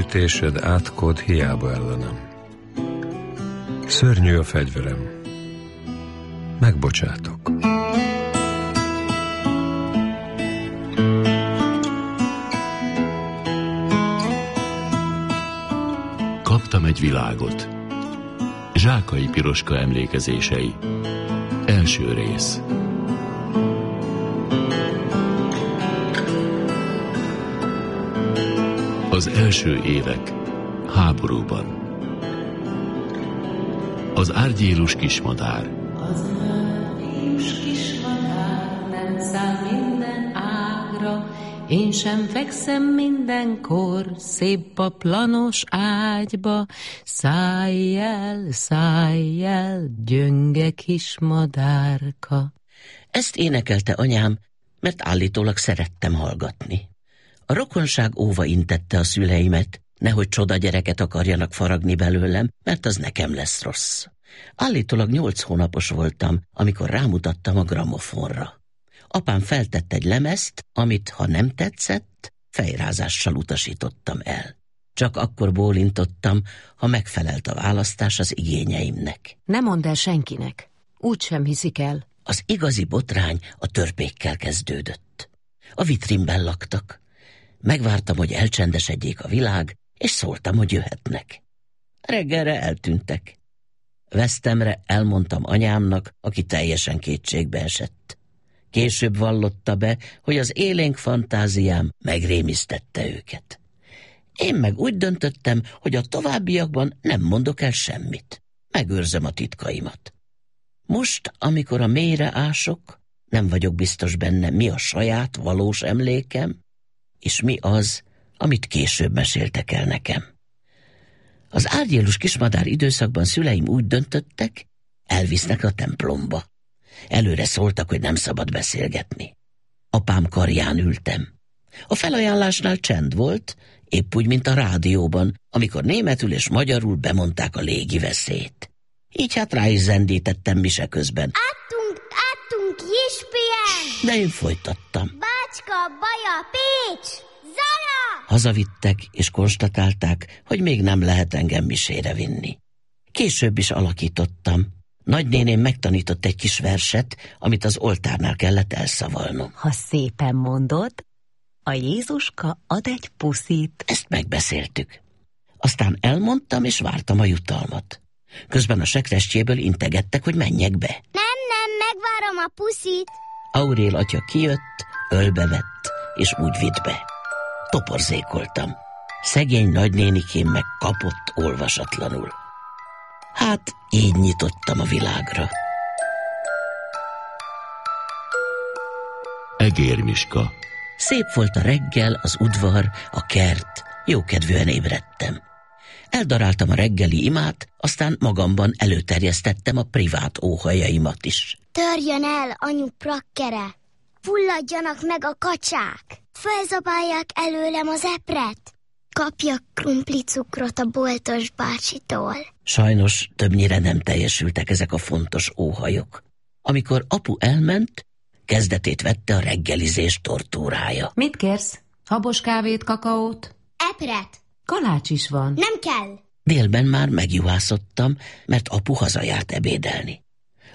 Ütésed átkod hiába ellenem. Szörnyű a fegyverem. Megbocsátok. Kaptam egy világot. Zsákai Piroska emlékezései. Első rész. Az első évek háborúban. Az árgyélus kismadár. Az árgyélus kismadár nem száll minden ágra, én sem fekszem mindenkor szép a planos ágyba, szállj el, gyönge kismadárka Ezt énekelte anyám, mert állítólag szerettem hallgatni. A rokonság óva intette a szüleimet, nehogy csoda gyereket akarjanak faragni belőlem, mert az nekem lesz rossz. Állítólag nyolc hónapos voltam, amikor rámutattam a gramofonra. Apám feltett egy lemezt, amit, ha nem tetszett, fejrázással utasítottam el. Csak akkor bólintottam, ha megfelelt a választás az igényeimnek. Nem mondd el senkinek. Úgy sem hiszik el. Az igazi botrány a törpékkel kezdődött. A vitrinben laktak. Megvártam, hogy elcsendesedjék a világ, és szóltam, hogy jöhetnek. Reggelre eltűntek. Vesztemre elmondtam anyámnak, aki teljesen kétségbe esett. Később vallotta be, hogy az élénk fantáziám megrémisztette őket. Én meg úgy döntöttem, hogy a továbbiakban nem mondok el semmit. Megőrzöm a titkaimat. Most, amikor a mélyre ások, nem vagyok biztos benne, mi a saját, valós emlékem, és mi az, amit később meséltek el nekem. Az árgyélus kismadár időszakban szüleim úgy döntöttek, elvisznek a templomba. Előre szóltak, hogy nem szabad beszélgetni. Apám karján ültem. A felajánlásnál csend volt, épp úgy, mint a rádióban, amikor németül és magyarul bemondták a légi veszélyt. Így hát rá is zendítettem mise közben kispien! De én folytattam. Bácska, Baja, Pécs, Zala! Hazavittek, és konstatálták, hogy még nem lehet engem misére vinni. Később is alakítottam. Nagynéném megtanított egy kis verset, amit az oltárnál kellett elszavalnom. Ha szépen mondod, a Jézuska ad egy puszit. Ezt megbeszéltük. Aztán elmondtam, és vártam a jutalmat. Közben a sekrestjéből integettek, hogy menjek be. Ne Várom a puszit! Aurél atya kijött, ölbe vett, és úgy vitt be. Toporzékoltam. Szegény nagynénikém meg kapott olvasatlanul. Hát, így nyitottam a világra. Egérmiska Szép volt a reggel, az udvar, a kert, jókedvűen ébredtem. Eldaráltam a reggeli imát, aztán magamban előterjesztettem a privát óhajaimat is. Törjön el, anyu prakkere! Fulladjanak meg a kacsák! Felzabálják előlem az epret! Kapjak cukrot a boltos bácsitól. Sajnos többnyire nem teljesültek ezek a fontos óhajok. Amikor apu elment, kezdetét vette a reggelizés tortúrája. Mit kérsz? Habos kávét, kakaót? Epret! Kalács is van. Nem kell. Délben már megjuhászottam, mert apu hazajárt ebédelni.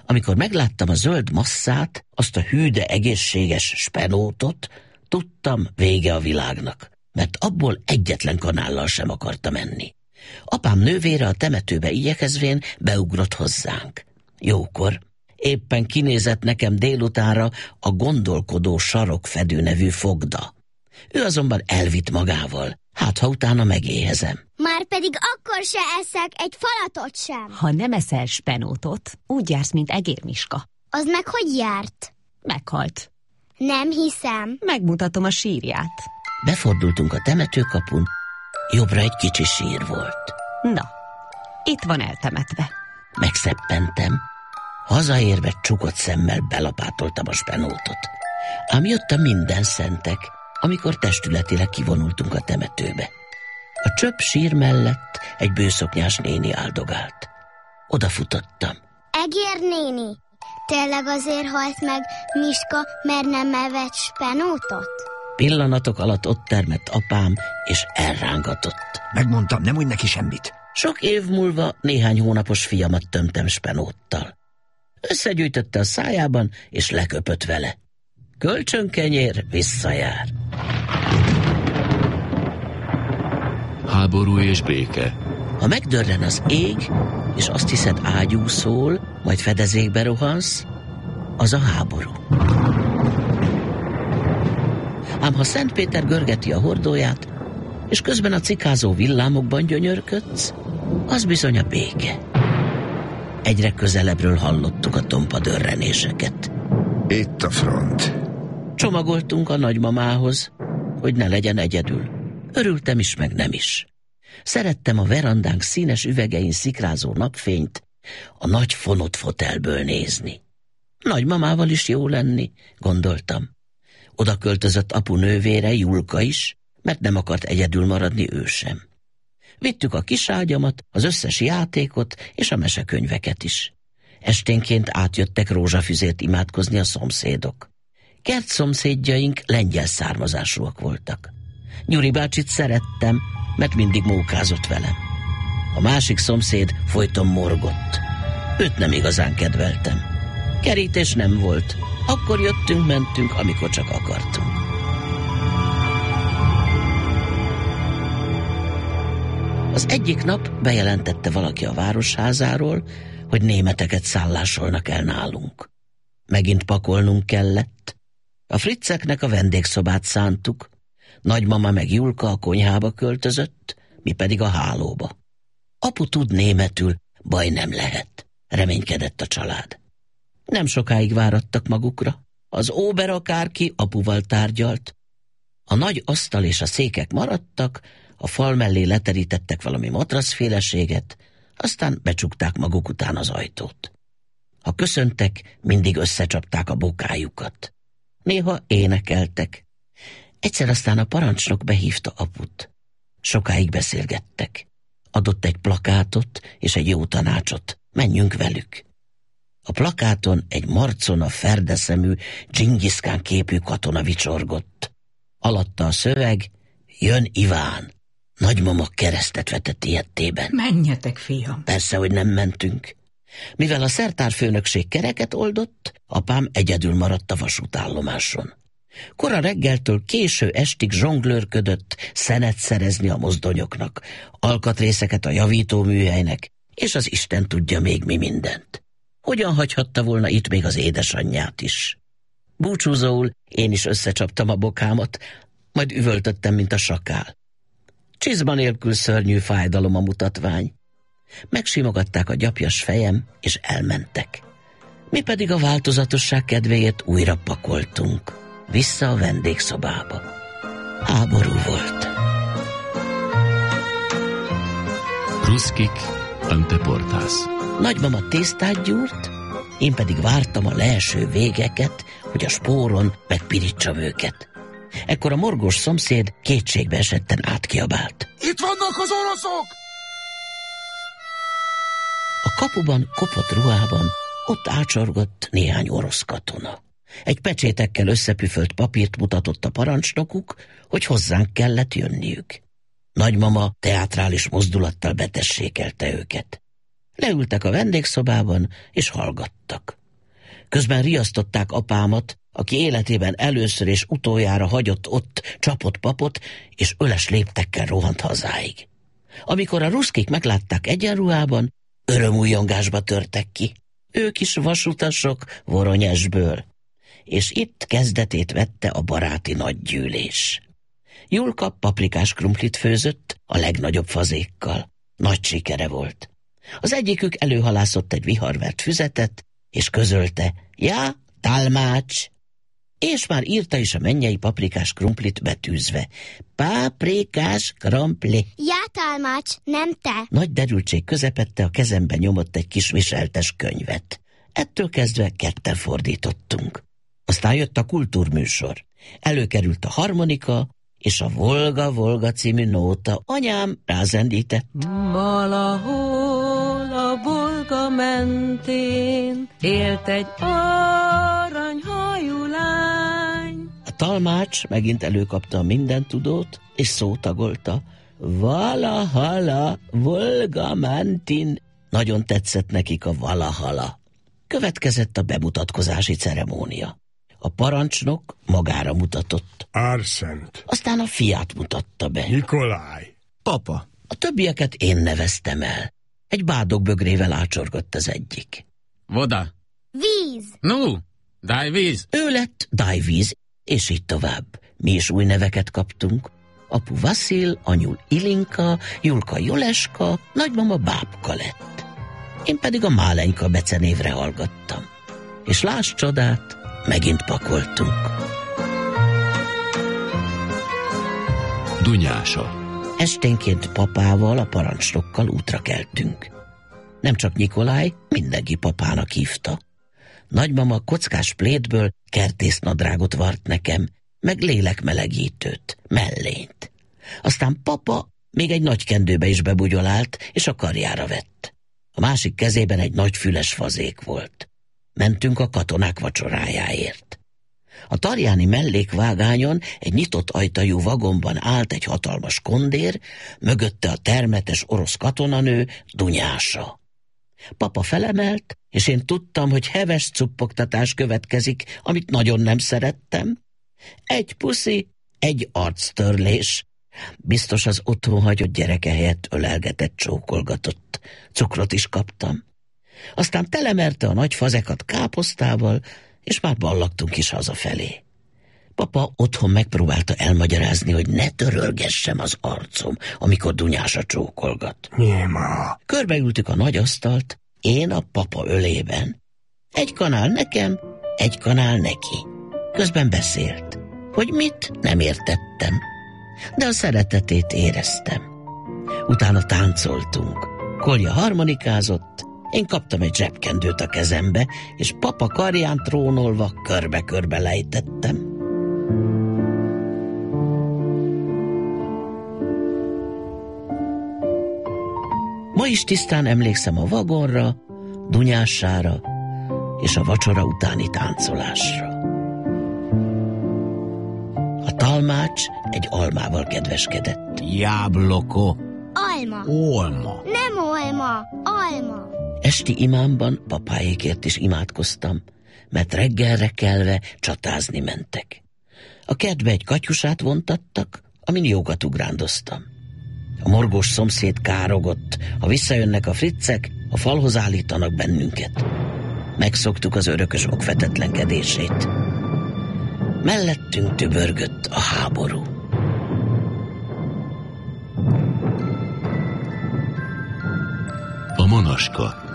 Amikor megláttam a zöld masszát, azt a hűde egészséges spenótot, tudtam, vége a világnak, mert abból egyetlen kanállal sem akarta menni. Apám nővére a temetőbe igyekezvén beugrott hozzánk. Jókor. Éppen kinézett nekem délutára a gondolkodó sarokfedő nevű fogda. Ő azonban elvitt magával, Hát, ha utána megéhezem. Már pedig akkor se eszek egy falatot sem. Ha nem eszel spenótot, úgy jársz, mint egérmiska. Az meg hogy járt? Meghalt. Nem hiszem. Megmutatom a sírját. Befordultunk a temetőkapun, jobbra egy kicsi sír volt. Na, itt van eltemetve. Megszeppentem. Hazaérve csukott szemmel belapátoltam a spenótot. Ám jött a minden szentek, amikor testületileg kivonultunk a temetőbe. A csöpp sír mellett egy bőszoknyás néni áldogált. Odafutottam. Egér néni, tényleg azért halt meg Miska, mert nem evett spenótot? Pillanatok alatt ott termett apám, és elrángatott. Megmondtam, nem úgy neki semmit. Sok év múlva néhány hónapos fiamat tömtem spenóttal. Összegyűjtötte a szájában, és leköpött vele. Kölcsönkenyér visszajár. Háború és béke. Ha megdörren az ég, és azt hiszed ágyú szól, majd fedezékbe rohansz, az a háború. Ám ha Szent Péter görgeti a hordóját, és közben a cikázó villámokban gyönyörködsz, az bizony a béke. Egyre közelebbről hallottuk a tompa dörrenéseket. Itt a front. Csomagoltunk a nagymamához, hogy ne legyen egyedül. Örültem is, meg nem is. Szerettem a verandánk színes üvegein szikrázó napfényt a nagy fonott fotelből nézni. Nagymamával is jó lenni, gondoltam. Oda költözött apu nővére, Julka is, mert nem akart egyedül maradni ő sem. Vittük a kiságyamat, az összes játékot és a mesekönyveket is. Esténként átjöttek rózsafüzét imádkozni a szomszédok. Kert szomszédjaink lengyel származásúak voltak. Gyuri bácsit szerettem, mert mindig mókázott velem. A másik szomszéd folyton morgott. Őt nem igazán kedveltem. Kerítés nem volt. Akkor jöttünk-mentünk, amikor csak akartunk. Az egyik nap bejelentette valaki a városházáról, hogy németeket szállásolnak el nálunk. Megint pakolnunk kellett, a fricceknek a vendégszobát szántuk, nagymama meg Julka a konyhába költözött, mi pedig a hálóba. Apu tud németül, baj nem lehet, reménykedett a család. Nem sokáig várattak magukra. Az óber akárki apuval tárgyalt. A nagy asztal és a székek maradtak, a fal mellé leterítettek valami matraszféleséget, aztán becsukták maguk után az ajtót. Ha köszöntek, mindig összecsapták a bokájukat néha énekeltek. Egyszer aztán a parancsnok behívta aput. Sokáig beszélgettek. Adott egy plakátot és egy jó tanácsot. Menjünk velük. A plakáton egy marcona ferdeszemű, dzsingiszkán képű katona vicsorgott. Alatta a szöveg, jön Iván. Nagymama keresztet vetett ilyettében. Menjetek, fiam. Persze, hogy nem mentünk. Mivel a szertárfőnökség kereket oldott, apám egyedül maradt a vasútállomáson. Kora reggeltől késő estig zsonglőrködött szenet szerezni a mozdonyoknak, alkatrészeket a javító műhelynek, és az Isten tudja még mi mindent. Hogyan hagyhatta volna itt még az édesanyját is? Búcsúzóul én is összecsaptam a bokámat, majd üvöltöttem, mint a sakál. Csizma nélkül szörnyű fájdalom a mutatvány. Megsimogatták a gyapjas fejem, és elmentek. Mi pedig a változatosság kedvéért újra pakoltunk. Vissza a vendégszobába. Háború volt. Ruszkik, Anteportász. Nagymama tésztát gyúrt, én pedig vártam a leeső végeket, hogy a spóron megpirítsam őket. Ekkor a morgós szomszéd kétségbe esetten átkiabált. Itt vannak az oroszok! A kapuban kopott ruhában ott ácsorgott néhány orosz katona. Egy pecsétekkel összepüfölt papírt mutatott a parancsnokuk, hogy hozzánk kellett jönniük. Nagymama teátrális mozdulattal betessékelte őket. Leültek a vendégszobában, és hallgattak. Közben riasztották apámat, aki életében először és utoljára hagyott ott csapott papot, és öles léptekkel rohant hazáig. Amikor a ruszkik meglátták egyenruhában, örömújongásba törtek ki. Ők is vasutasok Voronyesből. És itt kezdetét vette a baráti nagygyűlés. Julka paprikás krumplit főzött a legnagyobb fazékkal. Nagy sikere volt. Az egyikük előhalászott egy viharvert füzetet, és közölte, ja, talmács, és már írta is a mennyei paprikás krumplit betűzve. Páprikás krumpli. Játálmács, nem te. Nagy derültség közepette a kezembe nyomott egy kis viseltes könyvet. Ettől kezdve ketten fordítottunk. Aztán jött a kultúrműsor. Előkerült a harmonika, és a Volga Volga című nóta anyám rázendített. Valahol a Volga mentén élt egy aranyhajú talmács megint előkapta a mindentudót, és szótagolta. Valahala, mentin. Nagyon tetszett nekik a valahala. Következett a bemutatkozási ceremónia. A parancsnok magára mutatott. Arsent. Aztán a fiát mutatta be. Nikolaj. Papa. A többieket én neveztem el. Egy bádog bögrével ácsorgott az egyik. Voda. Víz. No, víz. Ő lett víz és így tovább. Mi is új neveket kaptunk. Apu Vasil, anyul Ilinka, Julka Joleska, nagymama Bábka lett. Én pedig a Málenyka becenévre hallgattam. És láss csodát, megint pakoltunk. Dunyása Esténként papával, a parancsnokkal útra keltünk. Nem csak Nikolaj, mindenki papának hívta. Nagymama kockás plétből kertésznadrágot vart nekem, meg lélekmelegítőt, mellényt. Aztán papa még egy nagy kendőbe is bebugyolált, és a karjára vett. A másik kezében egy nagy füles fazék volt. Mentünk a katonák vacsorájáért. A tarjáni mellékvágányon egy nyitott ajtajú vagomban állt egy hatalmas kondér, mögötte a termetes orosz katonanő Dunyása. Papa felemelt, és én tudtam, hogy heves cuppogtatás következik, amit nagyon nem szerettem. Egy puszi, egy arctörlés. Biztos az otthon hagyott gyereke helyett ölelgetett, csókolgatott. Cukrot is kaptam. Aztán telemerte a nagy fazekat káposztával, és már ballagtunk is hazafelé. Papa otthon megpróbálta elmagyarázni, hogy ne törölgessem az arcom, amikor Dunyása csókolgat. Néma. Körbeültük a nagy asztalt, én a papa ölében. Egy kanál nekem, egy kanál neki. Közben beszélt, hogy mit nem értettem, de a szeretetét éreztem. Utána táncoltunk. Kolja harmonikázott, én kaptam egy zsebkendőt a kezembe, és papa karján trónolva körbe-körbe lejtettem. Ma is tisztán emlékszem a vagonra, dunyására és a vacsora utáni táncolásra. A talmács egy almával kedveskedett. Jábloko. Alma. Olma. Nem olma, alma. Esti imámban papáékért is imádkoztam, mert reggelre kelve csatázni mentek. A kertbe egy katyusát vontattak, amin jókat ugrándoztam. A morgós szomszéd károgott. Ha visszajönnek a friccek, a falhoz állítanak bennünket. Megszoktuk az örökös okvetetlenkedését. Mellettünk tübörgött a háború. A manaska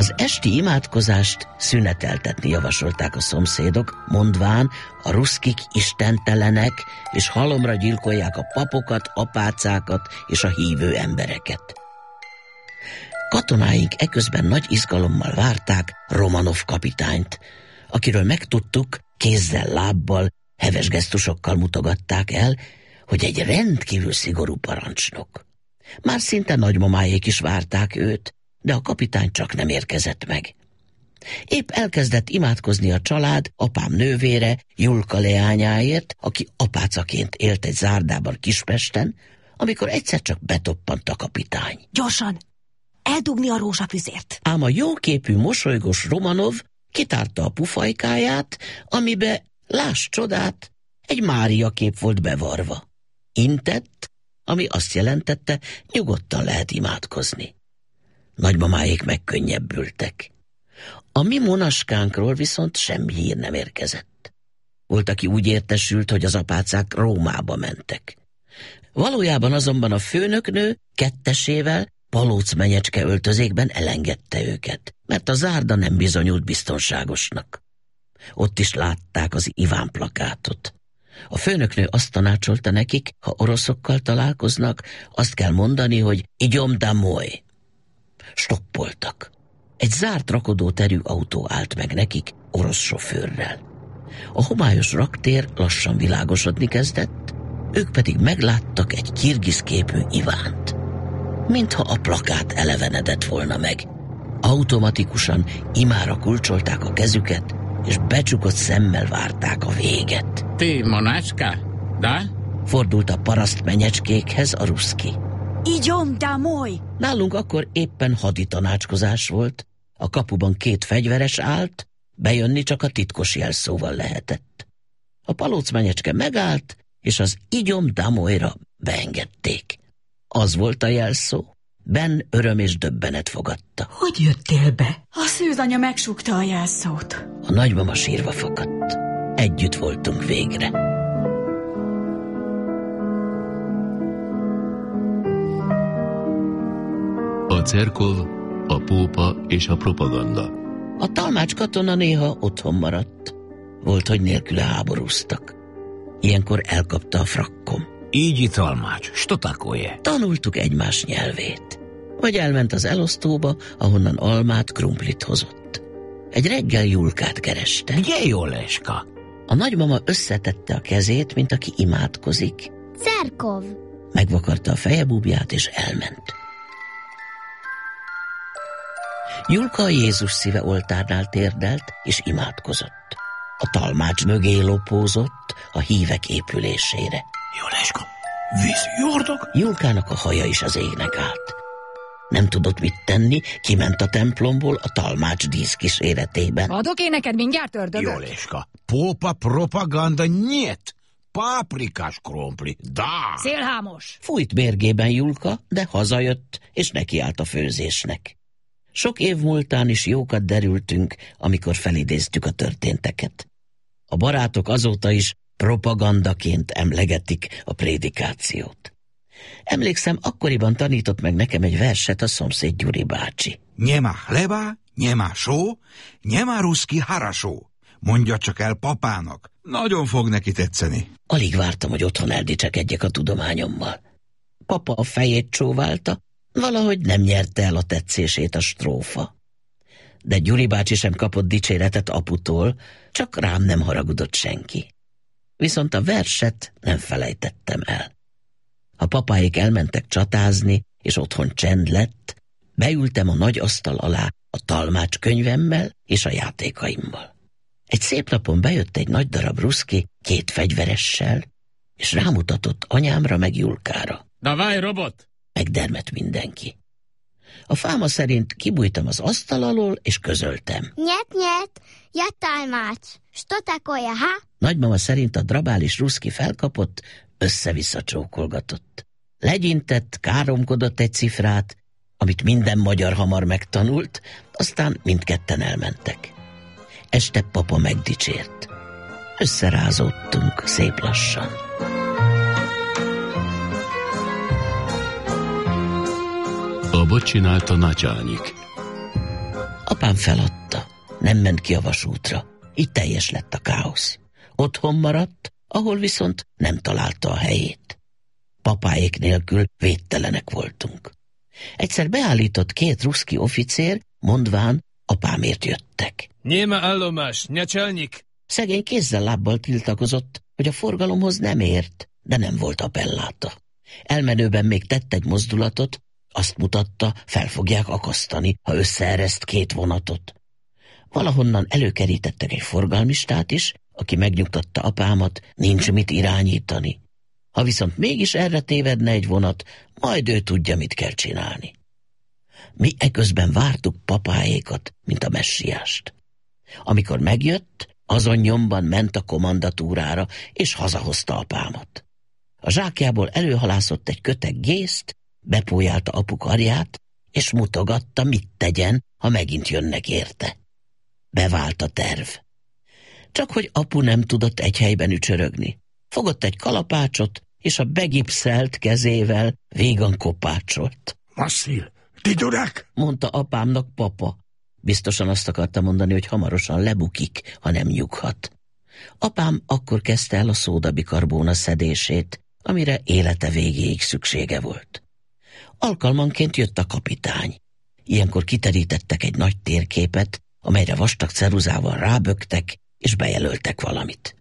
az esti imádkozást szüneteltetni javasolták a szomszédok, mondván a ruszkik istentelenek, és halomra gyilkolják a papokat, apácákat és a hívő embereket. Katonáink eközben nagy izgalommal várták Romanov kapitányt, akiről megtudtuk, kézzel, lábbal, heves gesztusokkal mutogatták el, hogy egy rendkívül szigorú parancsnok. Már szinte nagymamáék is várták őt, de a kapitány csak nem érkezett meg. Épp elkezdett imádkozni a család apám nővére, Julka leányáért, aki apácaként élt egy zárdában Kispesten, amikor egyszer csak betoppant a kapitány. Gyorsan! Eldugni a rózsafüzért! Ám a jóképű, mosolygos Romanov kitárta a pufajkáját, amibe, láss csodát, egy Mária kép volt bevarva. Intett, ami azt jelentette, nyugodtan lehet imádkozni. Nagymamáék megkönnyebbültek. A mi monaskánkról viszont semmi hír nem érkezett. Volt, aki úgy értesült, hogy az apácák Rómába mentek. Valójában azonban a főnöknő kettesével palóc menyecske öltözékben elengedte őket, mert a zárda nem bizonyult biztonságosnak. Ott is látták az Iván plakátot. A főnöknő azt tanácsolta nekik, ha oroszokkal találkoznak, azt kell mondani, hogy igyom damoly, stoppoltak. Egy zárt terű autó állt meg nekik, orosz sofőrrel. A homályos raktér lassan világosodni kezdett, ők pedig megláttak egy kirgiszképű képű Ivánt. Mintha a plakát elevenedett volna meg. Automatikusan imára kulcsolták a kezüket, és becsukott szemmel várták a véget. Ti, manácska, da? Fordult a paraszt menyecskékhez a ruszki. Igyom домой! Nálunk akkor éppen haditanácskozás volt. A kapuban két fegyveres állt, bejönni csak a titkos jelszóval lehetett. A palóc menyecske megállt, és az igyom damolyra beengedték. Az volt a jelszó. Ben öröm és döbbenet fogadta. Hogy jöttél be? A szűzanya megsukta a jelszót. A nagymama sírva fakadt. Együtt voltunk végre. A cerkov, a pópa és a propaganda. A talmács katona néha otthon maradt. Volt, hogy nélküle háborúztak. Ilyenkor elkapta a frakkom. Így talmács, stotakolje. Tanultuk egymás nyelvét. Vagy elment az elosztóba, ahonnan almát, krumplit hozott. Egy reggel Julkát kereste. Ugye jó Leska? A nagymama összetette a kezét, mint aki imádkozik. Cerkov! Megvakarta a búbját, és elment. Julka a Jézus szíve oltárnál térdelt, és imádkozott. A talmács mögé lopózott a hívek épülésére. Jóleska, víz jordog? Julkának a haja is az égnek állt. Nem tudott mit tenni, kiment a templomból a talmács dísz kíséretében. Adok én neked mindjárt ördögöt? Jóleska, pópa propaganda nyet! páprikás krompli, da! Szélhámos! Fújt mérgében Julka, de hazajött, és nekiállt a főzésnek. Sok év múltán is jókat derültünk, amikor felidéztük a történteket. A barátok azóta is propagandaként emlegetik a prédikációt. Emlékszem, akkoriban tanított meg nekem egy verset a szomszéd Gyuri bácsi. Nyema hleba, nyema só, nyema ruszki harasó. Mondja csak el papának, nagyon fog neki tetszeni. Alig vártam, hogy otthon eldicsekedjek a tudományommal. Papa a fejét csóválta, Valahogy nem nyerte el a tetszését a strófa. De Gyuri bácsi sem kapott dicséretet aputól, csak rám nem haragudott senki. Viszont a verset nem felejtettem el. Ha papáik elmentek csatázni, és otthon csend lett, beültem a nagy asztal alá a talmács könyvemmel és a játékaimmal. Egy szép napon bejött egy nagy darab ruszki két fegyveressel, és rámutatott anyámra meg Julkára. Na várj, robot! Megdermet mindenki. A fáma szerint kibújtam az asztal alól, és közöltem. Nyet-nyet, mács, stotekolja, ha? Nagymama szerint a drabális ruszki felkapott, össze-vissza csókolgatott. Legyintett, káromkodott egy cifrát, amit minden magyar hamar megtanult, aztán mindketten elmentek. Este papa megdicsért. Összerázódtunk szép lassan. Abot csinálta nagyányik. Apám feladta, nem ment ki a vasútra. Itt teljes lett a káosz. Otthon maradt, ahol viszont nem találta a helyét. Papáék nélkül védtelenek voltunk. Egyszer beállított két ruszki oficér, mondván apámért jöttek. Nyéma állomás, nyacselnyik! Szegény kézzel-lábbal tiltakozott, hogy a forgalomhoz nem ért, de nem volt a belláta. Elmenőben még tett egy mozdulatot, azt mutatta, fel fogják akasztani, ha összeereszt két vonatot. Valahonnan előkerítettek egy forgalmistát is, aki megnyugtatta apámat, nincs mit irányítani. Ha viszont mégis erre tévedne egy vonat, majd ő tudja, mit kell csinálni. Mi eközben vártuk papáékat, mint a messiást. Amikor megjött, azon nyomban ment a komandatúrára, és hazahozta apámat. A zsákjából előhalászott egy köteg gészt, bepójálta apu karját, és mutogatta, mit tegyen, ha megint jönnek érte. Bevált a terv. Csak hogy apu nem tudott egy helyben ücsörögni. Fogott egy kalapácsot, és a begipszelt kezével végan kopácsolt. Masszil, didurek! mondta apámnak papa. Biztosan azt akarta mondani, hogy hamarosan lebukik, ha nem nyughat. Apám akkor kezdte el a szódabikarbóna szedését, amire élete végéig szüksége volt. Alkalmanként jött a kapitány. Ilyenkor kiterítettek egy nagy térképet, amelyre vastag ceruzával ráböktek, és bejelöltek valamit.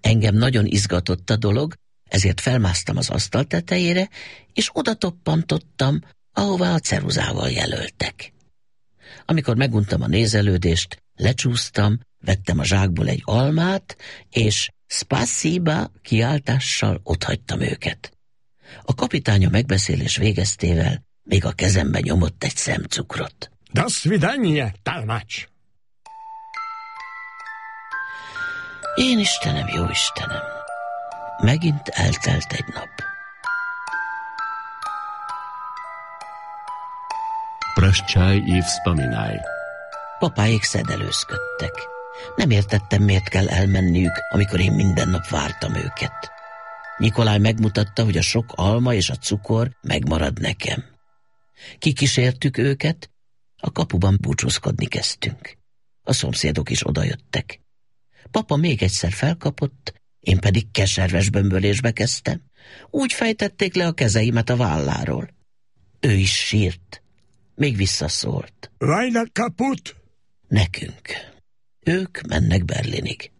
Engem nagyon izgatott a dolog, ezért felmásztam az asztal tetejére, és oda toppantottam, ahová a ceruzával jelöltek. Amikor meguntam a nézelődést, lecsúsztam, vettem a zsákból egy almát, és spasiba kiáltással otthagytam őket. A kapitány a megbeszélés végeztével még a kezembe nyomott egy szemcukrot. До свидания, talmács! Én Istenem, jó Istenem! Megint eltelt egy nap. Prascsáj év вспоминай. Papáik szedelőzködtek. Nem értettem, miért kell elmenniük, amikor én minden nap vártam őket. Nikolaj megmutatta, hogy a sok alma és a cukor megmarad nekem. Kikísértük őket, a kapuban búcsúzkodni kezdtünk. A szomszédok is odajöttek. Papa még egyszer felkapott, én pedig keserves bömbölésbe kezdtem. Úgy fejtették le a kezeimet a válláról. Ő is sírt. Még visszaszólt. Lajnak kaput! Nekünk. Ők mennek Berlinig.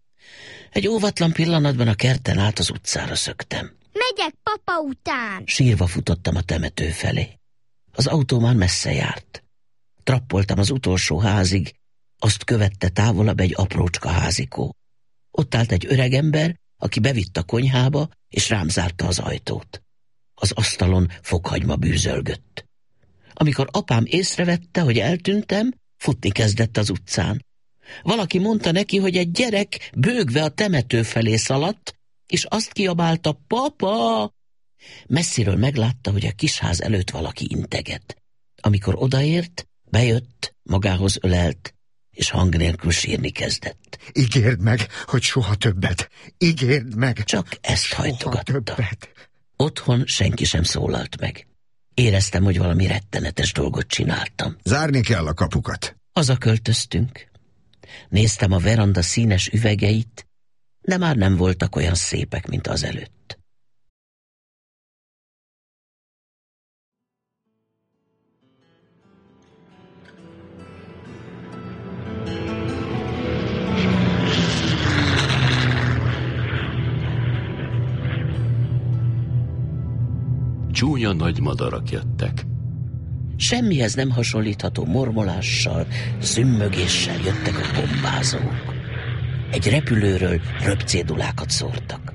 Egy óvatlan pillanatban a kerten át az utcára szöktem. Megyek papa után! Sírva futottam a temető felé. Az autó már messze járt. Trappoltam az utolsó házig, azt követte távolabb egy aprócska házikó. Ott állt egy öregember, aki bevitt a konyhába, és rám zárta az ajtót. Az asztalon fokhagyma bűzölgött. Amikor apám észrevette, hogy eltűntem, futni kezdett az utcán. Valaki mondta neki, hogy egy gyerek bőgve a temető felé szaladt, és azt kiabálta, papa! Messziről meglátta, hogy a kisház előtt valaki integet. Amikor odaért, bejött, magához ölelt, és hang nélkül sírni kezdett. Ígérd meg, hogy soha többet! Ígérd meg! Csak ezt hajtogatta. Többet. Otthon senki sem szólalt meg. Éreztem, hogy valami rettenetes dolgot csináltam. Zárni kell a kapukat. Hazaköltöztünk, Néztem a veranda színes üvegeit, de már nem voltak olyan szépek, mint előtt. Csúnya nagy madarak jöttek. Semmihez nem hasonlítható mormolással, zümmögéssel jöttek a bombázók. Egy repülőről röpcédulákat szórtak.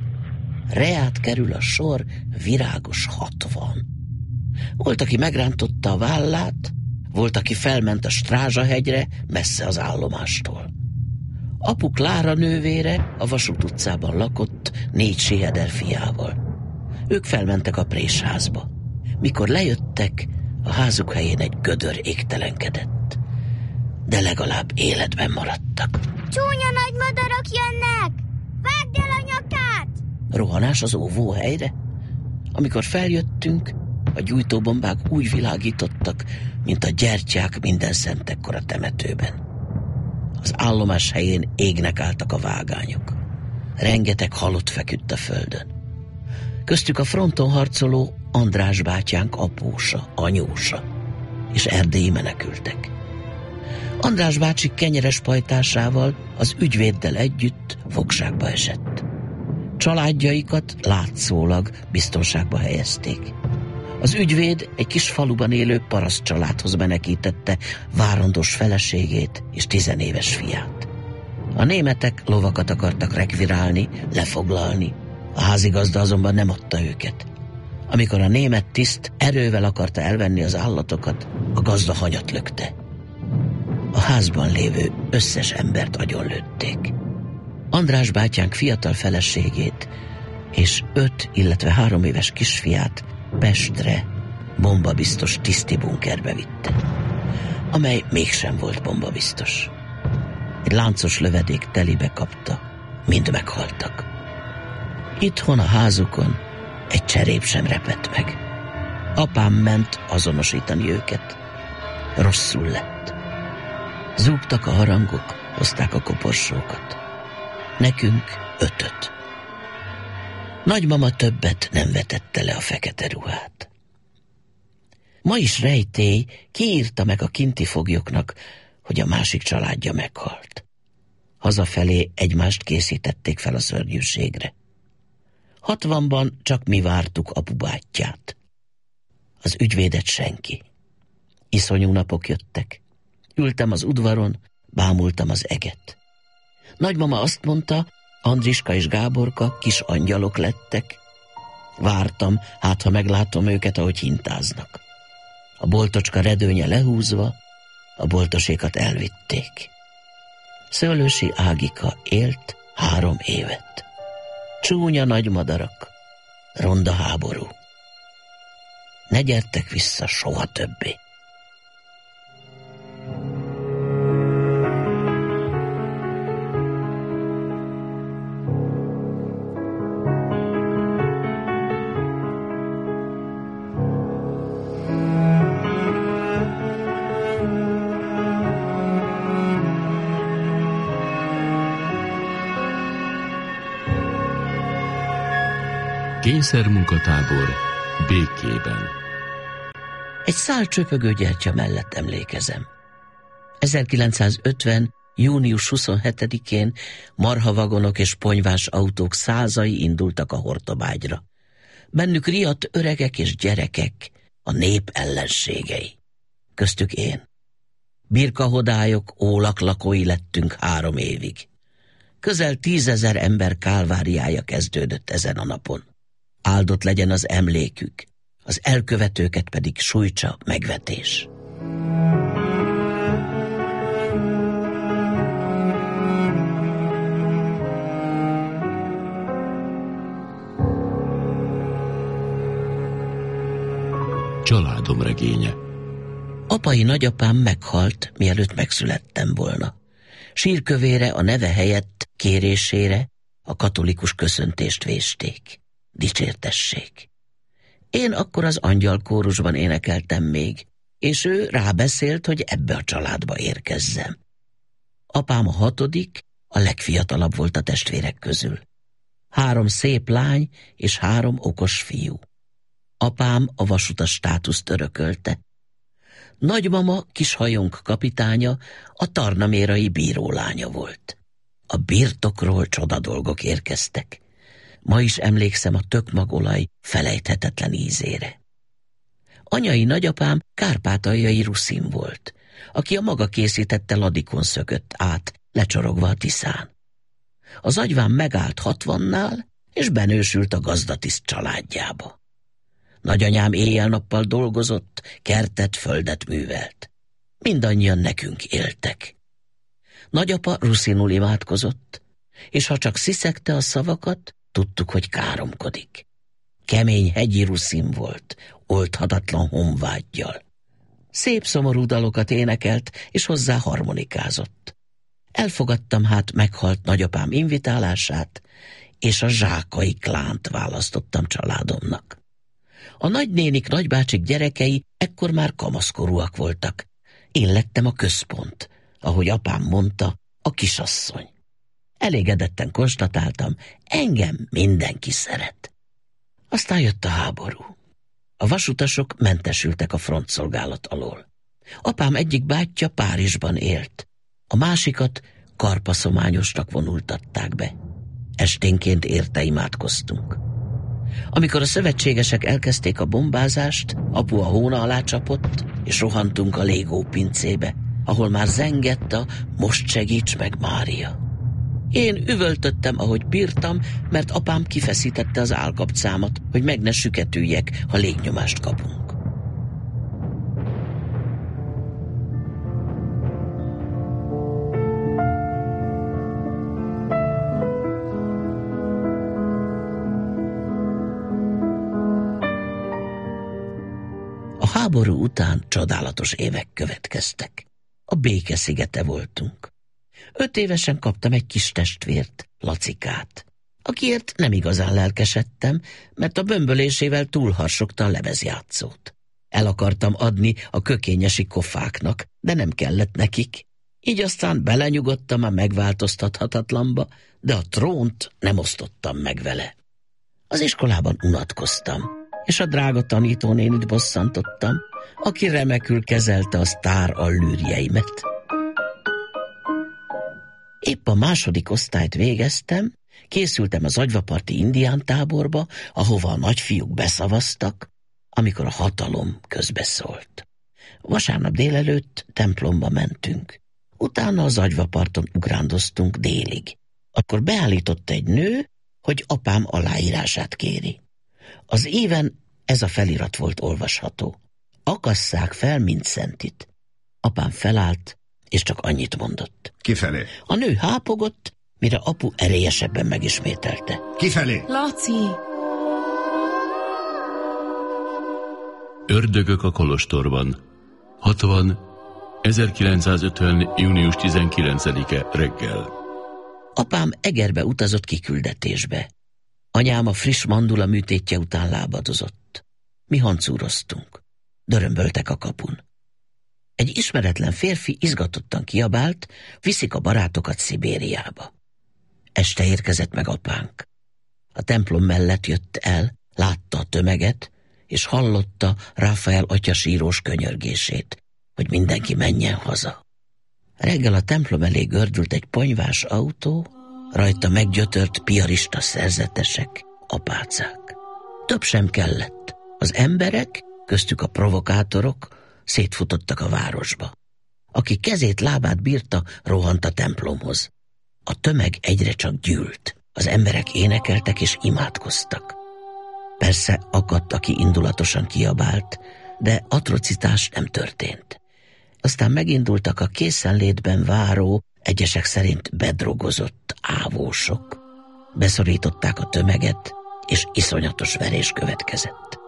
Reát kerül a sor virágos hatvan. Volt, aki megrántotta a vállát, volt, aki felment a Strázsahegyre, messze az állomástól. Apuk lára nővére a Vasút utcában lakott négy siheder fiával. Ők felmentek a présházba. Mikor lejöttek, a házuk helyén egy gödör égtelenkedett, de legalább életben maradtak. Csúnya nagy madarak jönnek! Vágd el a nyakát! Rohanás az óvó helyre. Amikor feljöttünk, a gyújtóbombák úgy világítottak, mint a gyertyák minden szentekkor a temetőben. Az állomás helyén égnek álltak a vágányok. Rengeteg halott feküdt a földön. Köztük a fronton harcoló András bátyánk apósa, anyósa, és erdélyi menekültek. András bácsi kenyeres pajtásával, az ügyvéddel együtt fogságba esett. Családjaikat látszólag biztonságba helyezték. Az ügyvéd egy kis faluban élő paraszt családhoz menekítette várandos feleségét és tizenéves fiát. A németek lovakat akartak rekvirálni, lefoglalni. A házigazda azonban nem adta őket amikor a német tiszt erővel akarta elvenni az állatokat, a gazda hanyat lökte. A házban lévő összes embert agyonlőtték. András bátyánk fiatal feleségét és öt, illetve három éves kisfiát Pestre bombabiztos tiszti bunkerbe vitte, amely mégsem volt bombabiztos. Egy láncos lövedék telibe kapta, mind meghaltak. Itthon a házukon egy cserép sem repett meg. Apám ment azonosítani őket. Rosszul lett. Zúgtak a harangok, hozták a koporsókat. Nekünk ötöt. Nagymama többet nem vetette le a fekete ruhát. Ma is rejtély kiírta meg a kinti foglyoknak, hogy a másik családja meghalt. Hazafelé egymást készítették fel a szörnyűségre. Hatvanban csak mi vártuk a bubátját. Az ügyvédet senki. Iszonyú napok jöttek. Ültem az udvaron, bámultam az eget. Nagymama azt mondta, Andriska és Gáborka kis angyalok lettek. Vártam, hát ha meglátom őket, ahogy hintáznak. A boltocska redőnye lehúzva, a boltosékat elvitték. Szőlősi Ágika élt három évet. Csúnya nagy madarak, ronda háború. Ne gyertek vissza soha többé. Kényszer munkatábor békében. Egy szál csöpögő gyertya mellett emlékezem. 1950. június 27-én marhavagonok és ponyvás autók százai indultak a hortobágyra. Bennük riadt öregek és gyerekek, a nép ellenségei. Köztük én. Birkahodályok, ólak lakói lettünk három évig. Közel tízezer ember kálváriája kezdődött ezen a napon áldott legyen az emlékük, az elkövetőket pedig sújtsa megvetés. Családom regénye Apai nagyapám meghalt, mielőtt megszülettem volna. Sírkövére a neve helyett kérésére a katolikus köszöntést vésték dicsértessék. Én akkor az angyal kórusban énekeltem még, és ő rábeszélt, hogy ebbe a családba érkezzem. Apám a hatodik, a legfiatalabb volt a testvérek közül. Három szép lány és három okos fiú. Apám a vasuta státuszt örökölte. Nagymama, kis hajónk kapitánya, a tarnamérai bírólánya volt. A birtokról csoda dolgok érkeztek. Ma is emlékszem a magolaj felejthetetlen ízére. Anyai nagyapám kárpátaljai ruszin volt, aki a maga készítette ladikon szökött át, lecsorogva a Tiszán. Az agyvám megállt hatvannál, és benősült a gazdatiszt családjába. Nagyanyám éjjel-nappal dolgozott, kertet, földet művelt. Mindannyian nekünk éltek. Nagyapa ruszinul imádkozott, és ha csak sziszegte a szavakat, Tudtuk, hogy káromkodik. Kemény hegyi ruszin volt, oldhatatlan honvágyjal. Szép szomorú dalokat énekelt, és hozzá harmonikázott. Elfogadtam hát meghalt nagyapám invitálását, és a zsákai klánt választottam családomnak. A nagynénik, nagybácsik gyerekei ekkor már kamaszkorúak voltak. Én lettem a központ, ahogy apám mondta, a kisasszony. Elégedetten konstatáltam, engem mindenki szeret. Aztán jött a háború. A vasutasok mentesültek a frontszolgálat alól. Apám egyik bátyja Párizsban élt, a másikat karpaszományosnak vonultatták be. Esténként érte imádkoztunk. Amikor a szövetségesek elkezdték a bombázást, apu a hóna alá csapott, és rohantunk a légópincébe, ahol már zengett a Most segíts meg, Mária! Én üvöltöttem, ahogy bírtam, mert apám kifeszítette az állkapcámat, hogy meg ne süketüljek, ha légnyomást kapunk. háború után csodálatos évek következtek. A béke szigete voltunk. Öt évesen kaptam egy kis testvért, Lacikát, akiért nem igazán lelkesedtem, mert a bömbölésével túlharsogta a lemezjátszót. El akartam adni a kökényesi kofáknak, de nem kellett nekik. Így aztán belenyugodtam a megváltoztathatatlanba, de a trónt nem osztottam meg vele. Az iskolában unatkoztam, és a drága tanítónénit bosszantottam, aki remekül kezelte a sztár allűrjeimet. Épp a második osztályt végeztem, készültem az agyvaparti indián táborba, ahova a nagyfiúk beszavaztak, amikor a hatalom közbeszólt. Vasárnap délelőtt templomba mentünk. Utána az agyvaparton ugrándoztunk délig. Akkor beállított egy nő, hogy apám aláírását kéri. Az éven ez a felirat volt olvasható. Akasszák fel, mint szentit. Apám felállt, és csak annyit mondott. Kifelé. A nő hápogott, mire apu erélyesebben megismételte. Kifelé! Laci! Ördögök a Kolostorban. 60. 1950. június 19-e reggel. Apám Egerbe utazott kiküldetésbe. Anyám a friss mandula műtétje után lábadozott. Mi hancúroztunk. Dörömböltek a kapun. Egy ismeretlen férfi izgatottan kiabált, viszik a barátokat Szibériába. Este érkezett meg apánk. A templom mellett jött el, látta a tömeget, és hallotta Ráfael atya sírós könyörgését, hogy mindenki menjen haza. Reggel a templom elé gördült egy ponyvás autó, rajta meggyötört piarista szerzetesek, apácák. Több sem kellett. Az emberek, köztük a provokátorok, szétfutottak a városba. Aki kezét, lábát bírta, rohant a templomhoz. A tömeg egyre csak gyűlt. Az emberek énekeltek és imádkoztak. Persze akadt, aki indulatosan kiabált, de atrocitás nem történt. Aztán megindultak a készenlétben váró, egyesek szerint bedrogozott ávósok. Beszorították a tömeget, és iszonyatos verés következett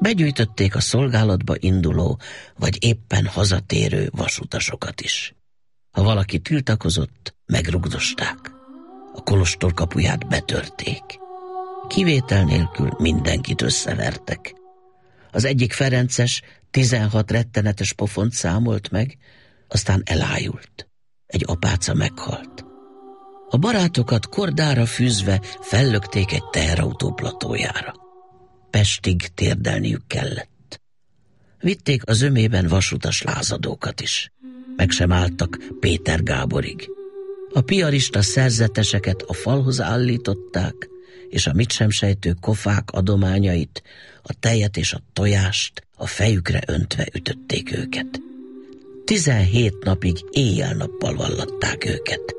begyűjtötték a szolgálatba induló vagy éppen hazatérő vasutasokat is. Ha valaki tiltakozott, megrugdosták. A kolostor kapuját betörték. Kivétel nélkül mindenkit összevertek. Az egyik Ferences 16 rettenetes pofont számolt meg, aztán elájult. Egy apáca meghalt. A barátokat kordára fűzve fellökték egy teherautó platójára. Pestig térdelniük kellett. Vitték az ömében vasutas lázadókat is. Meg sem álltak Péter Gáborig. A piarista szerzeteseket a falhoz állították, és a mit sem sejtő kofák adományait, a tejet és a tojást a fejükre öntve ütötték őket. Tizenhét napig éjjel-nappal vallatták őket.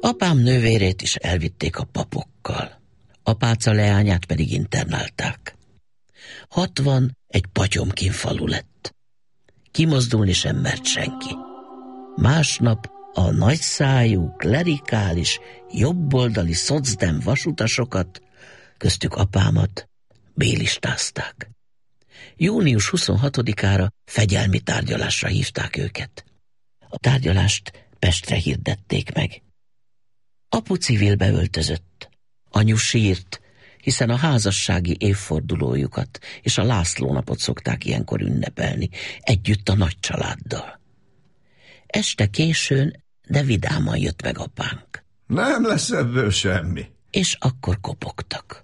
Apám nővérét is elvitték a papokkal. Apáca leányát pedig internálták. Hatvan egy patyomkin falu lett. Kimozdulni sem mert senki. Másnap a nagyszájú, klerikális, jobboldali szocdem vasutasokat, köztük apámat, bélistázták. Június 26-ára fegyelmi tárgyalásra hívták őket. A tárgyalást Pestre hirdették meg. Apu civilbe öltözött. Anyu sírt, hiszen a házassági évfordulójukat és a László napot szokták ilyenkor ünnepelni, együtt a nagy családdal. Este későn, de vidáman jött meg apánk. Nem lesz ebből semmi. És akkor kopogtak.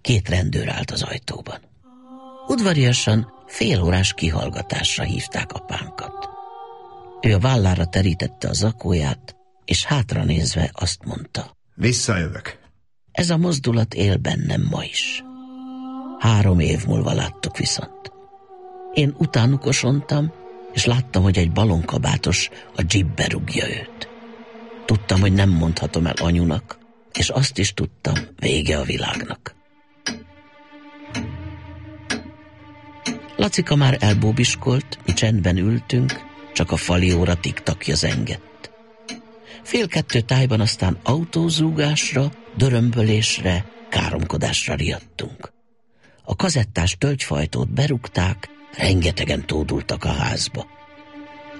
Két rendőr állt az ajtóban. Udvariasan félórás kihallgatásra hívták apánkat. Ő a vállára terítette a zakóját, és hátranézve azt mondta. Visszajövök. Ez a mozdulat él bennem ma is. Három év múlva láttuk viszont. Én utánukosontam, és láttam, hogy egy balonkabátos a dzsibbe rúgja őt. Tudtam, hogy nem mondhatom el anyunak, és azt is tudtam, vége a világnak. Lacika már elbóbiskolt, mi csendben ültünk, csak a fali óra tiktakja zengett. Fél kettő tájban aztán autózúgásra, dörömbölésre, káromkodásra riadtunk. A kazettás tölgyfajtót berúgták, rengetegen tódultak a házba.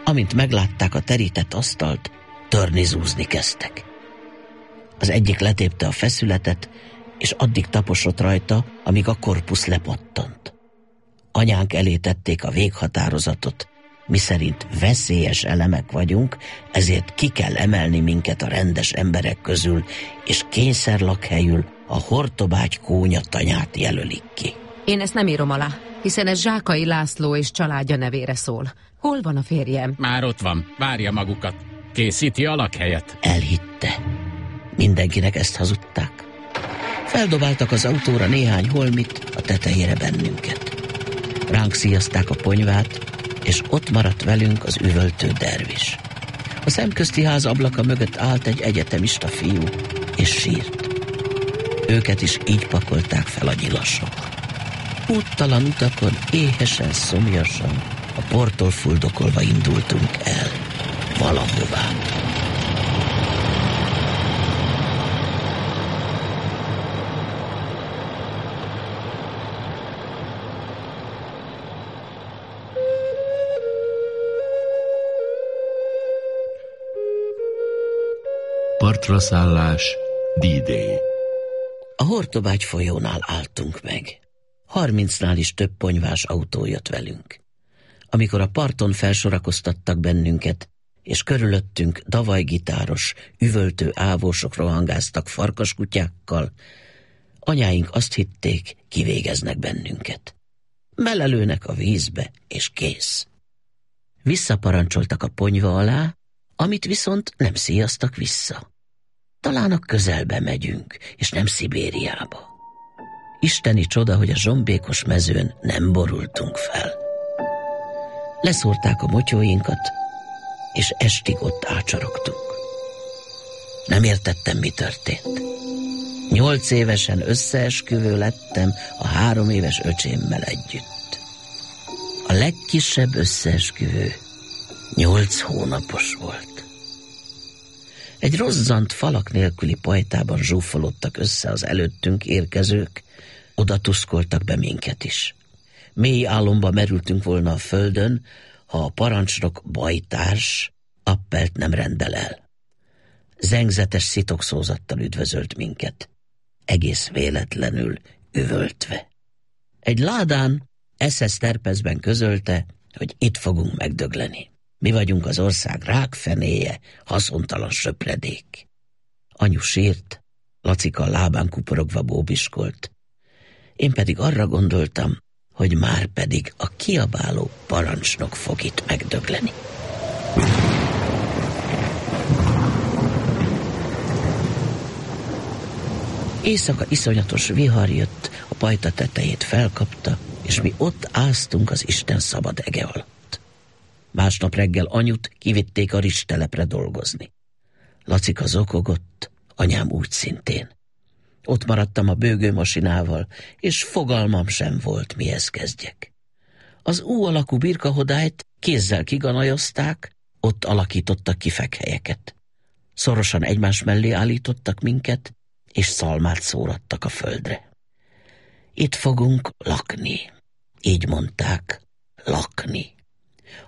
Amint meglátták a terített asztalt, törni zúzni kezdtek. Az egyik letépte a feszületet, és addig taposott rajta, amíg a korpusz lepattant. Anyánk elé tették a véghatározatot, mi szerint veszélyes elemek vagyunk, ezért ki kell emelni minket a rendes emberek közül, és kényszerlakhelyül a hortobágy kónya tanyát jelölik ki. Én ezt nem írom alá, hiszen ez Zsákai László és családja nevére szól. Hol van a férjem? Már ott van, várja magukat. Készíti a lakhelyet. Elhitte. Mindenkinek ezt hazudták. Feldobáltak az autóra néhány holmit, a tetejére bennünket. Ránk a ponyvát, és ott maradt velünk az üvöltő dervis. A szemközti ház ablaka mögött állt egy egyetemista fiú, és sírt. Őket is így pakolták fel a nyilasok. Úttalan utakon, éhesen, szomjasan, a portól fuldokolva indultunk el. Valahová. partra szállás, d A Hortobágy folyónál álltunk meg. Harmincnál is több ponyvás autó jött velünk. Amikor a parton felsorakoztattak bennünket, és körülöttünk davajgitáros, üvöltő ávósok rohangáztak farkaskutyákkal, anyáink azt hitték, kivégeznek bennünket. Melelőnek a vízbe, és kész. Visszaparancsoltak a ponyva alá, amit viszont nem szíjaztak vissza. Talán a közelbe megyünk, és nem Szibériába. Isteni csoda, hogy a zsombékos mezőn nem borultunk fel. Leszúrták a motyóinkat, és estig ott ácsorogtunk. Nem értettem, mi történt. Nyolc évesen összeesküvő lettem a három éves öcsémmel együtt. A legkisebb összeesküvő nyolc hónapos volt. Egy rozzant falak nélküli pajtában zsúfolódtak össze az előttünk érkezők, oda tuszkoltak be minket is. Mély álomba merültünk volna a földön, ha a parancsnok bajtárs appelt nem rendel el. Zengzetes szitokszózattal üdvözölt minket, egész véletlenül üvöltve. Egy ládán SS terpezben közölte, hogy itt fogunk megdögleni. Mi vagyunk az ország rákfenéje, haszontalan söpredék. Anyu sírt, Lacika lábán kuporogva bóbiskolt. Én pedig arra gondoltam, hogy már pedig a kiabáló parancsnok fog itt megdögleni. Éjszaka iszonyatos vihar jött, a pajta tetejét felkapta, és mi ott áztunk az Isten szabad ege alatt. Másnap reggel anyut kivitték a ristelepre dolgozni. az okogott anyám úgy szintén. Ott maradtam a bőgőmasinával, és fogalmam sem volt, mihez kezdjek. Az ú alakú birkahodályt kézzel kiganajozták, ott alakítottak ki fekhelyeket. Szorosan egymás mellé állítottak minket, és szalmát szórattak a földre. Itt fogunk lakni. Így mondták, lakni.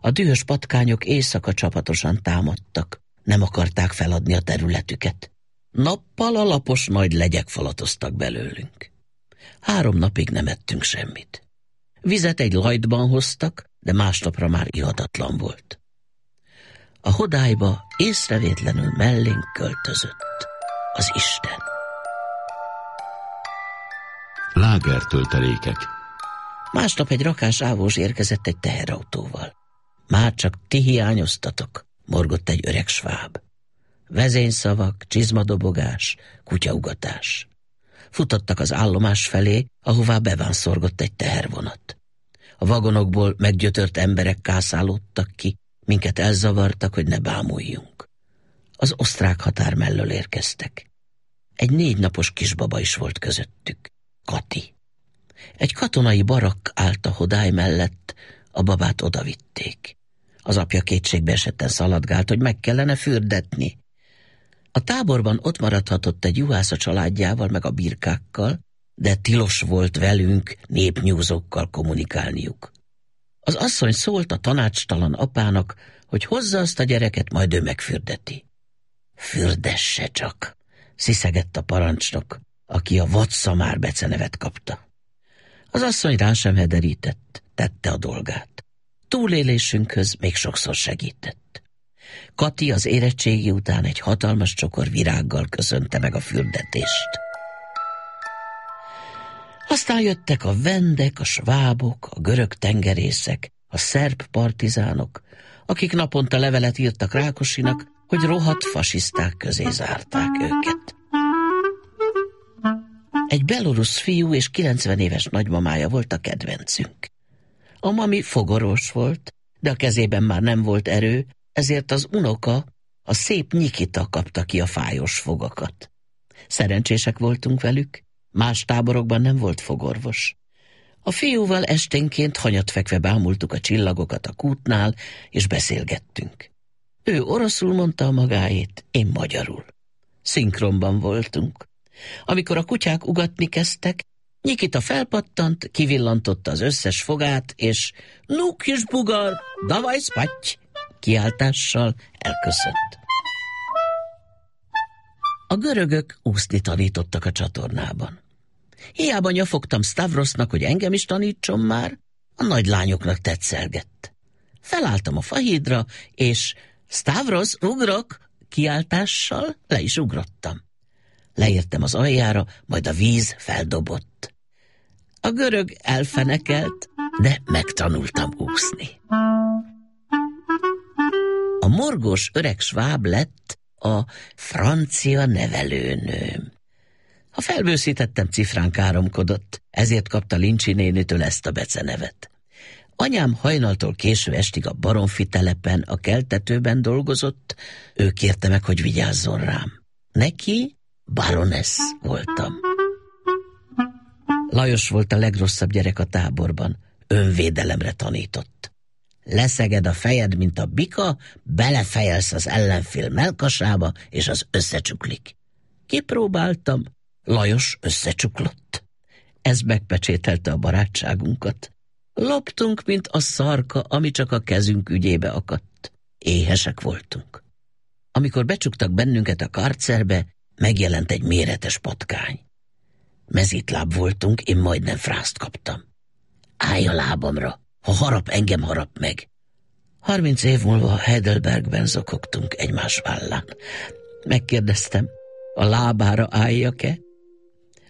A dühös patkányok éjszaka csapatosan támadtak. Nem akarták feladni a területüket. Nappal a lapos nagy legyek falatoztak belőlünk. Három napig nem ettünk semmit. Vizet egy lajtban hoztak, de másnapra már ihatatlan volt. A hodályba észrevétlenül mellénk költözött az Isten. Lágertöltelékek Másnap egy rakás ávós érkezett egy teherautóval. Már csak ti hiányoztatok, morgott egy öreg sváb. Vezényszavak, csizmadobogás, kutyaugatás. Futottak az állomás felé, ahová szorgott egy tehervonat. A vagonokból meggyötört emberek kászálódtak ki, minket elzavartak, hogy ne bámuljunk. Az osztrák határ mellől érkeztek. Egy négy napos kisbaba is volt közöttük, Kati. Egy katonai barak állt a hodály mellett, a babát odavitték. Az apja kétségbe esetten szaladgált, hogy meg kellene fürdetni. A táborban ott maradhatott egy juhász a családjával, meg a birkákkal, de tilos volt velünk népnyúzókkal kommunikálniuk. Az asszony szólt a tanácstalan apának, hogy hozza azt a gyereket, majd ő megfürdeti. Fürdesse csak, sziszegett a parancsnok, aki a vadszamár becenevet kapta. Az asszony rá sem hederített, tette a dolgát túlélésünkhöz még sokszor segített. Kati az érettségi után egy hatalmas csokor virággal köszönte meg a fürdetést. Aztán jöttek a vendek, a svábok, a görög tengerészek, a szerb partizánok, akik naponta levelet írtak Rákosinak, hogy rohadt fasiszták közé zárták őket. Egy belorusz fiú és 90 éves nagymamája volt a kedvencünk. A mami fogoros volt, de a kezében már nem volt erő, ezért az unoka, a szép Nyikita kapta ki a fájos fogakat. Szerencsések voltunk velük, más táborokban nem volt fogorvos. A fiúval esténként hanyatfekve bámultuk a csillagokat a kútnál, és beszélgettünk. Ő oroszul mondta a magáét, én magyarul. Szinkronban voltunk. Amikor a kutyák ugatni kezdtek, Nyikita felpattant, kivillantotta az összes fogát, és nu bugar, davaj szpatty! kiáltással elköszönt. A görögök úszni tanítottak a csatornában. Hiába nyafogtam Stavrosnak, hogy engem is tanítson már, a nagy lányoknak tetszelgett. Felálltam a fahídra, és Stavros, ugrok! kiáltással le is ugrottam leértem az aljára, majd a víz feldobott. A görög elfenekelt, de megtanultam úszni. A morgós öreg sváb lett a francia nevelőnőm. Ha felbőszítettem, cifrán káromkodott, ezért kapta Lincsi nénitől ezt a becenevet. Anyám hajnaltól késő estig a baromfi telepen, a keltetőben dolgozott, ő kérte meg, hogy vigyázzon rám. Neki baronesz voltam. Lajos volt a legrosszabb gyerek a táborban, önvédelemre tanított. Leszeged a fejed, mint a bika, belefejelsz az ellenfél melkasába, és az összecsuklik. Kipróbáltam, Lajos összecsuklott. Ez megpecsételte a barátságunkat. Loptunk, mint a szarka, ami csak a kezünk ügyébe akadt. Éhesek voltunk. Amikor becsuktak bennünket a karcerbe, megjelent egy méretes patkány. Mezítláb voltunk, én majdnem frászt kaptam. Állj a lábamra, ha harap, engem harap meg. Harminc év múlva Heidelbergben zokogtunk egymás vállán. Megkérdeztem, a lábára álljak-e?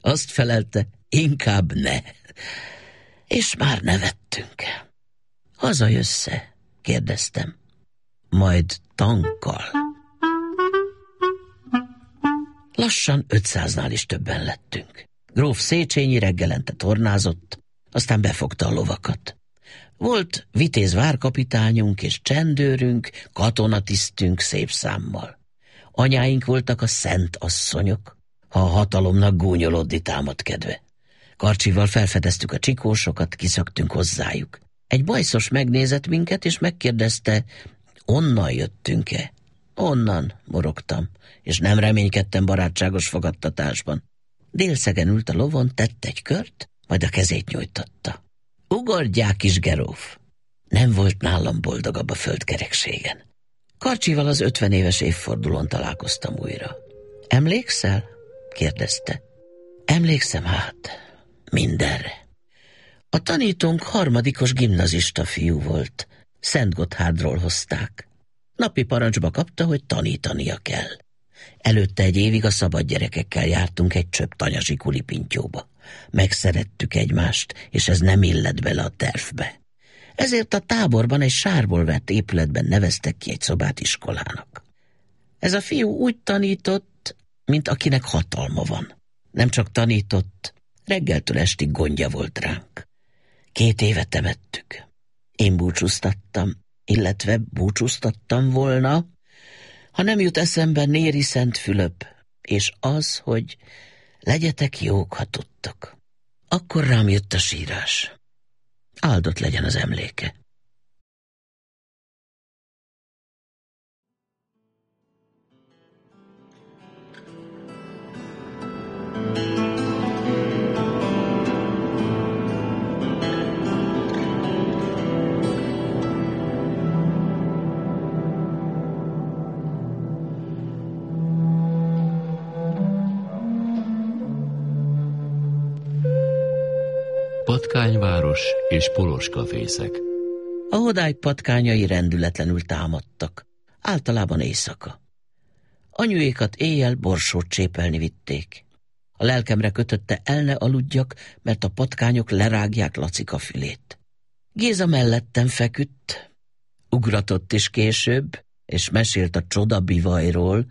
Azt felelte, inkább ne. És már nevettünk. Hazajössze? kérdeztem. Majd tankkal. Lassan 500 is többen lettünk. Gróf Széchenyi reggelente tornázott, aztán befogta a lovakat. Volt vitéz várkapitányunk és csendőrünk, katonatisztünk szép számmal. Anyáink voltak a szent asszonyok, ha a hatalomnak gúnyolódni támad kedve. Karcsival felfedeztük a csikósokat, kiszöktünk hozzájuk. Egy bajszos megnézett minket, és megkérdezte, onnan jöttünk-e. Onnan, morogtam, és nem reménykedtem barátságos fogadtatásban. Délszegen ült a lovon, tett egy kört, majd a kezét nyújtotta. Ugordják, is, Geróf! Nem volt nálam boldogabb a földkerekségen. Karcsival az ötven éves évfordulón találkoztam újra. Emlékszel? kérdezte. Emlékszem hát, mindenre. A tanítónk harmadikos gimnazista fiú volt. Szent Gotthardról hozták. Napi parancsba kapta, hogy tanítania kell. Előtte egy évig a szabad gyerekekkel jártunk egy csöpp tanyasi kulipintyóba. Megszerettük egymást, és ez nem illett bele a tervbe. Ezért a táborban egy sárból vett épületben neveztek ki egy szobát iskolának. Ez a fiú úgy tanított, mint akinek hatalma van. Nem csak tanított, reggeltől estig gondja volt ránk. Két évet temettük. Én búcsúztattam, illetve búcsúztattam volna, ha nem jut eszembe Néri Szent Fülöp, és az, hogy legyetek jók, ha tudtok. Akkor rám jött a sírás. Áldott legyen az emléke. thank you Patkányváros és fészek. A hodály patkányai rendületlenül támadtak, általában éjszaka. Anyuékat éjjel borsót csépelni vitték. A lelkemre kötötte el ne aludjak, mert a patkányok lerágják Lacika fülét. Géza mellettem feküdt, ugratott is később, és mesélt a bivajról,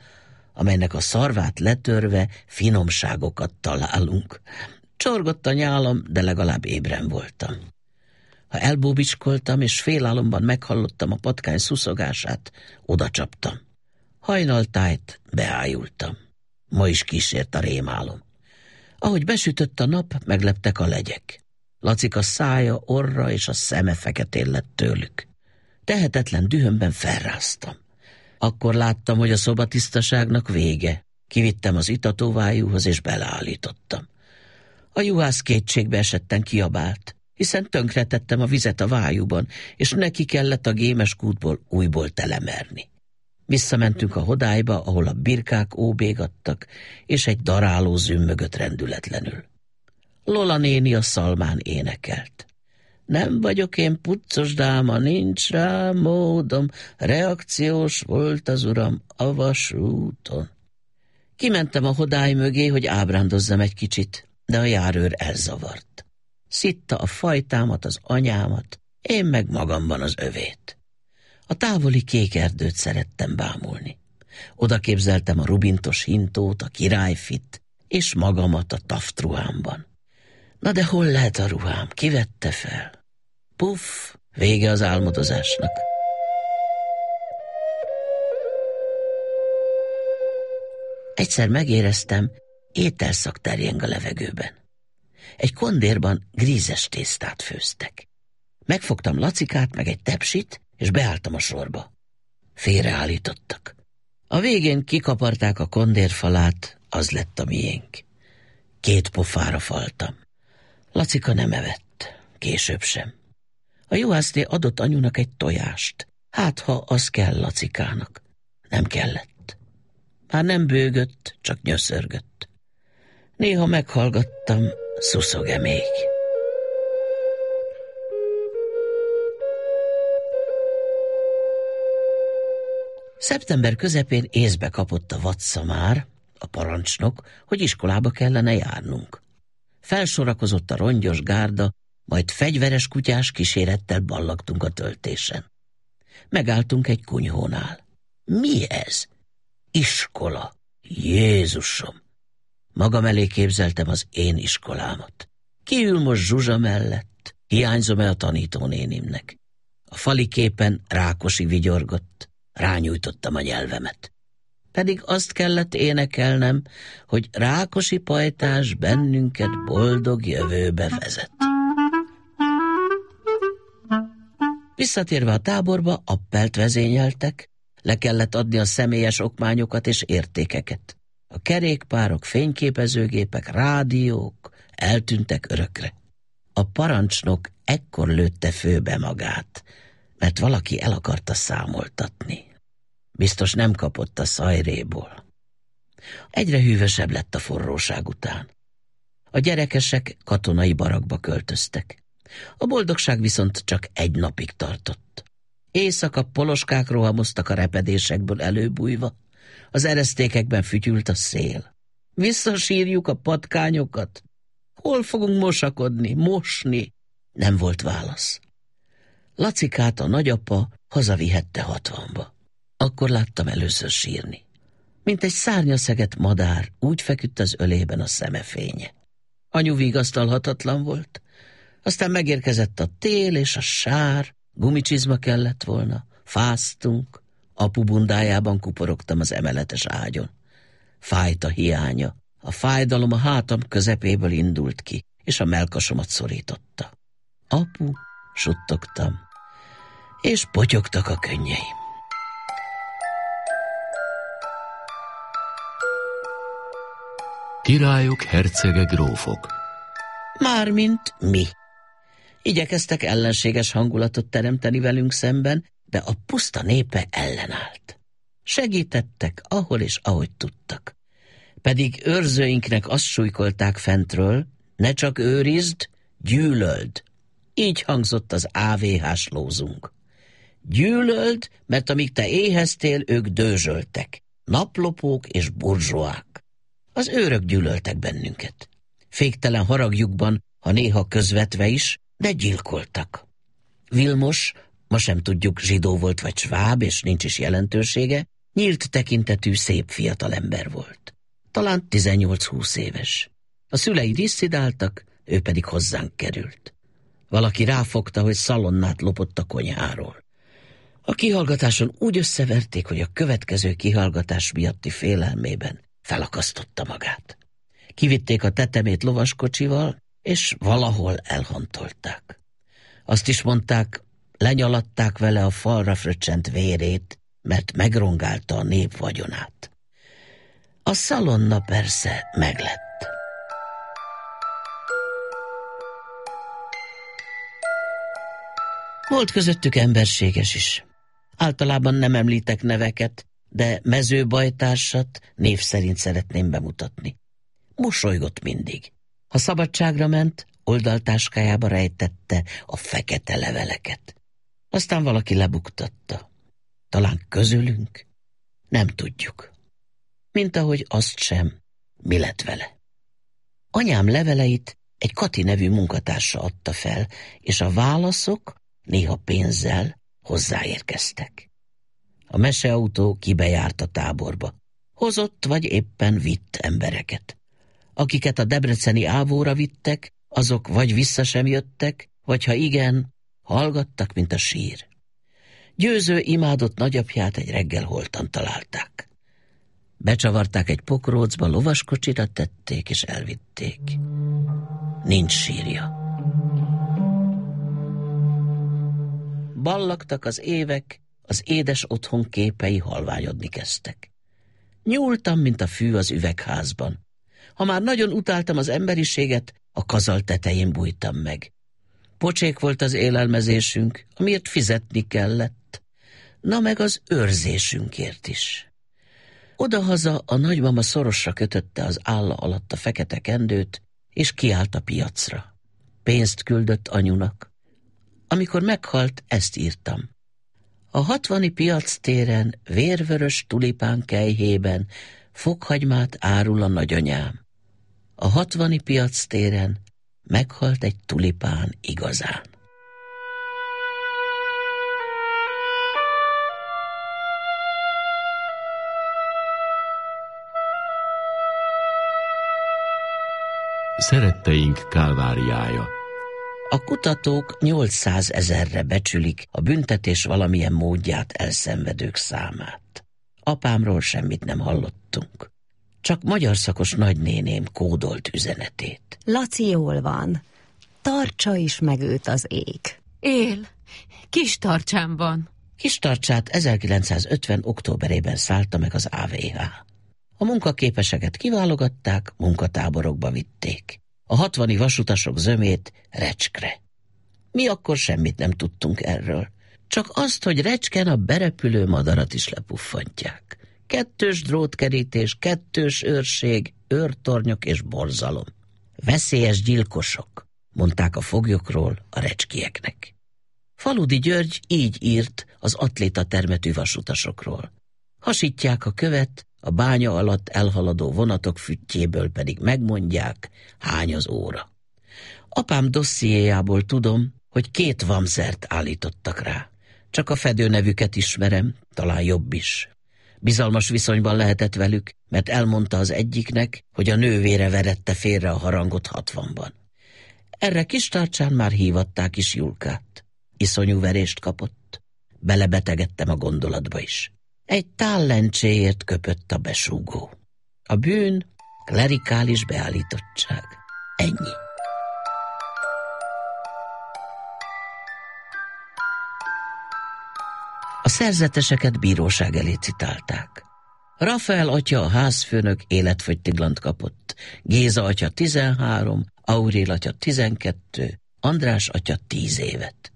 amelynek a szarvát letörve finomságokat találunk. Csorgott a nyálam, de legalább ébren voltam. Ha elbóbicskoltam, és félálomban meghallottam a patkány szuszogását, oda csaptam. Hajnaltájt beájultam. Ma is kísért a rémálom. Ahogy besütött a nap, megleptek a legyek. Lacik a szája, orra és a szeme feketén lett tőlük. Tehetetlen dühömben felráztam. Akkor láttam, hogy a szobatisztaságnak vége. Kivittem az itatóvájúhoz, és beleállítottam. A juhász kétségbe esetten kiabált, hiszen tönkretettem a vizet a vájúban, és neki kellett a gémes kútból újból telemerni. Visszamentünk a hodályba, ahol a birkák óbégattak, és egy daráló zümmögött rendületlenül. Lola néni a szalmán énekelt. Nem vagyok én puccos dáma, nincs rá módom, reakciós volt az uram a vasúton. Kimentem a hodály mögé, hogy ábrándozzam egy kicsit de a járőr elzavart. Szitta a fajtámat, az anyámat, én meg magamban az övét. A távoli kék erdőt szerettem bámulni. Oda képzeltem a rubintos hintót, a királyfit, és magamat a taftruhámban. Na de hol lehet a ruhám? Kivette fel? Puff, vége az álmodozásnak. Egyszer megéreztem, Ételszak terjeng a levegőben. Egy kondérban grízes tésztát főztek. Megfogtam lacikát, meg egy tepsit, és beálltam a sorba. Félreállítottak. A végén kikaparták a kondérfalát, az lett a miénk. Két pofára faltam. Lacika nem evett, később sem. A juhászté adott anyunak egy tojást, hát ha az kell Lacikának. Nem kellett. Már nem bőgött, csak nyöszörgött. Néha meghallgattam, szuszog-e még. Szeptember közepén észbe kapott a vadszamár, a parancsnok, hogy iskolába kellene járnunk. Felsorakozott a rongyos gárda, majd fegyveres kutyás kísérettel ballagtunk a töltésen. Megálltunk egy kunyhónál. Mi ez? Iskola. Jézusom! Magam elé képzeltem az én iskolámat. Ki ül most Zsuzsa mellett? Hiányzom-e a tanítónénimnek? A fali képen Rákosi vigyorgott, rányújtottam a nyelvemet. Pedig azt kellett énekelnem, hogy Rákosi pajtás bennünket boldog jövőbe vezet. Visszatérve a táborba, appelt vezényeltek, le kellett adni a személyes okmányokat és értékeket. A kerékpárok, fényképezőgépek, rádiók eltűntek örökre. A parancsnok ekkor lőtte főbe magát, mert valaki el akarta számoltatni. Biztos nem kapott a szajréból. Egyre hűvösebb lett a forróság után. A gyerekesek katonai barakba költöztek. A boldogság viszont csak egy napig tartott. Éjszaka poloskák rohamoztak a repedésekből előbújva, az eresztékekben fütyült a szél. Visszasírjuk a patkányokat. Hol fogunk mosakodni, mosni? Nem volt válasz. Lacikát a nagyapa hazavihette hatvanba. Akkor láttam először sírni. Mint egy szárnyaszeget madár, úgy feküdt az ölében a szemefénye. Anyu vigasztalhatatlan volt. Aztán megérkezett a tél és a sár, gumicsizma kellett volna, fáztunk. Apu bundájában kuporogtam az emeletes ágyon. Fájt a hiánya. A fájdalom a hátam közepéből indult ki, és a melkasomat szorította. Apu, suttogtam, és potyogtak a könnyeim. Királyok, hercege, grófok. Mármint mi. Igyekeztek ellenséges hangulatot teremteni velünk szemben, de a puszta népe ellenállt. Segítettek, ahol és ahogy tudtak. Pedig őrzőinknek azt súlykolták fentről, ne csak őrizd, gyűlöld. Így hangzott az AVH-s lózunk. Gyűlöld, mert amíg te éheztél, ők dőzsöltek. Naplopók és burzsóák. Az őrök gyűlöltek bennünket. Féktelen haragjukban, ha néha közvetve is, de gyilkoltak. Vilmos, ma sem tudjuk, zsidó volt vagy sváb, és nincs is jelentősége, nyílt tekintetű, szép fiatalember volt. Talán 18-20 éves. A szülei disszidáltak, ő pedig hozzánk került. Valaki ráfogta, hogy szalonnát lopott a konyháról. A kihallgatáson úgy összeverték, hogy a következő kihallgatás miatti félelmében felakasztotta magát. Kivitték a tetemét lovaskocsival, és valahol elhantolták. Azt is mondták, lenyaladták vele a falra fröccsent vérét, mert megrongálta a nép vagyonát. A szalonna persze meglett. Volt közöttük emberséges is. Általában nem említek neveket, de mezőbajtársat név szerint szeretném bemutatni. Mosolygott mindig. Ha szabadságra ment, oldaltáskájába rejtette a fekete leveleket. Aztán valaki lebuktatta. Talán közülünk? Nem tudjuk. Mint ahogy azt sem, mi lett vele. Anyám leveleit egy Kati nevű munkatársa adta fel, és a válaszok néha pénzzel hozzáérkeztek. A meseautó kibejárt a táborba. Hozott vagy éppen vitt embereket. Akiket a debreceni ávóra vittek, azok vagy vissza sem jöttek, vagy ha igen, hallgattak, mint a sír. Győző imádott nagyapját egy reggel holtan találták. Becsavarták egy pokrócba, lovaskocsira tették és elvitték. Nincs sírja. Ballaktak az évek, az édes otthon képei halványodni kezdtek. Nyúltam, mint a fű az üvegházban. Ha már nagyon utáltam az emberiséget, a kazal tetején bújtam meg. Pocsék volt az élelmezésünk, amiért fizetni kellett. Na meg az őrzésünkért is. Odahaza a nagymama szorosra kötötte az álla alatt a fekete kendőt, és kiállt a piacra. Pénzt küldött anyunak. Amikor meghalt, ezt írtam. A hatvani piac téren, vérvörös tulipán kejhében fokhagymát árul a nagyanyám. A hatvani piac téren meghalt egy tulipán igazán. Szeretteink kálváriája A kutatók 800 ezerre becsülik a büntetés valamilyen módját elszenvedők számát. Apámról semmit nem hallottunk csak magyar szakos nagynéném kódolt üzenetét. Laci jól van. Tartsa is meg őt az ég. Él. Kis van. Kis tartsát 1950. októberében szállta meg az AVH. A munkaképeseket kiválogatták, munkatáborokba vitték. A hatvani vasutasok zömét recskre. Mi akkor semmit nem tudtunk erről. Csak azt, hogy recsken a berepülő madarat is lepuffantják. Kettős drótkerítés, kettős őrség, őrtornyok és borzalom. Veszélyes gyilkosok, mondták a foglyokról a recskieknek. Faludi György így írt az atléta termetű vasutasokról. Hasítják a követ, a bánya alatt elhaladó vonatok füttyéből pedig megmondják, hány az óra. Apám dossziéjából tudom, hogy két vamszert állítottak rá. Csak a fedőnevüket ismerem, talán jobb is. Bizalmas viszonyban lehetett velük, mert elmondta az egyiknek, hogy a nővére verette félre a harangot hatvanban. Erre kis tárcsán már hívatták is Julkát. Iszonyú verést kapott. Belebetegedtem a gondolatba is. Egy tállencséért köpött a besúgó. A bűn klerikális beállítottság. Ennyi. A szerzeteseket bíróság elé citálták. Rafael atya a házfőnök életfogytiglant kapott, Géza atya 13, Aurél atya 12, András atya 10 évet.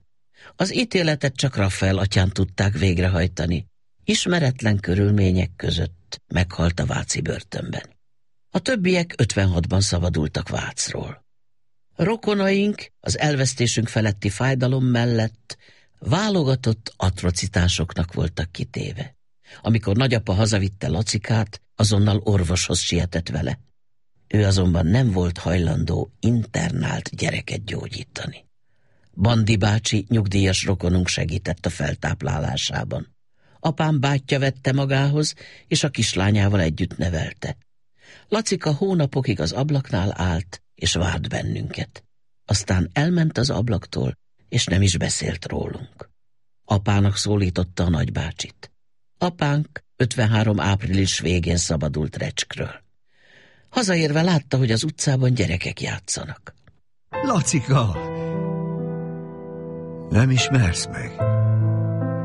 Az ítéletet csak Rafael atyán tudták végrehajtani, ismeretlen körülmények között meghalt a Váci börtönben. A többiek 56-ban szabadultak Vácról. Rokonaink az elvesztésünk feletti fájdalom mellett válogatott atrocitásoknak voltak kitéve. Amikor nagyapa hazavitte Lacikát, azonnal orvoshoz sietett vele. Ő azonban nem volt hajlandó internált gyereket gyógyítani. Bandi bácsi nyugdíjas rokonunk segített a feltáplálásában. Apám bátyja vette magához, és a kislányával együtt nevelte. Lacika hónapokig az ablaknál állt, és várt bennünket. Aztán elment az ablaktól, és nem is beszélt rólunk. Apának szólította a nagybácsit. Apánk 53 április végén szabadult recskről. Hazaérve látta, hogy az utcában gyerekek játszanak. Lacika! Nem ismersz meg?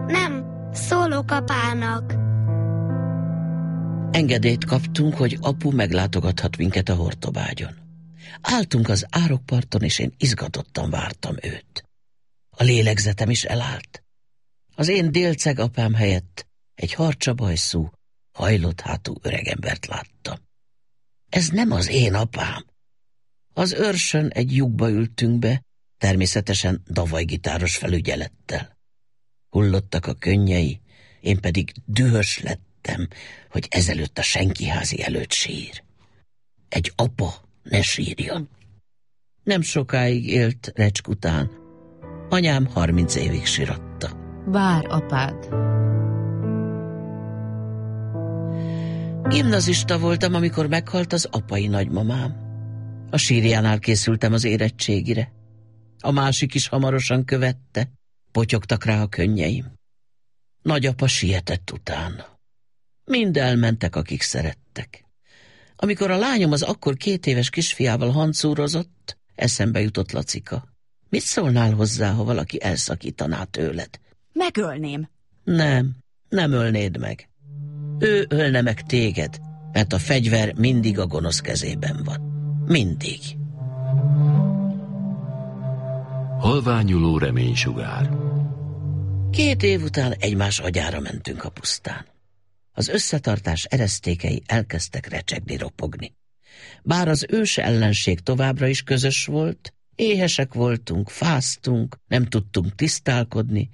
Nem, szólok apának. Engedélyt kaptunk, hogy apu meglátogathat minket a hortobágyon. Áltunk az árokparton, és én izgatottan vártam őt. A lélegzetem is elállt. Az én délceg apám helyett egy harcsabajszú, hajlott hátú öregembert láttam. Ez nem az én apám. Az őrsön egy lyukba ültünk be, természetesen davajgitáros felügyelettel. Hullottak a könnyei, én pedig dühös lettem, hogy ezelőtt a senkiházi előtt sír. Egy apa ne sírjon. Nem sokáig élt Recsk után, Anyám 30 évig siratta. Vár apád. Gimnazista voltam, amikor meghalt az apai nagymamám. A sírjánál készültem az érettségire. A másik is hamarosan követte, potyogtak rá a könnyeim. Nagyapa sietett utána. Mind elmentek, akik szerettek. Amikor a lányom az akkor két éves kisfiával hancúrozott, eszembe jutott Lacika. Mit szólnál hozzá, ha valaki elszakítaná tőled? Megölném. Nem, nem ölnéd meg. Ő ölne meg téged, mert a fegyver mindig a gonosz kezében van. Mindig. Halványuló reménysugár Két év után egymás agyára mentünk a pusztán. Az összetartás eresztékei elkezdtek recsegni, ropogni. Bár az ős ellenség továbbra is közös volt, Éhesek voltunk, fáztunk, nem tudtunk tisztálkodni,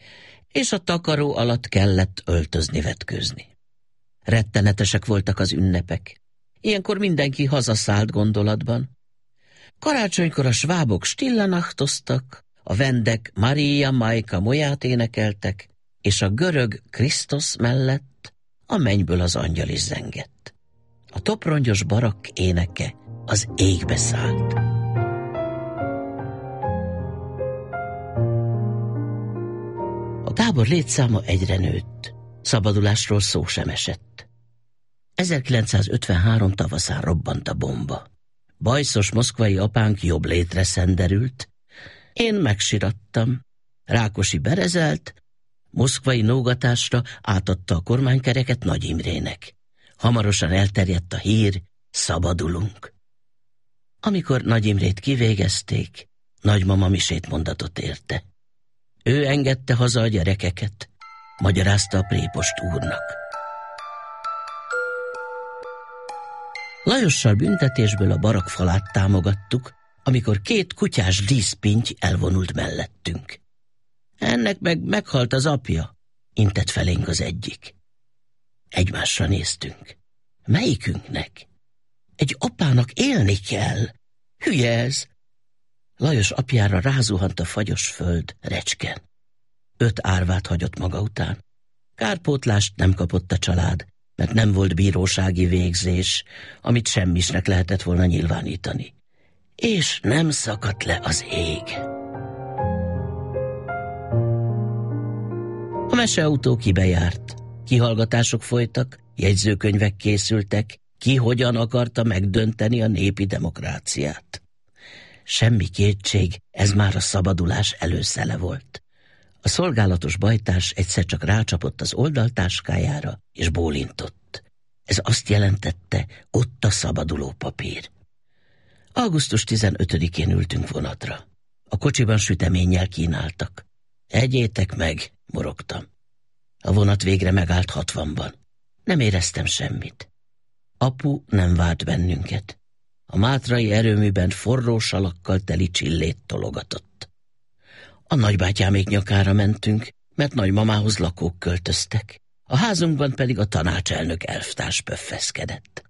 és a takaró alatt kellett öltözni, vetkőzni. Rettenetesek voltak az ünnepek. Ilyenkor mindenki hazaszállt gondolatban. Karácsonykor a svábok stillanachtoztak, a vendek Maria Majka moját énekeltek, és a görög Krisztus mellett a mennyből az angyal is zengett. A toprongyos barak éneke az égbe szállt. tábor létszáma egyre nőtt. Szabadulásról szó sem esett. 1953 tavaszán robbant a bomba. Bajszos moszkvai apánk jobb létre szenderült, én megsirattam. Rákosi berezelt, moszkvai nógatásra átadta a kormánykereket Nagy Imrének. Hamarosan elterjedt a hír, szabadulunk. Amikor Nagy Imrét kivégezték, nagymama misét mondatot érte. Ő engedte haza a gyerekeket, magyarázta a prépost úrnak. Lajossal büntetésből a barak falát támogattuk, amikor két kutyás díszpinty elvonult mellettünk. Ennek meg meghalt az apja, intett felénk az egyik. Egymásra néztünk. Melyikünknek? Egy apának élni kell. Hülye ez, Lajos apjára rázuhant a fagyos föld recske. Öt árvát hagyott maga után. Kárpótlást nem kapott a család, mert nem volt bírósági végzés, amit semmisnek lehetett volna nyilvánítani. És nem szakadt le az ég. A meseautó kibejárt. Kihallgatások folytak, jegyzőkönyvek készültek, ki hogyan akarta megdönteni a népi demokráciát. Semmi kétség, ez már a szabadulás előszele volt. A szolgálatos bajtás egyszer csak rácsapott az oldaltáskájára, és bólintott. Ez azt jelentette, ott a szabaduló papír. Augusztus 15-én ültünk vonatra. A kocsiban süteménnyel kínáltak. Egyétek meg, morogtam. A vonat végre megállt hatvanban. Nem éreztem semmit. Apu nem várt bennünket a mátrai erőműben forró salakkal teli csillét tologatott. A nagybátyámék nyakára mentünk, mert nagymamához lakók költöztek, a házunkban pedig a tanácselnök elftárs pöffeszkedett.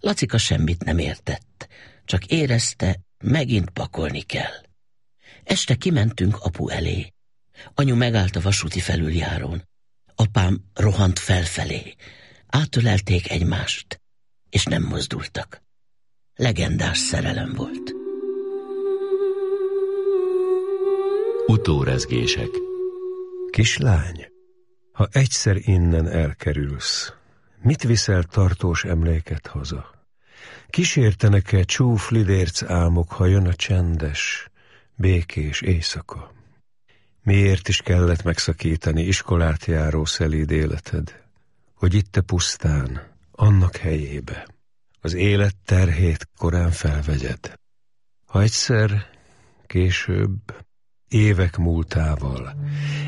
Lacika semmit nem értett, csak érezte, megint pakolni kell. Este kimentünk apu elé. Anyu megállt a vasúti felüljárón. Apám rohant felfelé. Átölelték egymást, és nem mozdultak legendás szerelem volt. Utórezgések Kislány, ha egyszer innen elkerülsz, mit viszel tartós emléket haza? Kísértenek-e csúf lidérc álmok, ha jön a csendes, békés éjszaka? Miért is kellett megszakítani iskolát járó szelíd életed, hogy itt te pusztán, annak helyébe az élet terhét korán felvegyed. Ha egyszer, később, évek múltával,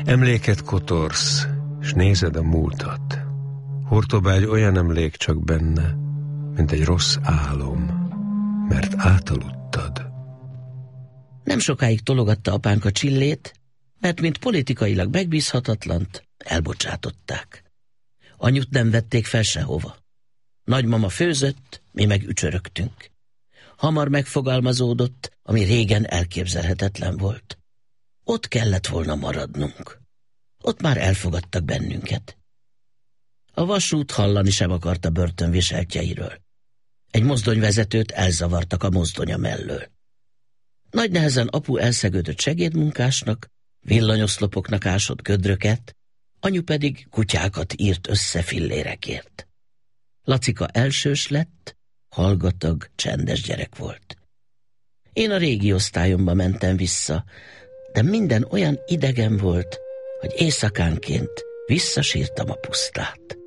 emléket kotorsz, és nézed a múltat. Hortobágy olyan emlék csak benne, mint egy rossz álom, mert átaludtad. Nem sokáig tologatta apánk a csillét, mert mint politikailag megbízhatatlant elbocsátották. Anyut nem vették fel sehova. Nagymama főzött, mi meg ücsörögtünk. Hamar megfogalmazódott, ami régen elképzelhetetlen volt. Ott kellett volna maradnunk. Ott már elfogadtak bennünket. A vasút hallani sem akart a börtön Egy mozdonyvezetőt elzavartak a mozdonya mellől. Nagy nehezen apu elszegődött segédmunkásnak, villanyoszlopoknak ásott gödröket, anyu pedig kutyákat írt össze fillérekért. Lacika elsős lett, hallgatag, csendes gyerek volt. Én a régi osztályomba mentem vissza, de minden olyan idegen volt, hogy éjszakánként visszasírtam a pusztát.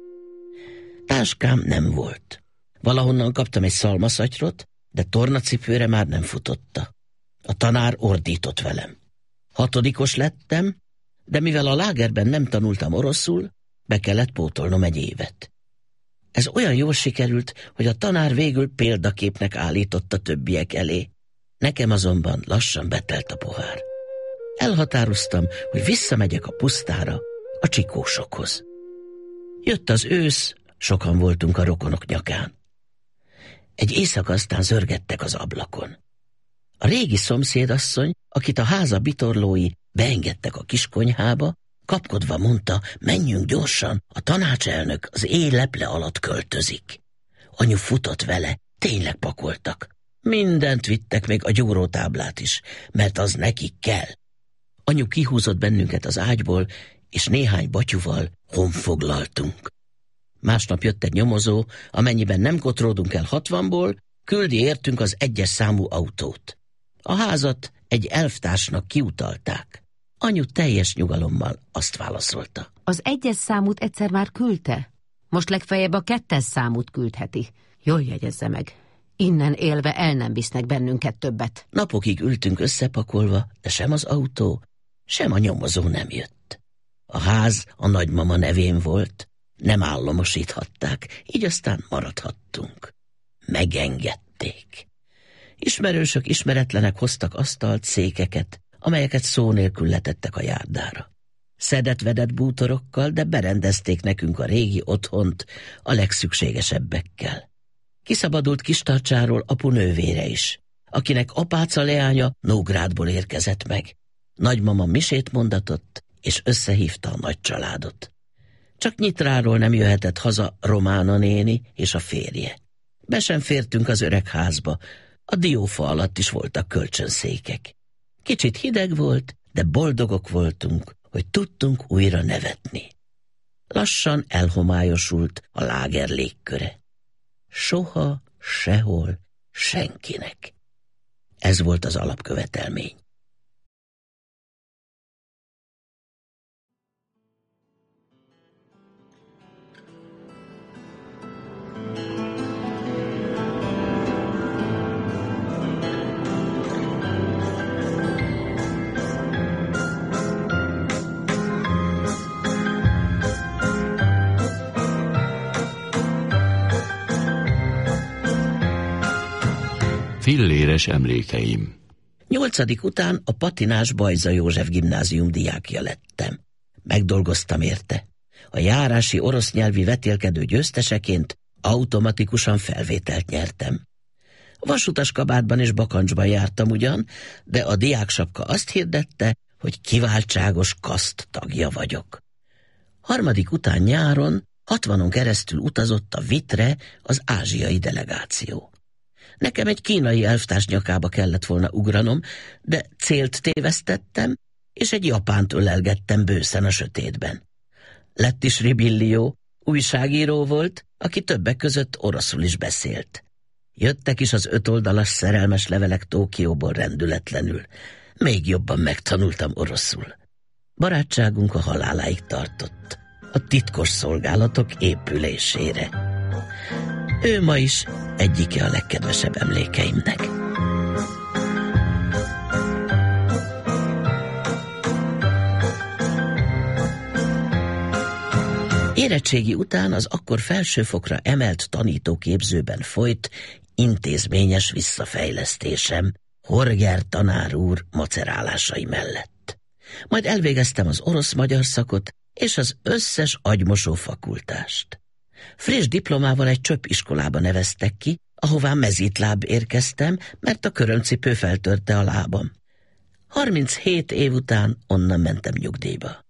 Táskám nem volt. Valahonnan kaptam egy szalmaszatyrot, de tornacipőre már nem futotta. A tanár ordított velem. Hatodikos lettem, de mivel a lágerben nem tanultam oroszul, be kellett pótolnom egy évet. Ez olyan jól sikerült, hogy a tanár végül példaképnek állította többiek elé. Nekem azonban lassan betelt a pohár. Elhatároztam, hogy visszamegyek a pusztára, a csikósokhoz. Jött az ősz, sokan voltunk a rokonok nyakán. Egy éjszaka aztán zörgettek az ablakon. A régi szomszédasszony, akit a háza bitorlói beengedtek a kiskonyhába, Kapkodva mondta, menjünk gyorsan, a tanácselnök az éleple alatt költözik. Anyu futott vele, tényleg pakoltak. Mindent vittek, még a gyúrótáblát is, mert az nekik kell. Anyu kihúzott bennünket az ágyból, és néhány batyuval honfoglaltunk. Másnap jött egy nyomozó, amennyiben nem kotródunk el hatvanból, küldi értünk az egyes számú autót. A házat egy elvtársnak kiutalták. Anyu teljes nyugalommal azt válaszolta. Az egyes számút egyszer már küldte? Most legfeljebb a kettes számút küldheti. Jól jegyezze meg. Innen élve el nem visznek bennünket többet. Napokig ültünk összepakolva, de sem az autó, sem a nyomozó nem jött. A ház a nagymama nevén volt, nem állomosíthatták, így aztán maradhattunk. Megengedték. Ismerősök, ismeretlenek hoztak asztalt, székeket, amelyeket szó nélkül letettek a járdára. Szedett-vedett bútorokkal, de berendezték nekünk a régi otthont a legszükségesebbekkel. Kiszabadult kistarcsáról apu nővére is, akinek apáca leánya Nógrádból érkezett meg. Nagymama misét mondatott, és összehívta a nagy családot. Csak Nyitráról nem jöhetett haza Romána néni és a férje. Be sem fértünk az öreg házba, a diófa alatt is voltak kölcsönszékek. Kicsit hideg volt, de boldogok voltunk, hogy tudtunk újra nevetni. Lassan elhomályosult a láger légköre. Soha, sehol, senkinek. Ez volt az alapkövetelmény. filléres emlékeim. Nyolcadik után a patinás Bajza József gimnázium diákja lettem. Megdolgoztam érte. A járási orosz nyelvi vetélkedő győzteseként automatikusan felvételt nyertem. Vasutas kabátban és bakancsban jártam ugyan, de a diáksapka azt hirdette, hogy kiváltságos kaszt tagja vagyok. Harmadik után nyáron, hatvanon keresztül utazott a Vitre az ázsiai delegáció. Nekem egy kínai elvtárs nyakába kellett volna ugranom, de célt tévesztettem, és egy japánt ölelgettem bőszen a sötétben. Lett is Ribillió, újságíró volt, aki többek között oroszul is beszélt. Jöttek is az ötoldalas szerelmes levelek Tókióból rendületlenül. Még jobban megtanultam oroszul. Barátságunk a haláláig tartott. A titkos szolgálatok épülésére. Ő ma is egyike a legkedvesebb emlékeimnek. Érettségi után az akkor felsőfokra emelt tanítóképzőben folyt intézményes visszafejlesztésem, Horger tanár úr macerálásai mellett. Majd elvégeztem az orosz-magyar szakot és az összes agymosó fakultást. Friss diplomával egy csöpp iskolába neveztek ki, ahová mezítláb érkeztem, mert a körömcipő feltörte a lábam. 37 év után onnan mentem nyugdíjba.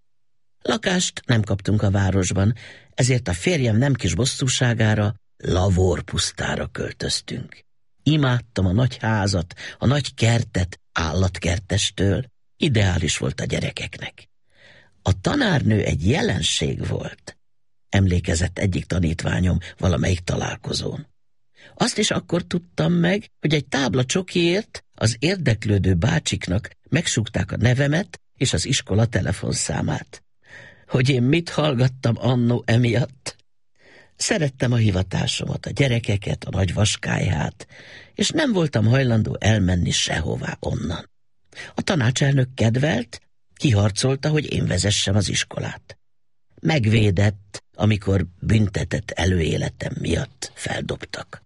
Lakást nem kaptunk a városban, ezért a férjem nem kis bosszúságára Lavor pusztára költöztünk. Imádtam a nagy házat, a nagy kertet állatkertestől, ideális volt a gyerekeknek. A tanárnő egy jelenség volt – emlékezett egyik tanítványom valamelyik találkozón. Azt is akkor tudtam meg, hogy egy tábla csokiért az érdeklődő bácsiknak megsúgták a nevemet és az iskola telefonszámát. Hogy én mit hallgattam annó emiatt? Szerettem a hivatásomat, a gyerekeket, a nagy vaskályhát, és nem voltam hajlandó elmenni sehová onnan. A tanácselnök kedvelt, kiharcolta, hogy én vezessem az iskolát. Megvédett, amikor büntetett előéletem miatt feldobtak.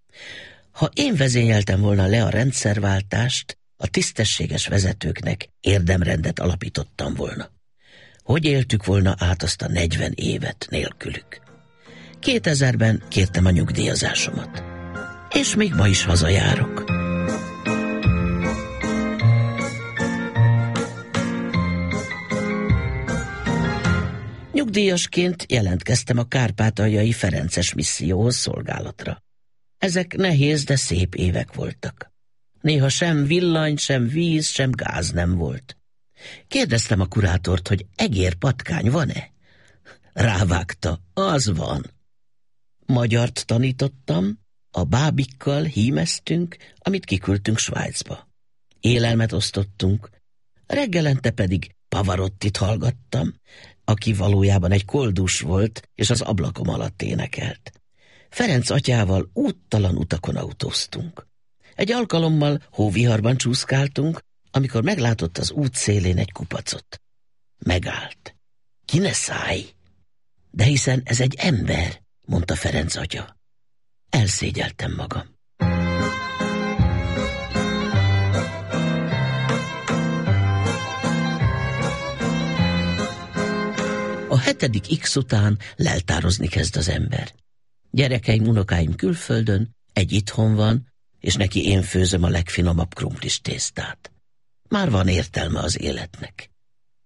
Ha én vezényeltem volna le a rendszerváltást, a tisztességes vezetőknek érdemrendet alapítottam volna. Hogy éltük volna át azt a 40 évet nélkülük? 2000-ben kértem a nyugdíjazásomat. És még ma is hazajárok. Nyugdíjasként jelentkeztem a kárpátaljai Ferences misszióhoz szolgálatra. Ezek nehéz, de szép évek voltak. Néha sem villany, sem víz, sem gáz nem volt. Kérdeztem a kurátort, hogy egér patkány van-e? Rávágta, az van. Magyart tanítottam, a bábikkal hímeztünk, amit kiküldtünk Svájcba. Élelmet osztottunk, reggelente pedig Pavarottit hallgattam, aki valójában egy koldus volt, és az ablakom alatt énekelt. Ferenc atyával úttalan utakon autóztunk. Egy alkalommal hóviharban csúszkáltunk, amikor meglátott az út szélén egy kupacot. Megállt. Ki ne szállj? De hiszen ez egy ember, mondta Ferenc atya. Elszégyeltem magam. A hetedik X után leltározni kezd az ember. Gyerekeim, unokáim külföldön, egy itthon van, és neki én főzöm a legfinomabb krumplis tésztát. Már van értelme az életnek.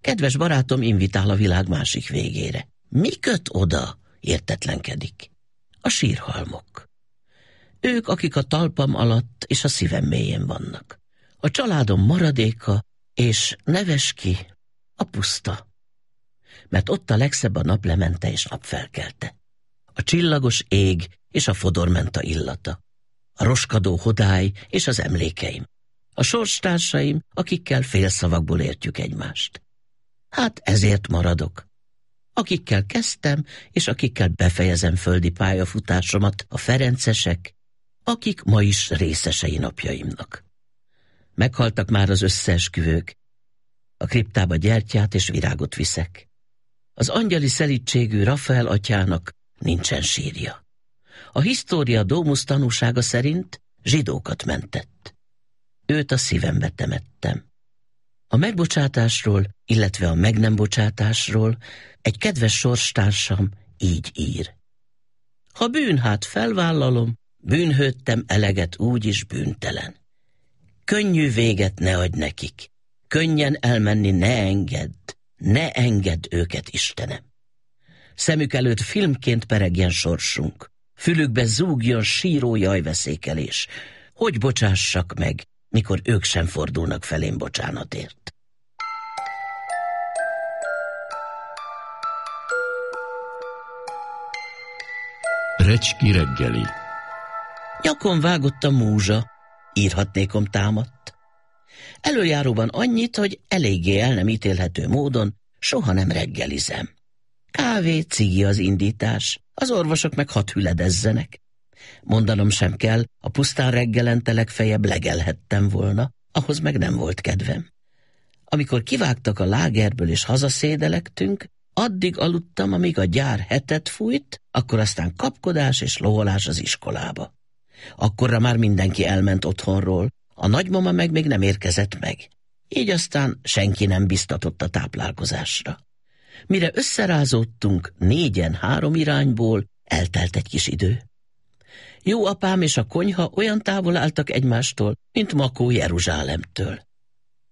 Kedves barátom invitál a világ másik végére. Mi köt oda? értetlenkedik. A sírhalmok. Ők, akik a talpam alatt és a szívem mélyén vannak. A családom maradéka, és neves ki a puszta mert ott a legszebb a lemente és napfelkelte. A csillagos ég és a fodormenta illata. A roskadó hodály és az emlékeim. A sorstársaim, akikkel félszavakból értjük egymást. Hát ezért maradok. Akikkel kezdtem, és akikkel befejezem földi pályafutásomat, a ferencesek, akik ma is részesei napjaimnak. Meghaltak már az összeesküvők. A kriptába gyertyát és virágot viszek. Az angyali szelítségű Rafael atyának nincsen sírja. A história Domus tanúsága szerint zsidókat mentett. Őt a szívembe temettem. A megbocsátásról, illetve a meg nem bocsátásról egy kedves sorstársam így ír. Ha bűn hát felvállalom, bűnhődtem eleget úgy is bűntelen. Könnyű véget ne adj nekik, könnyen elmenni ne engedd, ne engedd őket, Istenem! Szemük előtt filmként peregjen sorsunk, fülükbe zúgjon síró jajveszékelés. Hogy bocsássak meg, mikor ők sem fordulnak felém bocsánatért? Recski reggeli Nyakon vágott a múzsa, írhatnékom támadt. Előjáróban annyit, hogy eléggé el nem ítélhető módon soha nem reggelizem. Kávé, cigi az indítás, az orvosok meg hat hüledezzenek. Mondanom sem kell, a pusztán reggelente legfejebb legelhettem volna, ahhoz meg nem volt kedvem. Amikor kivágtak a lágerből és hazaszédelektünk, addig aludtam, amíg a gyár hetet fújt, akkor aztán kapkodás és loholás az iskolába. Akkorra már mindenki elment otthonról, a nagymama meg még nem érkezett meg. Így aztán senki nem biztatott a táplálkozásra. Mire összerázódtunk négyen három irányból, eltelt egy kis idő. Jó apám és a konyha olyan távol álltak egymástól, mint Makó Jeruzsálemtől.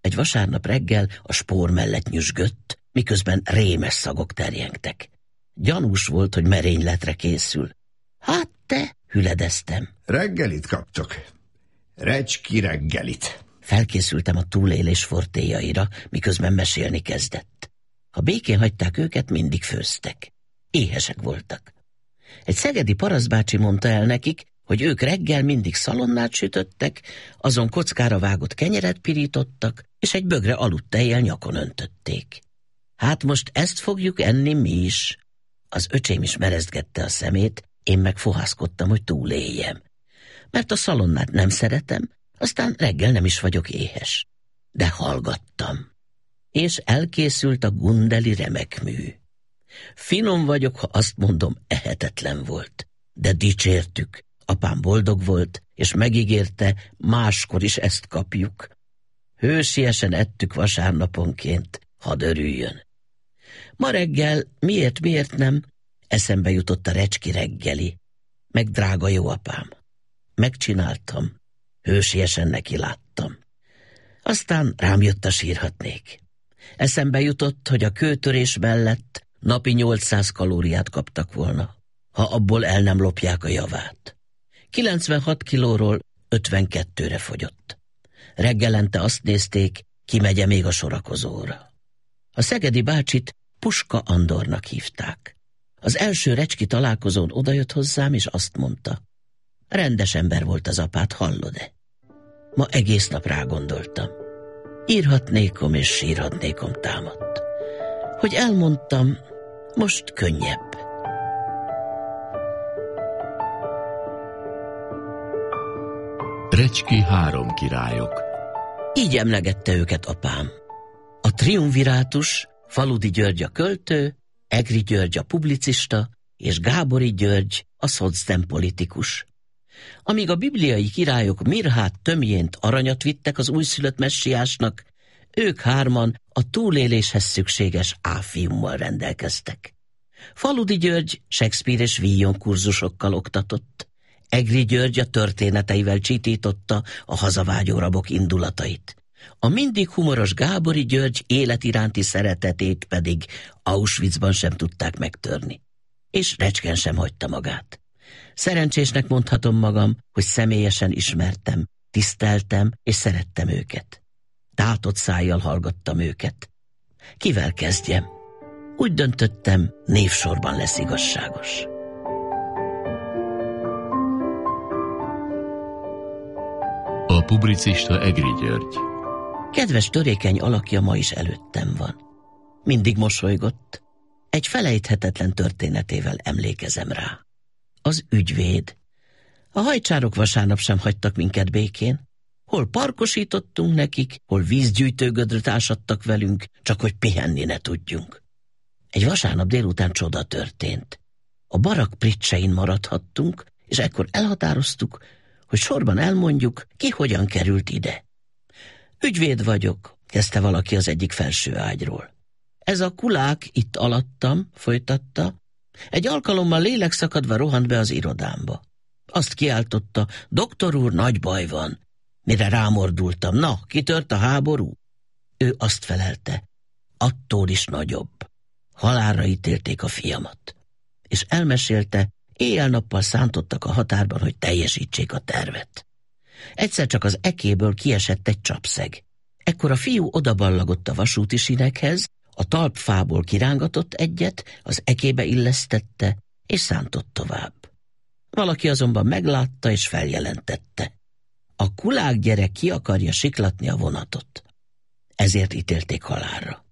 Egy vasárnap reggel a spór mellett nyüzsgött, miközben rémes szagok terjengtek. Gyanús volt, hogy merényletre készül. Hát te, hüledeztem. Reggelit kaptok. Recski reggelit. Felkészültem a túlélés fortéjaira, miközben mesélni kezdett. Ha békén hagyták őket, mindig főztek. Éhesek voltak. Egy szegedi paraszbácsi mondta el nekik, hogy ők reggel mindig szalonnát sütöttek, azon kockára vágott kenyeret pirítottak, és egy bögre aludt tejjel nyakon öntötték. Hát most ezt fogjuk enni mi is. Az öcsém is merezgette a szemét, én meg fohászkodtam, hogy túléljem mert a szalonnát nem szeretem, aztán reggel nem is vagyok éhes. De hallgattam. És elkészült a gundeli remek mű. Finom vagyok, ha azt mondom, ehetetlen volt. De dicsértük, apám boldog volt, és megígérte, máskor is ezt kapjuk. Hősiesen ettük vasárnaponként, hadd örüljön. Ma reggel, miért, miért nem, eszembe jutott a recski reggeli, meg drága jó apám. Megcsináltam. Hősiesen neki láttam. Aztán rám jött a sírhatnék. Eszembe jutott, hogy a kőtörés mellett napi 800 kalóriát kaptak volna, ha abból el nem lopják a javát. 96 kilóról 52-re fogyott. Reggelente azt nézték, kimegye még a sorakozóra. A szegedi bácsit Puska Andornak hívták. Az első recski találkozón odajött hozzám, és azt mondta. Rendes ember volt az apát, hallod-e? Ma egész nap rágondoltam. Írhatnékom és sírhatnékom támadt. Hogy elmondtam, most könnyebb. Recski három királyok. Így emlegette őket apám. A triumvirátus, Faludi György a költő, Egri György a publicista, és Gábori György a szocdem politikus. Amíg a bibliai királyok Mirhát tömjént aranyat vittek az újszülött messiásnak, ők hárman a túléléshez szükséges áfiummal rendelkeztek. Faludi György Shakespeare és Villon kurzusokkal oktatott. Egri György a történeteivel csitította a hazavágyó rabok indulatait. A mindig humoros Gábori György életiránti szeretetét pedig Auschwitzban sem tudták megtörni. És recsken sem hagyta magát. Szerencsésnek mondhatom magam, hogy személyesen ismertem, tiszteltem és szerettem őket. Tátott szájjal hallgattam őket. Kivel kezdjem? Úgy döntöttem, névsorban lesz igazságos. A publicista Egri György Kedves törékeny alakja ma is előttem van. Mindig mosolygott, egy felejthetetlen történetével emlékezem rá az ügyvéd. A hajcsárok vasárnap sem hagytak minket békén. Hol parkosítottunk nekik, hol vízgyűjtőgödröt ásadtak velünk, csak hogy pihenni ne tudjunk. Egy vasárnap délután csoda történt. A barak pricsein maradhattunk, és ekkor elhatároztuk, hogy sorban elmondjuk, ki hogyan került ide. Ügyvéd vagyok, kezdte valaki az egyik felső ágyról. Ez a kulák itt alattam, folytatta, egy alkalommal lélekszakadva rohant be az irodámba. Azt kiáltotta, doktor úr, nagy baj van. Mire rámordultam, na, kitört a háború? Ő azt felelte, attól is nagyobb. Halálra ítélték a fiamat. És elmesélte, éjjel-nappal szántottak a határban, hogy teljesítsék a tervet. Egyszer csak az ekéből kiesett egy csapszeg. Ekkor a fiú odaballagott a vasúti sinekhez, a talpfából kirángatott egyet, az ekébe illesztette, és szántott tovább. Valaki azonban meglátta és feljelentette. A kulák gyerek ki akarja siklatni a vonatot. Ezért ítélték halálra.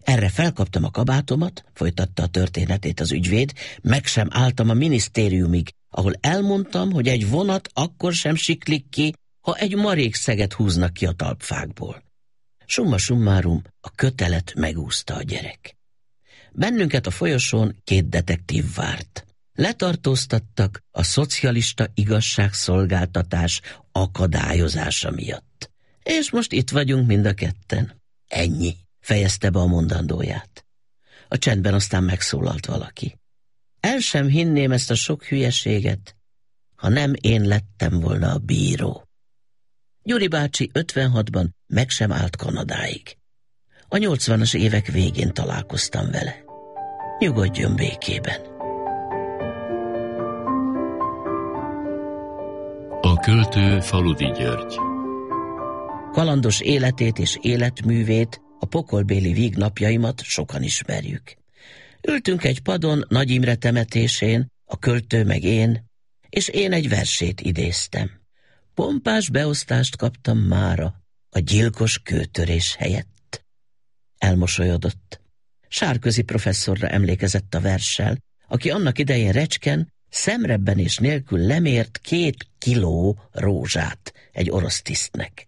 Erre felkaptam a kabátomat, folytatta a történetét az ügyvéd, meg sem álltam a minisztériumig, ahol elmondtam, hogy egy vonat akkor sem siklik ki, ha egy marék szeget húznak ki a talpfákból. Summa summarum, a kötelet megúszta a gyerek. Bennünket a folyosón két detektív várt. Letartóztattak a szocialista igazságszolgáltatás akadályozása miatt. És most itt vagyunk mind a ketten. Ennyi, fejezte be a mondandóját. A csendben aztán megszólalt valaki. El sem hinném ezt a sok hülyeséget, ha nem én lettem volna a bíró. Gyuri bácsi 56-ban meg sem állt Kanadáig. A 80-as évek végén találkoztam vele. Nyugodjon békében. A költő Faludi György Kalandos életét és életművét, a pokolbéli vígnapjaimat sokan ismerjük. Ültünk egy padon Nagy Imre temetésén, a költő meg én, és én egy versét idéztem. Pompás beosztást kaptam mára a gyilkos kőtörés helyett. Elmosolyodott. Sárközi professzorra emlékezett a verssel, aki annak idején recsken, szemrebben és nélkül lemért két kiló rózsát egy orosz tisztnek.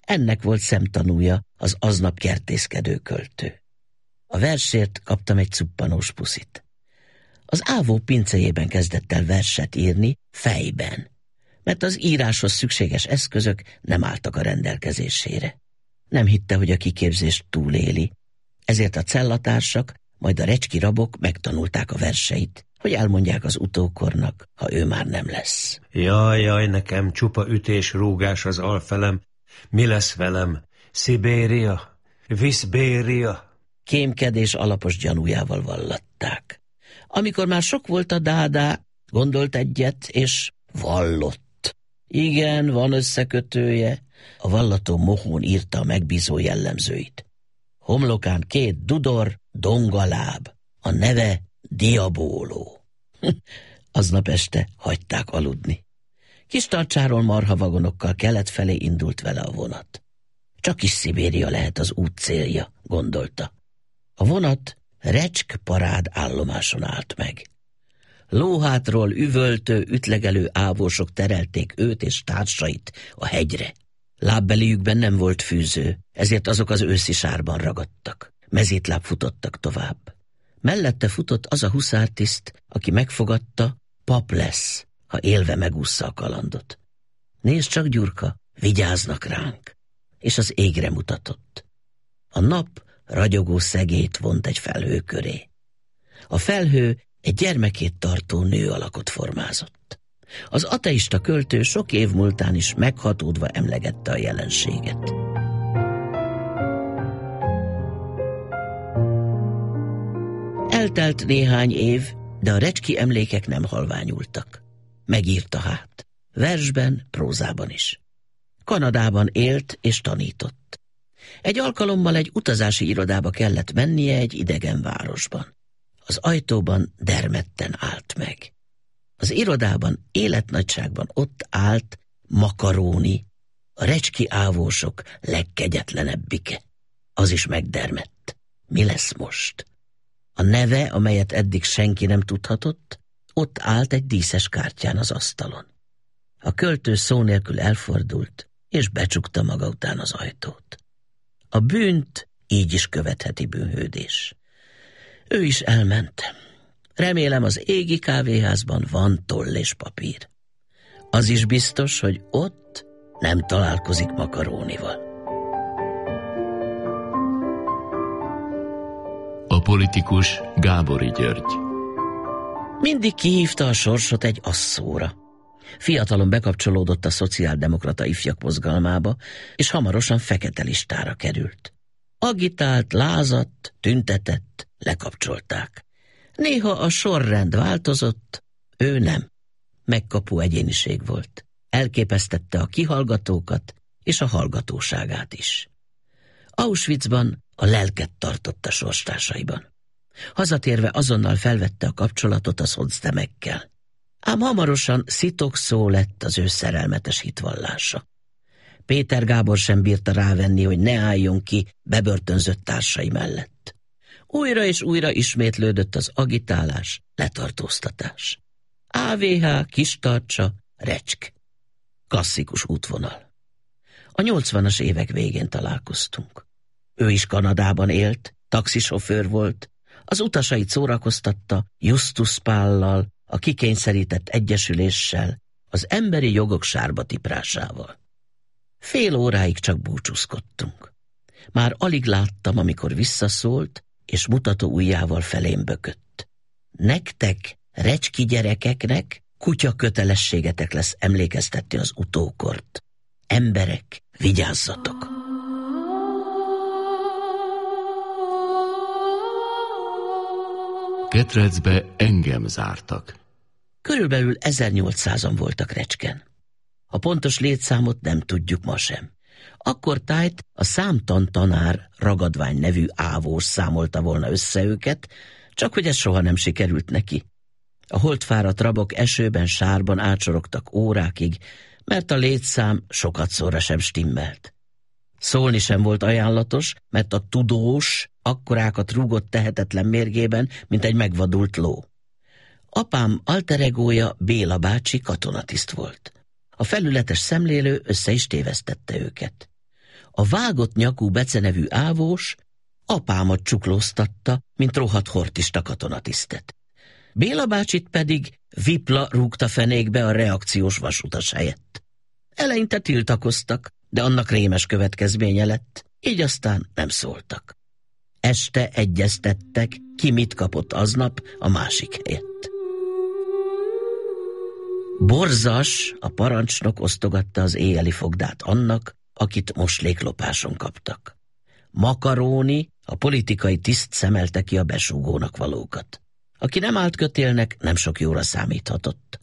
Ennek volt szemtanúja az aznap kertészkedő költő. A versért kaptam egy cuppanós puszit. Az ávó pincejében kezdett el verset írni, fejben mert az íráshoz szükséges eszközök nem álltak a rendelkezésére. Nem hitte, hogy a kiképzést túléli, ezért a cellatársak, majd a recski rabok megtanulták a verseit, hogy elmondják az utókornak, ha ő már nem lesz. Jaj, jaj, nekem csupa ütés, rúgás az alfelem, mi lesz velem? Szibéria? Viszbéria? Kémkedés alapos gyanújával vallatták. Amikor már sok volt a dádá, gondolt egyet, és vallott. Igen, van összekötője. A vallató mohón írta a megbízó jellemzőit. Homlokán két dudor, dongaláb. A neve Diabóló. Aznap este hagyták aludni. Kis tartsáról marha vagonokkal kelet felé indult vele a vonat. Csak is Szibéria lehet az út célja, gondolta. A vonat Recsk parád állomáson állt meg lóhátról üvöltő, ütlegelő ávósok terelték őt és társait a hegyre. Lábbeliükben nem volt fűző, ezért azok az őszi sárban ragadtak. Mezítláb futottak tovább. Mellette futott az a huszártiszt, aki megfogadta, pap lesz, ha élve megúszza a kalandot. Nézd csak, Gyurka, vigyáznak ránk. És az égre mutatott. A nap ragyogó szegét vont egy felhő köré. A felhő egy gyermekét tartó nő alakot formázott. Az ateista költő sok év múltán is meghatódva emlegette a jelenséget. Eltelt néhány év, de a recski emlékek nem halványultak. Megírta hát, versben, prózában is. Kanadában élt és tanított. Egy alkalommal egy utazási irodába kellett mennie egy idegen városban az ajtóban dermedten állt meg. Az irodában életnagyságban ott állt makaróni, a recski ávósok legkegyetlenebbike. Az is megdermett. Mi lesz most? A neve, amelyet eddig senki nem tudhatott, ott állt egy díszes kártyán az asztalon. A költő szó nélkül elfordult, és becsukta maga után az ajtót. A bűnt így is követheti bűnhődés. Ő is elment. Remélem az égi kávéházban van toll és papír. Az is biztos, hogy ott nem találkozik makarónival. A politikus Gábori György Mindig kihívta a sorsot egy asszóra. Fiatalon bekapcsolódott a szociáldemokrata ifjak mozgalmába, és hamarosan fekete listára került. Agitált, lázadt, tüntetett, lekapcsolták. Néha a sorrend változott, ő nem. Megkapó egyéniség volt. Elképesztette a kihallgatókat és a hallgatóságát is. Auschwitzban a lelket tartotta sorstársaiban. Hazatérve azonnal felvette a kapcsolatot a szocdemekkel. Ám hamarosan szitok szó lett az ő szerelmetes hitvallása. Péter Gábor sem bírta rávenni, hogy ne álljon ki bebörtönzött társai mellett. Újra és újra ismétlődött az agitálás, letartóztatás. AVH, kistartsa, recsk. Klasszikus útvonal. A 80-as évek végén találkoztunk. Ő is Kanadában élt, taxisofőr volt, az utasait szórakoztatta Justus Pállal, a kikényszerített egyesüléssel, az emberi jogok sárba tiprásával. Fél óráig csak búcsúzkodtunk. Már alig láttam, amikor visszaszólt, és mutató ujjával felém bökött. Nektek, recski gyerekeknek, kutya kötelességetek lesz emlékeztetni az utókort. Emberek, vigyázzatok! Ketrecbe engem zártak. Körülbelül 1800-an voltak recsken. A pontos létszámot nem tudjuk ma sem. Akkor tájt a számtan tanár ragadvány nevű ávós számolta volna össze őket, csak hogy ez soha nem sikerült neki. A holtfáradt rabok esőben, sárban ácsorogtak órákig, mert a létszám sokat szóra sem stimmelt. Szólni sem volt ajánlatos, mert a tudós akkorákat rúgott tehetetlen mérgében, mint egy megvadult ló. Apám alteregója Béla bácsi katonatiszt volt. A felületes szemlélő össze is tévesztette őket a vágott nyakú becenevű ávós apámat csuklóztatta, mint rohadt hortista katonatisztet. Béla bácsit pedig vipla rúgta fenékbe a reakciós vasutas helyett. Eleinte tiltakoztak, de annak rémes következménye lett, így aztán nem szóltak. Este egyeztettek, ki mit kapott aznap a másik helyett. Borzas, a parancsnok osztogatta az éjeli fogdát annak, akit mosléklopáson kaptak. Makaróni, a politikai tiszt szemelte ki a besúgónak valókat. Aki nem állt kötélnek, nem sok jóra számíthatott.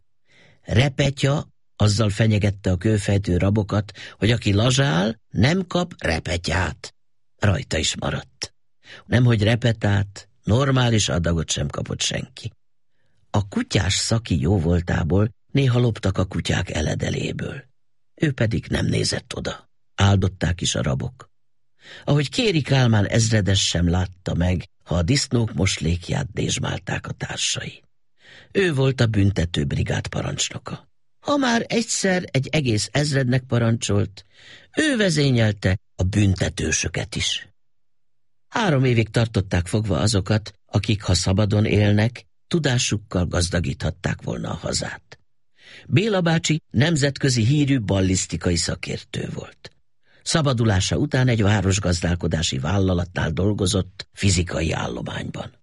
Repetya azzal fenyegette a kőfejtő rabokat, hogy aki lazsál, nem kap repetyát. Rajta is maradt. Nemhogy repetát, normális adagot sem kapott senki. A kutyás szaki jóvoltából néha loptak a kutyák eledeléből. Ő pedig nem nézett oda áldották is a rabok. Ahogy Kéri Kálmán ezredes sem látta meg, ha a disznók moslékját dézsmálták a társai. Ő volt a büntető brigád parancsnoka. Ha már egyszer egy egész ezrednek parancsolt, ő vezényelte a büntetősöket is. Három évig tartották fogva azokat, akik, ha szabadon élnek, tudásukkal gazdagíthatták volna a hazát. Béla bácsi nemzetközi hírű ballisztikai szakértő volt. Szabadulása után egy városgazdálkodási vállalatnál dolgozott fizikai állományban.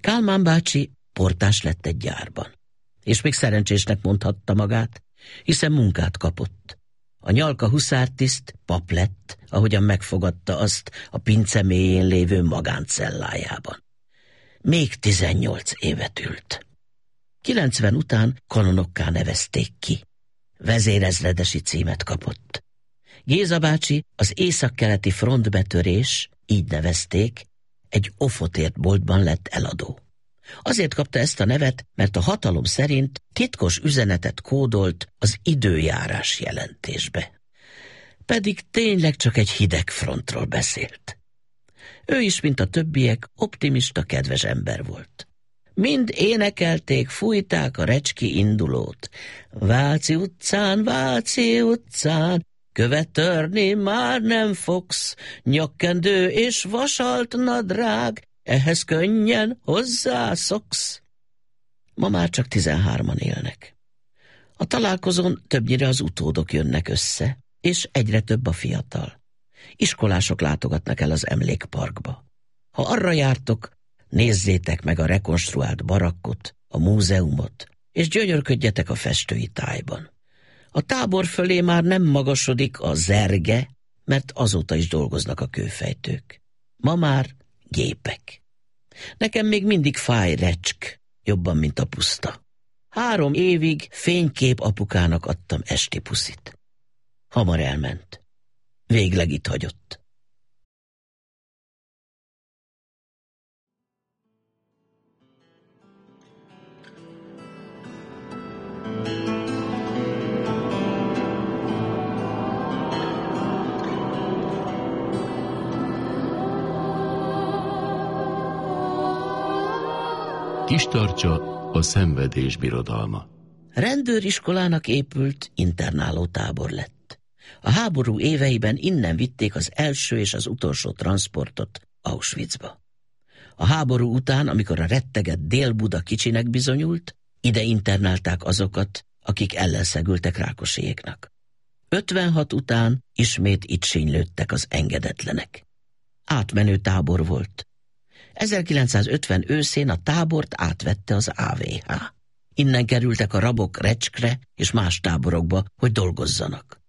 Kálmán bácsi portás lett egy gyárban. És még szerencsésnek mondhatta magát, hiszen munkát kapott. A nyalka huszártiszt pap lett, ahogyan megfogadta azt a pince mélyén lévő magáncellájában. Még tizennyolc évet ült. 90 után kanonokká nevezték ki. Vezérezredesi címet kapott. Géza bácsi az északkeleti frontbetörés, így nevezték, egy ofotért boltban lett eladó. Azért kapta ezt a nevet, mert a hatalom szerint titkos üzenetet kódolt az időjárás jelentésbe. Pedig tényleg csak egy hideg frontról beszélt. Ő is, mint a többiek, optimista, kedves ember volt. Mind énekelték, fújták a recski indulót. Váci utcán, Váci utcán, Követ törni már nem fogsz, nyakkendő és vasalt nadrág, ehhez könnyen hozzászoksz. Ma már csak tizenhárman élnek. A találkozón többnyire az utódok jönnek össze, és egyre több a fiatal. Iskolások látogatnak el az emlékparkba. Ha arra jártok, nézzétek meg a rekonstruált barakkot, a múzeumot, és gyönyörködjetek a festői tájban. A tábor fölé már nem magasodik a zerge, mert azóta is dolgoznak a kőfejtők. Ma már gépek. Nekem még mindig fáj recsk, jobban, mint a puszta. Három évig fénykép apukának adtam esti puszit. Hamar elment. Végleg itt hagyott. kis tartsa a szenvedés birodalma. Rendőriskolának épült internáló tábor lett. A háború éveiben innen vitték az első és az utolsó transportot Auschwitzba. A háború után, amikor a retteget Dél-Buda kicsinek bizonyult, ide internálták azokat, akik ellenszegültek rákoséknak. 56 után ismét itt sínylődtek az engedetlenek. Átmenő tábor volt, 1950 őszén a tábort átvette az AVH. Innen kerültek a rabok recskre és más táborokba, hogy dolgozzanak.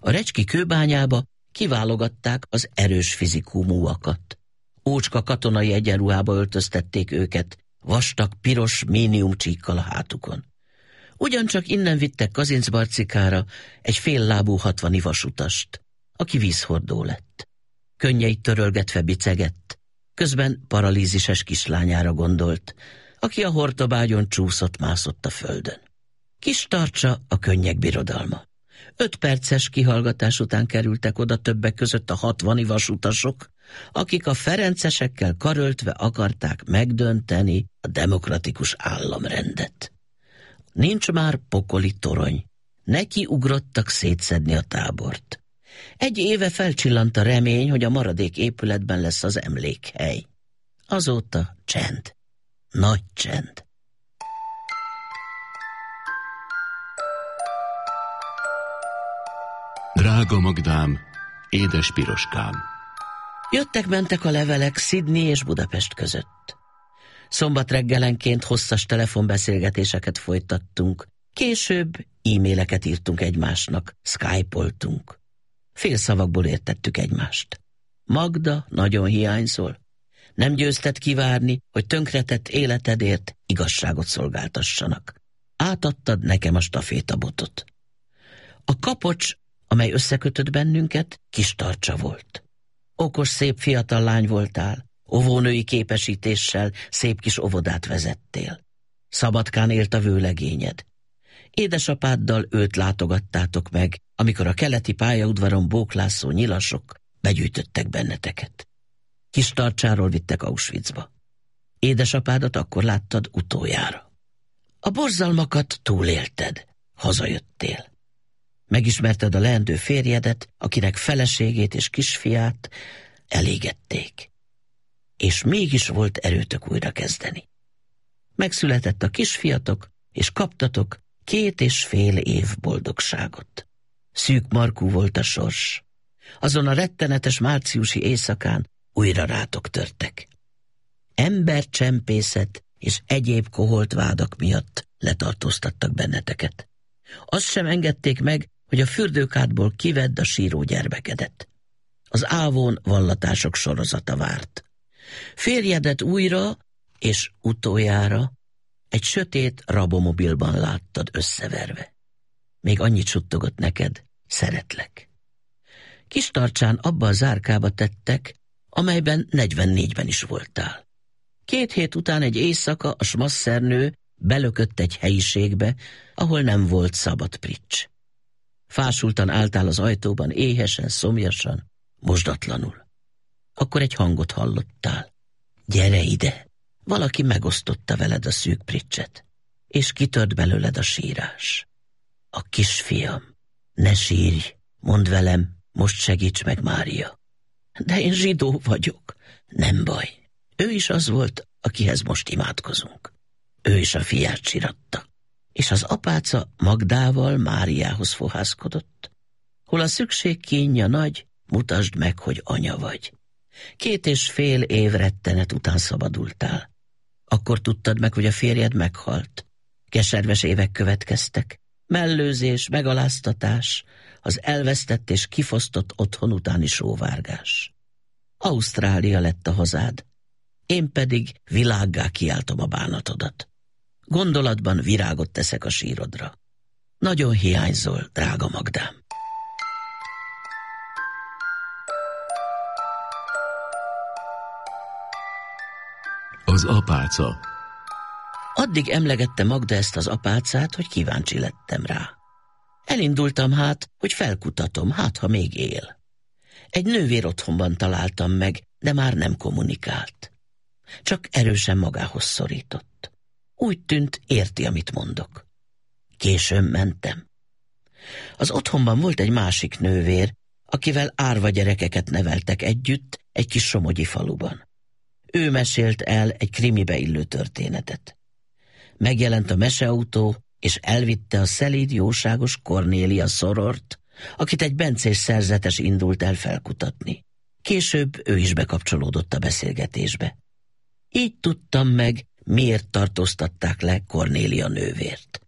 A recski kőbányába kiválogatták az erős fizikumúakat. Ócska katonai egyenruhába öltöztették őket, vastag piros csíkkal a hátukon. Ugyancsak innen vittek Kazincbarcikára egy féllábú hatvani vasutast, aki vízhordó lett. Könnyeit törölgetve bicegett, Közben paralízises kislányára gondolt, aki a hortobágyon csúszott-mászott a földön. Kis tartsa a könnyek birodalma. Öt perces kihallgatás után kerültek oda többek között a hatvani vasutasok, akik a ferencesekkel karöltve akarták megdönteni a demokratikus államrendet. Nincs már pokoli torony, neki ugrottak szétszedni a tábort. Egy éve felcsillant a remény, hogy a maradék épületben lesz az emlékhely. Azóta csend. Nagy csend. Drága Magdám, édes piroskám. Jöttek-mentek a levelek Sydney és Budapest között. Szombat reggelenként hosszas telefonbeszélgetéseket folytattunk. Később e-maileket írtunk egymásnak, skype-oltunk. Félszavakból értettük egymást. Magda nagyon hiányzol. Nem győzted kivárni, hogy tönkretett életedért igazságot szolgáltassanak. Átadtad nekem a stafétabotot. A kapocs, amely összekötött bennünket, kis tartsa volt. Okos, szép fiatal lány voltál, óvónői képesítéssel szép kis óvodát vezettél. Szabadkán élt a vőlegényed. Édesapáddal őt látogattátok meg, amikor a keleti pályaudvaron bóklászó nyilasok begyűjtöttek benneteket. Kis tartsáról vittek Auschwitzba. Édesapádat akkor láttad utoljára. A borzalmakat túlélted, hazajöttél. Megismerted a leendő férjedet, akinek feleségét és kisfiát elégették. És mégis volt erőtök újra kezdeni. Megszületett a kisfiatok, és kaptatok Két és fél év boldogságot. Szűk markú volt a sors. Azon a rettenetes márciusi éjszakán újra rátok törtek. Embercsempészet és egyéb koholt vádak miatt letartóztattak benneteket. Azt sem engedték meg, hogy a fürdőkádból kivedd a síró gyermekedet. Az ávón vallatások sorozata várt. Férjedet újra és utoljára egy sötét rabomobilban láttad összeverve. Még annyit suttogott neked, szeretlek. Kis tartsán abba a zárkába tettek, amelyben 44-ben is voltál. Két hét után egy éjszaka a smasszernő belökött egy helyiségbe, ahol nem volt szabad prics. Fásultan álltál az ajtóban, éhesen, szomjasan, mosdatlanul. Akkor egy hangot hallottál. Gyere ide! Valaki megosztotta veled a szűk pricset, és kitört belőled a sírás. A kisfiam, ne sírj, mondd velem, most segíts meg Mária. De én zsidó vagyok, nem baj. Ő is az volt, akihez most imádkozunk. Ő is a fiát síratta. És az apáca Magdával Máriához fohászkodott. Hol a szükség kínja nagy, mutasd meg, hogy anya vagy. Két és fél év rettenet után szabadultál. Akkor tudtad meg, hogy a férjed meghalt. Keserves évek következtek. Mellőzés, megaláztatás, az elvesztett és kifosztott otthon utáni sóvárgás. Ausztrália lett a hazád, én pedig világgá kiáltom a bánatodat. Gondolatban virágot teszek a sírodra. Nagyon hiányzol, drága Magdám. Az apáca Addig emlegette Magda ezt az apácát, hogy kíváncsi lettem rá. Elindultam hát, hogy felkutatom, hát ha még él. Egy nővér otthonban találtam meg, de már nem kommunikált. Csak erősen magához szorított. Úgy tűnt, érti, amit mondok. Későn mentem. Az otthonban volt egy másik nővér, akivel árva gyerekeket neveltek együtt egy kis somogyi faluban. Ő mesélt el egy krimibe illő történetet. Megjelent a meseautó, és elvitte a szelíd jóságos Kornélia szorort, akit egy bencés szerzetes indult el felkutatni. Később ő is bekapcsolódott a beszélgetésbe. Így tudtam meg, miért tartóztatták le Kornélia nővért.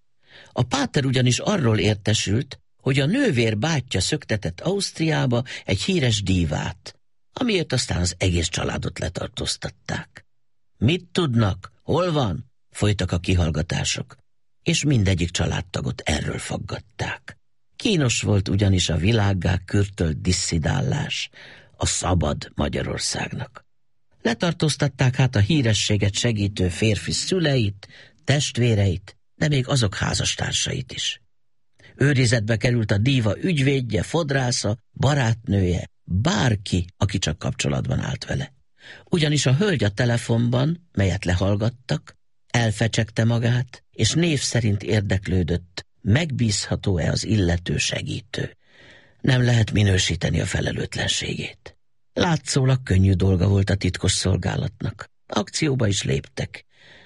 A páter ugyanis arról értesült, hogy a nővér bátyja szöktetett Ausztriába egy híres dívát, amiért aztán az egész családot letartóztatták. Mit tudnak? Hol van? Folytak a kihallgatások, és mindegyik családtagot erről faggatták. Kínos volt ugyanis a világgá kürtölt disszidállás a szabad Magyarországnak. Letartóztatták hát a hírességet segítő férfi szüleit, testvéreit, de még azok házastársait is. Őrizetbe került a díva ügyvédje, fodrásza, barátnője, bárki, aki csak kapcsolatban állt vele. Ugyanis a hölgy a telefonban, melyet lehallgattak, elfecsegte magát, és név szerint érdeklődött, megbízható-e az illető segítő. Nem lehet minősíteni a felelőtlenségét. Látszólag könnyű dolga volt a titkos szolgálatnak. Akcióba is léptek,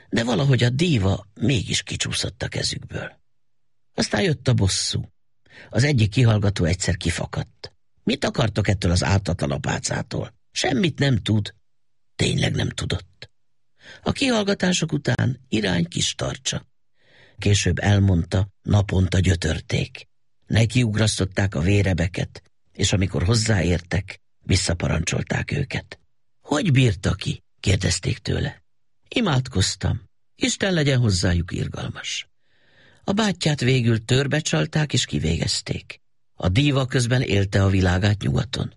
de valahogy a díva mégis kicsúszott a kezükből. Aztán jött a bosszú. Az egyik kihallgató egyszer kifakadt. Mit akartok ettől az ártatlan apácától? Semmit nem tud. Tényleg nem tudott. A kihallgatások után irány kis tartsa. Később elmondta, naponta gyötörték. Nekiugrasztották a vérebeket, és amikor hozzáértek, visszaparancsolták őket. Hogy bírta ki? kérdezték tőle. Imádkoztam. Isten legyen hozzájuk irgalmas. A bátyját végül törbecsalták és kivégezték. A díva közben élte a világát nyugaton.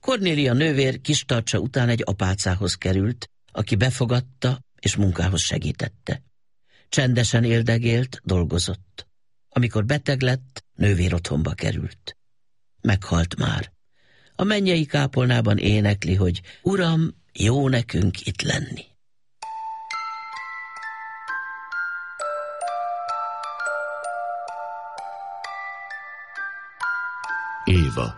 Cornélia nővér kis tartsa után egy apácához került, aki befogadta és munkához segítette. Csendesen éldegélt, dolgozott. Amikor beteg lett, nővér otthonba került. Meghalt már. A mennyei kápolnában énekli, hogy Uram, jó nekünk itt lenni. Éva.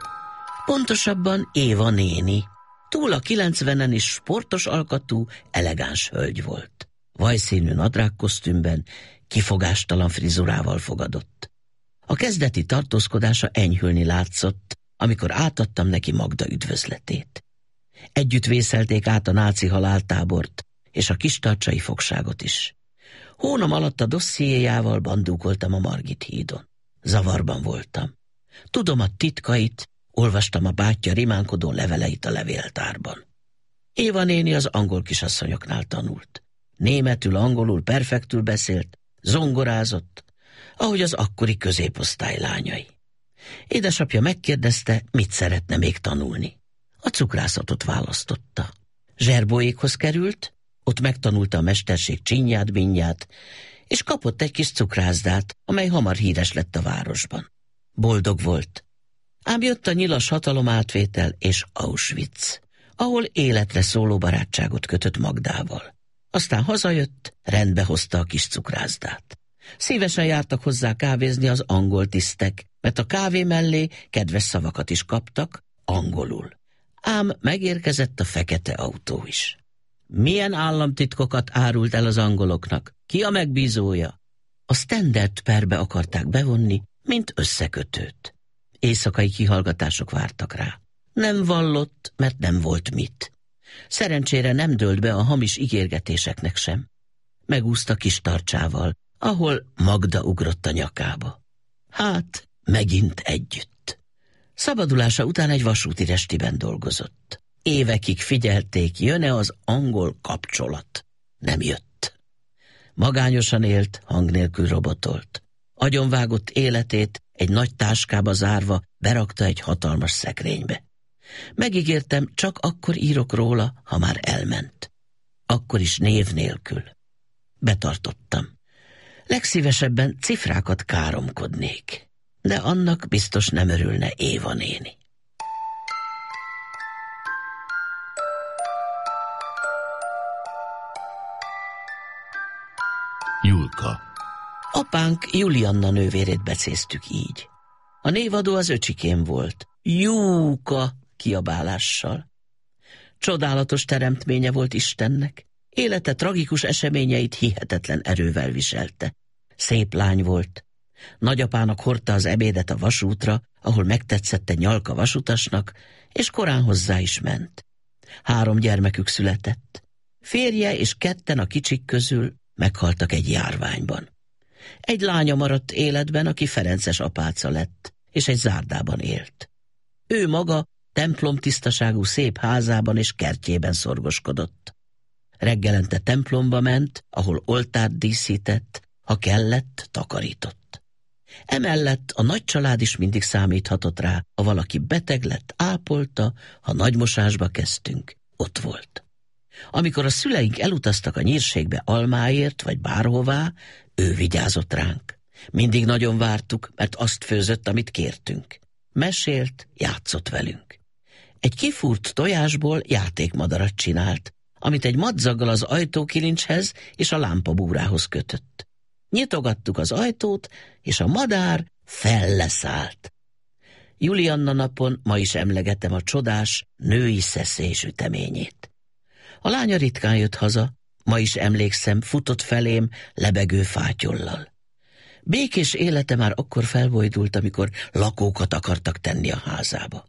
Pontosabban Éva néni. Túl a kilencvenen is sportos alkatú, elegáns hölgy volt. Vajszínű nadrágkosztümben, kifogástalan frizurával fogadott. A kezdeti tartózkodása enyhülni látszott, amikor átadtam neki Magda üdvözletét. Együtt vészelték át a náci haláltábort és a kistarcsai fogságot is. Hónom alatt a dossziéjával bandúkoltam a Margit hídon. Zavarban voltam. Tudom a titkait, olvastam a bátyja rimánkodó leveleit a levéltárban. Éva néni az angol kisasszonyoknál tanult. Németül, angolul, perfektül beszélt, zongorázott, ahogy az akkori középosztály lányai. Édesapja megkérdezte, mit szeretne még tanulni. A cukrászatot választotta. Zserbóékhoz került, ott megtanulta a mesterség csinyát, binyát, és kapott egy kis cukrászdát, amely hamar híres lett a városban boldog volt. Ám jött a nyilas hatalom átvétel és Auschwitz, ahol életre szóló barátságot kötött Magdával. Aztán hazajött, rendbe hozta a kis cukrászdát. Szívesen jártak hozzá kávézni az angol tisztek, mert a kávé mellé kedves szavakat is kaptak, angolul. Ám megérkezett a fekete autó is. Milyen államtitkokat árult el az angoloknak? Ki a megbízója? A standard perbe akarták bevonni, mint összekötőt. Éjszakai kihallgatások vártak rá. Nem vallott, mert nem volt mit. Szerencsére nem dőlt be a hamis ígérgetéseknek sem. Megúszta kis tarcsával, ahol Magda ugrott a nyakába. Hát, megint együtt. Szabadulása után egy vasúti restiben dolgozott. Évekig figyelték, jön-e az angol kapcsolat. Nem jött. Magányosan élt, hang nélkül robotolt agyonvágott életét egy nagy táskába zárva berakta egy hatalmas szekrénybe. Megígértem, csak akkor írok róla, ha már elment. Akkor is név nélkül. Betartottam. Legszívesebben cifrákat káromkodnék, de annak biztos nem örülne Éva néni. Julka Apánk Julianna nővérét becéztük így. A névadó az öcsikém volt. Júka kiabálással. Csodálatos teremtménye volt Istennek. Élete tragikus eseményeit hihetetlen erővel viselte. Szép lány volt. Nagyapának hordta az ebédet a vasútra, ahol megtetszette nyalka vasutasnak, és korán hozzá is ment. Három gyermekük született. Férje és ketten a kicsik közül meghaltak egy járványban. Egy lánya maradt életben, aki Ferences apáca lett, és egy zárdában élt. Ő maga templom tisztaságú szép házában és kertjében szorgoskodott. Reggelente templomba ment, ahol oltárt díszített, ha kellett, takarított. Emellett a nagy család is mindig számíthatott rá, ha valaki beteg lett, ápolta, ha nagymosásba kezdtünk, ott volt. Amikor a szüleink elutaztak a nyírségbe almáért vagy bárhová, ő vigyázott ránk. Mindig nagyon vártuk, mert azt főzött, amit kértünk. Mesélt, játszott velünk. Egy kifúrt tojásból játékmadarat csinált, amit egy madzaggal az ajtókilincshez és a lámpabúrához kötött. Nyitogattuk az ajtót, és a madár felleszállt. Julianna napon ma is emlegetem a csodás, női szeszély süteményét. A lánya ritkán jött haza, Ma is emlékszem, futott felém lebegő fátyollal. Békés élete már akkor felbojdult, amikor lakókat akartak tenni a házába.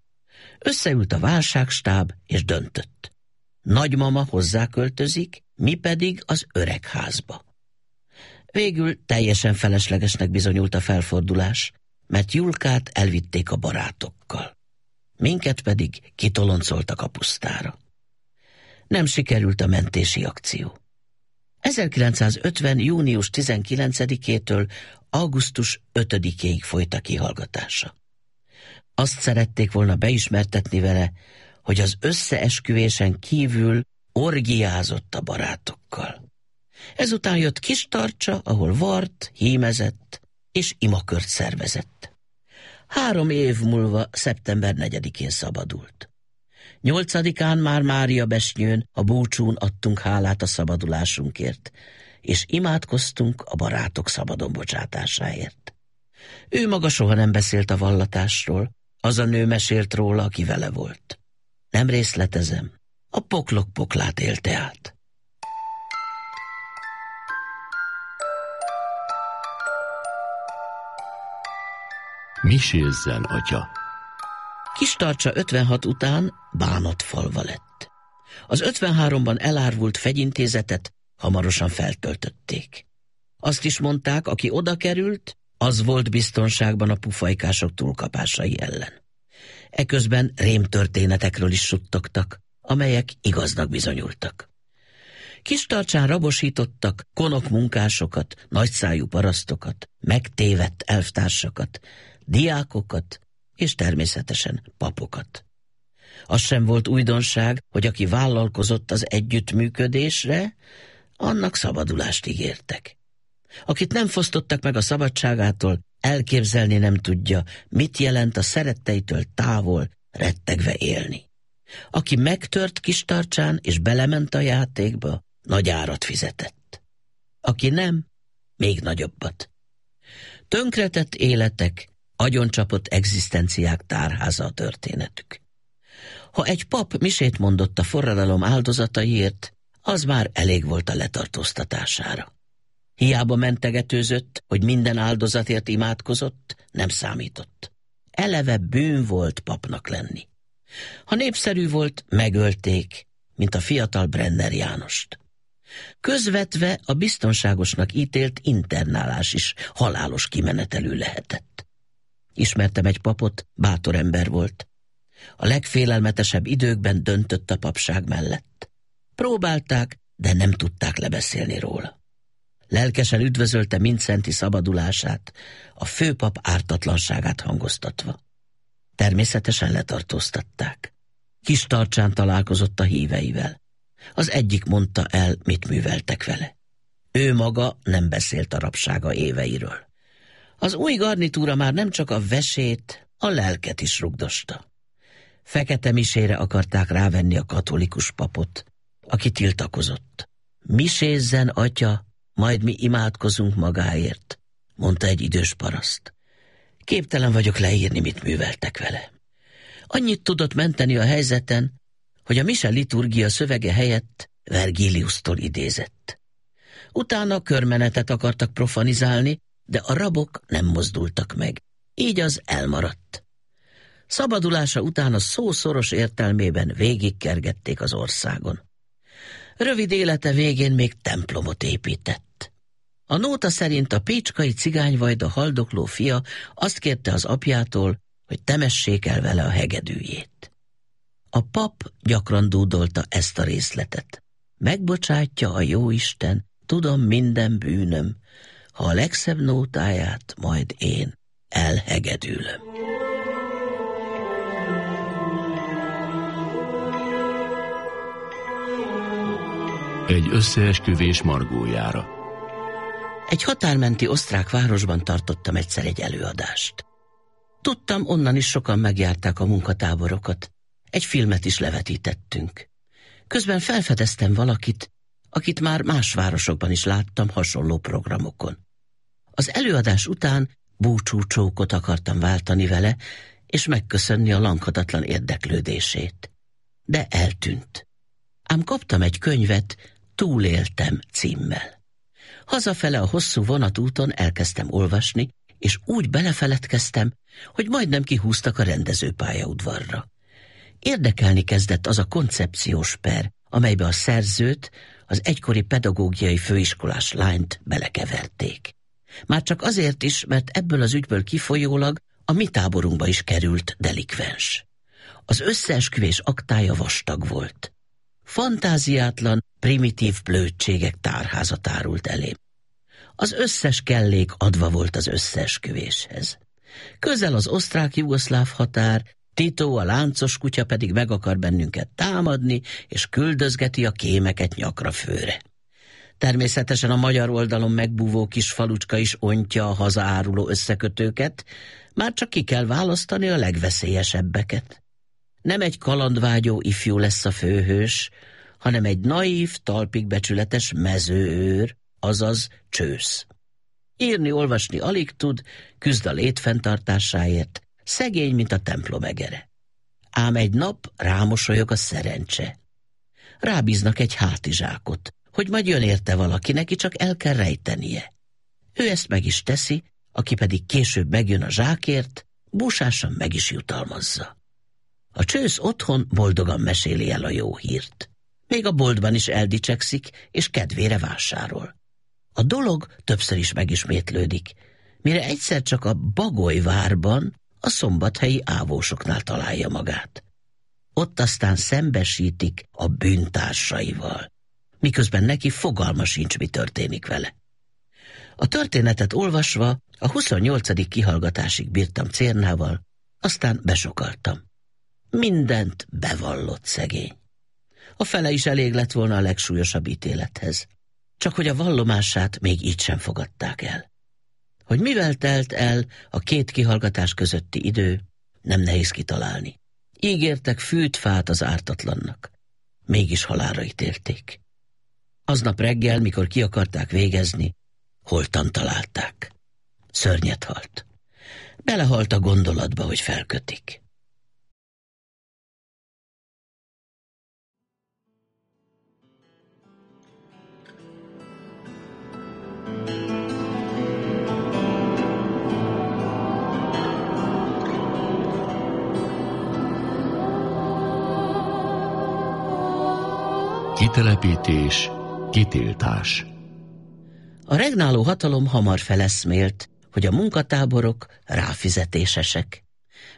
Összeült a válságstáb, és döntött. Nagymama hozzá költözik, mi pedig az öreg házba. Végül teljesen feleslegesnek bizonyult a felfordulás, mert Julkát elvitték a barátokkal. Minket pedig kitoloncoltak a pusztára nem sikerült a mentési akció. 1950. június 19-től augusztus 5-ig folyt a kihallgatása. Azt szerették volna beismertetni vele, hogy az összeesküvésen kívül orgiázott a barátokkal. Ezután jött kis tarcsa, ahol vart, hímezett és imakört szervezett. Három év múlva szeptember 4-én szabadult. Nyolcadikán már Mária Besnyőn a búcsún adtunk hálát a szabadulásunkért, és imádkoztunk a barátok szabadon bocsátásáért. Ő maga soha nem beszélt a vallatásról, az a nő mesélt róla, aki vele volt. Nem részletezem, a poklok poklát élte át. Misélzzen, atya! Kis tartsa 56 után bánatfalva lett. Az 53-ban elárvult fegyintézetet hamarosan feltöltötték. Azt is mondták, aki oda került, az volt biztonságban a pufajkások túlkapásai ellen. Eközben rémtörténetekről is suttogtak, amelyek igaznak bizonyultak. Kistarcsán rabosítottak konok munkásokat, nagyszájú parasztokat, megtévedt elvtársakat, diákokat, és természetesen papokat. Az sem volt újdonság, hogy aki vállalkozott az együttműködésre, annak szabadulást ígértek. Akit nem fosztottak meg a szabadságától, elképzelni nem tudja, mit jelent a szeretteitől távol, rettegve élni. Aki megtört kis tarcsán és belement a játékba, nagy árat fizetett. Aki nem, még nagyobbat. Tönkretett életek, agyoncsapott egzisztenciák tárháza a történetük. Ha egy pap misét mondott a forradalom áldozataiért, az már elég volt a letartóztatására. Hiába mentegetőzött, hogy minden áldozatért imádkozott, nem számított. Eleve bűn volt papnak lenni. Ha népszerű volt, megölték, mint a fiatal Brenner Jánost. Közvetve a biztonságosnak ítélt internálás is halálos kimenetelű lehetett. Ismertem egy papot, bátor ember volt. A legfélelmetesebb időkben döntött a papság mellett. Próbálták, de nem tudták lebeszélni róla. Lelkesen üdvözölte Mincenti szabadulását, a főpap ártatlanságát hangoztatva. Természetesen letartóztatták. Kis tartsán találkozott a híveivel. Az egyik mondta el, mit műveltek vele. Ő maga nem beszélt a rabsága éveiről. Az új garnitúra már nem csak a vesét, a lelket is rugdosta. Fekete misére akarták rávenni a katolikus papot, aki tiltakozott. Misézzen, atya, majd mi imádkozunk magáért, mondta egy idős paraszt. Képtelen vagyok leírni, mit műveltek vele. Annyit tudott menteni a helyzeten, hogy a mise liturgia szövege helyett Vergiliusztól idézett. Utána körmenetet akartak profanizálni, de a rabok nem mozdultak meg, így az elmaradt. Szabadulása után a szószoros értelmében végigkergették az országon. Rövid élete végén még templomot épített. A nóta szerint a pécskai cigányvajda haldokló fia azt kérte az apjától, hogy temessék el vele a hegedűjét. A pap gyakran dúdolta ezt a részletet. Megbocsátja a jóisten, tudom minden bűnöm, ha a legszebb nótáját majd én elhegedülöm. Egy összeesküvés margójára Egy határmenti osztrák városban tartottam egyszer egy előadást. Tudtam, onnan is sokan megjárták a munkatáborokat. Egy filmet is levetítettünk. Közben felfedeztem valakit, akit már más városokban is láttam hasonló programokon. Az előadás után búcsú csókot akartam váltani vele, és megköszönni a lankadatlan érdeklődését. De eltűnt. Ám kaptam egy könyvet, Túléltem címmel. Hazafele a hosszú vonatúton elkezdtem olvasni, és úgy belefeledkeztem, hogy majdnem kihúztak a rendezőpályaudvarra. Érdekelni kezdett az a koncepciós per, amelybe a szerzőt, az egykori pedagógiai főiskolás lányt belekeverték. Már csak azért is, mert ebből az ügyből kifolyólag a mi táborunkba is került delikvens. Az összeesküvés aktája vastag volt. Fantáziátlan, primitív blödségek tárháza tárult elém. Az összes kellék adva volt az összeesküvéshez. Közel az osztrák-jugoszláv határ, Tito, a láncos kutya pedig meg akar bennünket támadni, és küldözgeti a kémeket nyakra főre. Természetesen a magyar oldalon megbúvó kis falucska is ontja a hazaáruló összekötőket, már csak ki kell választani a legveszélyesebbeket. Nem egy kalandvágyó ifjú lesz a főhős, hanem egy naív, talpig becsületes mezőőr, azaz csősz. Írni, olvasni alig tud, küzd a létfenntartásáért, szegény, mint a templomegere. Ám egy nap rámosolyog a szerencse. Rábíznak egy hátizsákot, hogy majd jön érte valaki, neki csak el kell rejtenie. Ő ezt meg is teszi, aki pedig később megjön a zsákért, búsásan meg is jutalmazza. A csősz otthon boldogan meséli el a jó hírt. Még a boltban is eldicsekszik, és kedvére vásárol. A dolog többször is megismétlődik, mire egyszer csak a Bagolyvárban a szombathelyi ávósoknál találja magát. Ott aztán szembesítik a bűntársaival miközben neki fogalma sincs, mi történik vele. A történetet olvasva a 28. kihallgatásig bírtam Cérnával, aztán besokaltam. Mindent bevallott szegény. A fele is elég lett volna a legsúlyosabb ítélethez, csak hogy a vallomását még így sem fogadták el. Hogy mivel telt el a két kihallgatás közötti idő, nem nehéz kitalálni. Ígértek fűt fát az ártatlannak. Mégis halára ítélték. Aznap reggel, mikor ki akarták végezni, holtan találták. Szörnyet halt. Belehalt a gondolatba, hogy felkötik. Kitelepítés Kitiltás A regnáló hatalom hamar feleszmélt, hogy a munkatáborok ráfizetésesek.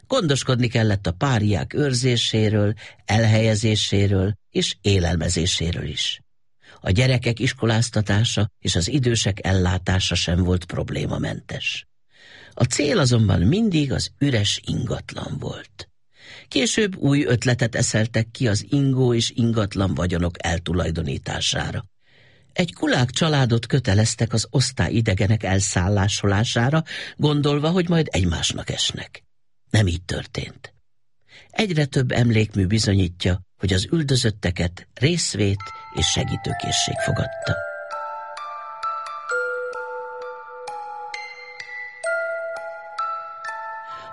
Gondoskodni kellett a páriák őrzéséről, elhelyezéséről és élelmezéséről is. A gyerekek iskoláztatása és az idősek ellátása sem volt problémamentes. A cél azonban mindig az üres ingatlan volt. Később új ötletet eszeltek ki az ingó és ingatlan vagyonok eltulajdonítására. Egy kulák családot köteleztek az osztály idegenek elszállásolására, gondolva, hogy majd egymásnak esnek. Nem így történt. Egyre több emlékmű bizonyítja, hogy az üldözötteket részvét és segítőkészség fogadta.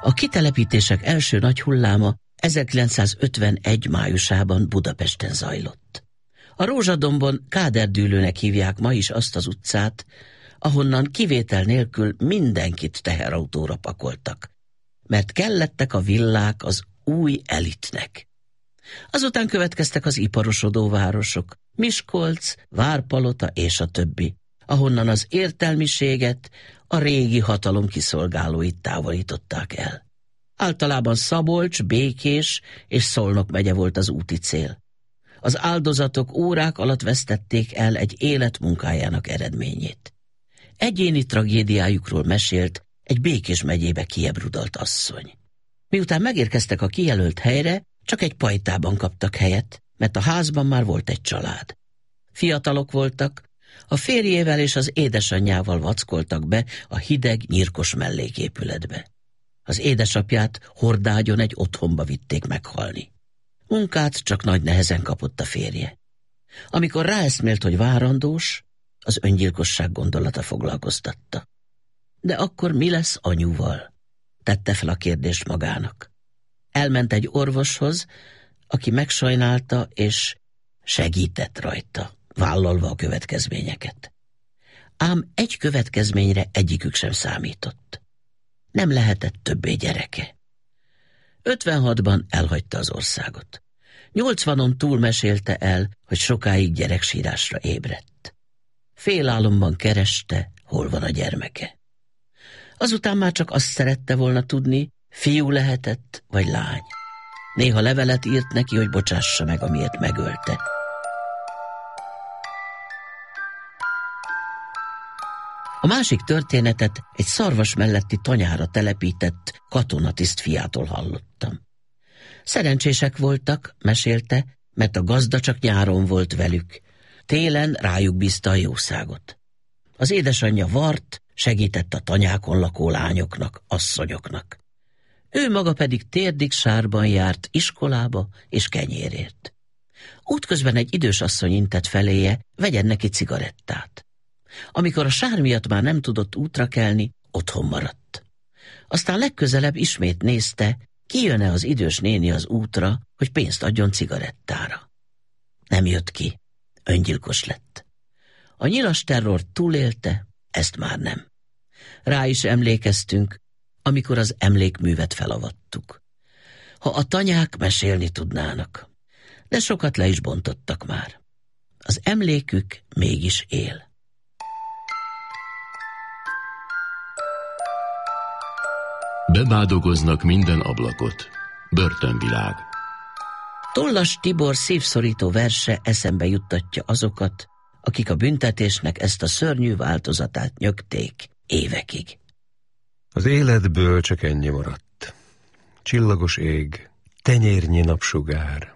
A kitelepítések első nagy hulláma 1951. májusában Budapesten zajlott. A Rózsadombon Káderdűlőnek hívják ma is azt az utcát, ahonnan kivétel nélkül mindenkit teherautóra pakoltak, mert kellettek a villák az új elitnek. Azután következtek az iparosodó városok, Miskolc, Várpalota és a többi, ahonnan az értelmiséget a régi hatalom kiszolgálóit távolították el. Általában Szabolcs, Békés és Szolnok megye volt az úti cél az áldozatok órák alatt vesztették el egy életmunkájának eredményét. Egyéni tragédiájukról mesélt egy békés megyébe kiebrudalt asszony. Miután megérkeztek a kijelölt helyre, csak egy pajtában kaptak helyet, mert a házban már volt egy család. Fiatalok voltak, a férjével és az édesanyjával vackoltak be a hideg, nyírkos melléképületbe. Az édesapját hordágyon egy otthonba vitték meghalni. Munkát csak nagy nehezen kapott a férje. Amikor ráeszmélt, hogy várandós, az öngyilkosság gondolata foglalkoztatta. De akkor mi lesz anyuval? Tette fel a kérdést magának. Elment egy orvoshoz, aki megsajnálta és segített rajta, vállalva a következményeket. Ám egy következményre egyikük sem számított. Nem lehetett többé gyereke. 56-ban elhagyta az országot. 80-on túl mesélte el, hogy sokáig gyereksírásra ébredt. Félálomban kereste, hol van a gyermeke. Azután már csak azt szerette volna tudni, fiú lehetett vagy lány. Néha levelet írt neki, hogy bocsássa meg, amiért megölte. A másik történetet egy szarvas melletti tanyára telepített katonatiszt fiától hallottam. Szerencsések voltak, mesélte, mert a gazda csak nyáron volt velük. Télen rájuk bízta a jószágot. Az édesanyja vart, segített a tanyákon lakó lányoknak, asszonyoknak. Ő maga pedig térdig sárban járt iskolába és kenyérért. Útközben egy idős asszony intett feléje, vegyen neki cigarettát. Amikor a sár miatt már nem tudott útra kelni, otthon maradt. Aztán legközelebb ismét nézte, kijön-e az idős néni az útra, hogy pénzt adjon cigarettára. Nem jött ki, öngyilkos lett. A nyilas terror túlélte, ezt már nem. Rá is emlékeztünk, amikor az emlékművet felavattuk. Ha a tanyák mesélni tudnának, de sokat le is bontottak már. Az emlékük mégis él. Bebádogoznak minden ablakot. Börtönvilág. Tollas Tibor szívszorító verse eszembe juttatja azokat, akik a büntetésnek ezt a szörnyű változatát nyögték évekig. Az életből csak ennyi maradt. Csillagos ég, tenyérnyi napsugár,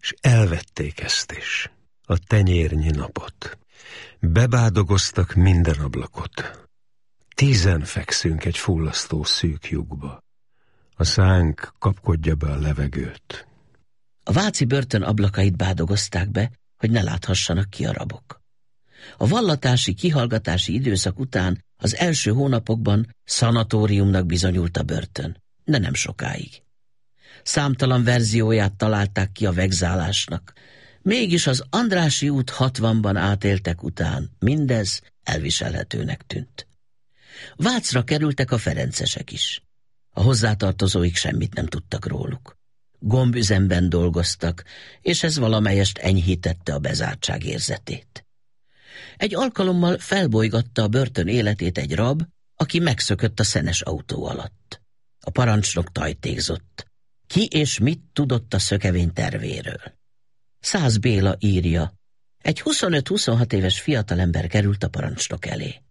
és elvették ezt is, a tenyérnyi napot. Bebádogoztak minden ablakot. Tizen fekszünk egy fullasztó szűk lyukba. A szánk kapkodja be a levegőt. A váci börtön ablakait bádogozták be, hogy ne láthassanak ki a rabok. A vallatási, kihallgatási időszak után az első hónapokban szanatóriumnak bizonyult a börtön, de nem sokáig. Számtalan verzióját találták ki a vegzálásnak. Mégis az Andrási út 60-ban átéltek után mindez elviselhetőnek tűnt. Vácra kerültek a ferencesek is. A hozzátartozóik semmit nem tudtak róluk. Gombüzemben dolgoztak, és ez valamelyest enyhítette a bezártság érzetét. Egy alkalommal felbolygatta a börtön életét egy rab, aki megszökött a szenes autó alatt. A parancsnok tajtékzott. Ki és mit tudott a szökevény tervéről? Száz Béla írja. Egy 25-26 éves fiatalember került a parancsnok elé.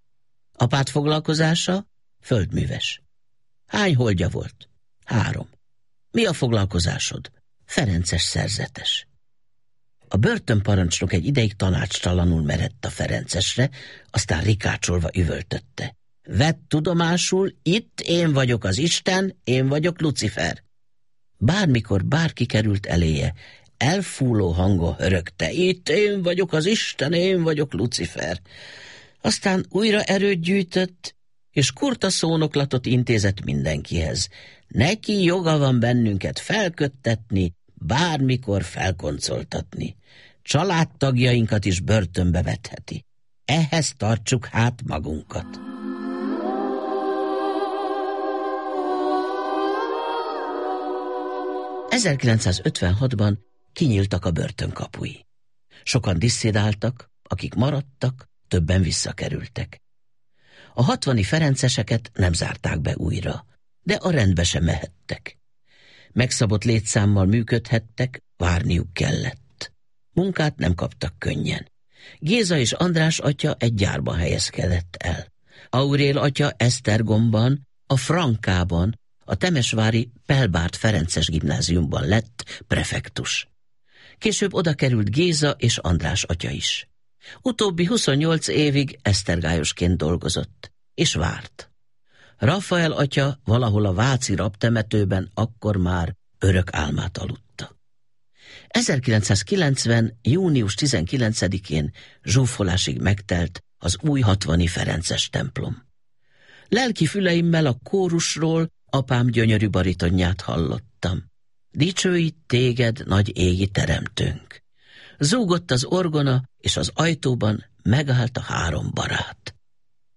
Apát foglalkozása? Földműves. Hány holdja volt? Három. Mi a foglalkozásod? Ferences szerzetes. A börtönparancsnok egy ideig tanácstalanul merett a Ferencesre, aztán rikácsolva üvöltötte. Vett tudomásul, itt én vagyok az Isten, én vagyok Lucifer. Bármikor bárki került eléje, elfúló hangon örökte, Itt én vagyok az Isten, én vagyok Lucifer. Aztán újra erőt gyűjtött, és kurta szónoklatot intézett mindenkihez. Neki joga van bennünket felköttetni, bármikor felkoncoltatni. Családtagjainkat is börtönbe vetheti. Ehhez tartsuk hát magunkat. ...1956-ban kinyíltak a börtönkapui. Sokan disszédáltak, akik maradtak, többen visszakerültek. A hatvani ferenceseket nem zárták be újra, de a rendbe sem mehettek. Megszabott létszámmal működhettek, várniuk kellett. Munkát nem kaptak könnyen. Géza és András atya egy gyárba helyezkedett el. Aurél atya Esztergomban, a Frankában, a Temesvári Pelbárt Ferences gimnáziumban lett prefektus. Később oda került Géza és András atya is. Utóbbi 28 évig esztergályosként dolgozott, és várt. Rafael atya valahol a Váci rabtemetőben akkor már örök álmát aludta. 1990. június 19-én zsúfolásig megtelt az új hatvani Ferences templom. Lelki füleimmel a kórusról apám gyönyörű baritonját hallottam. Dicsőít téged, nagy égi teremtőnk! Zúgott az orgona, és az ajtóban megállt a három barát.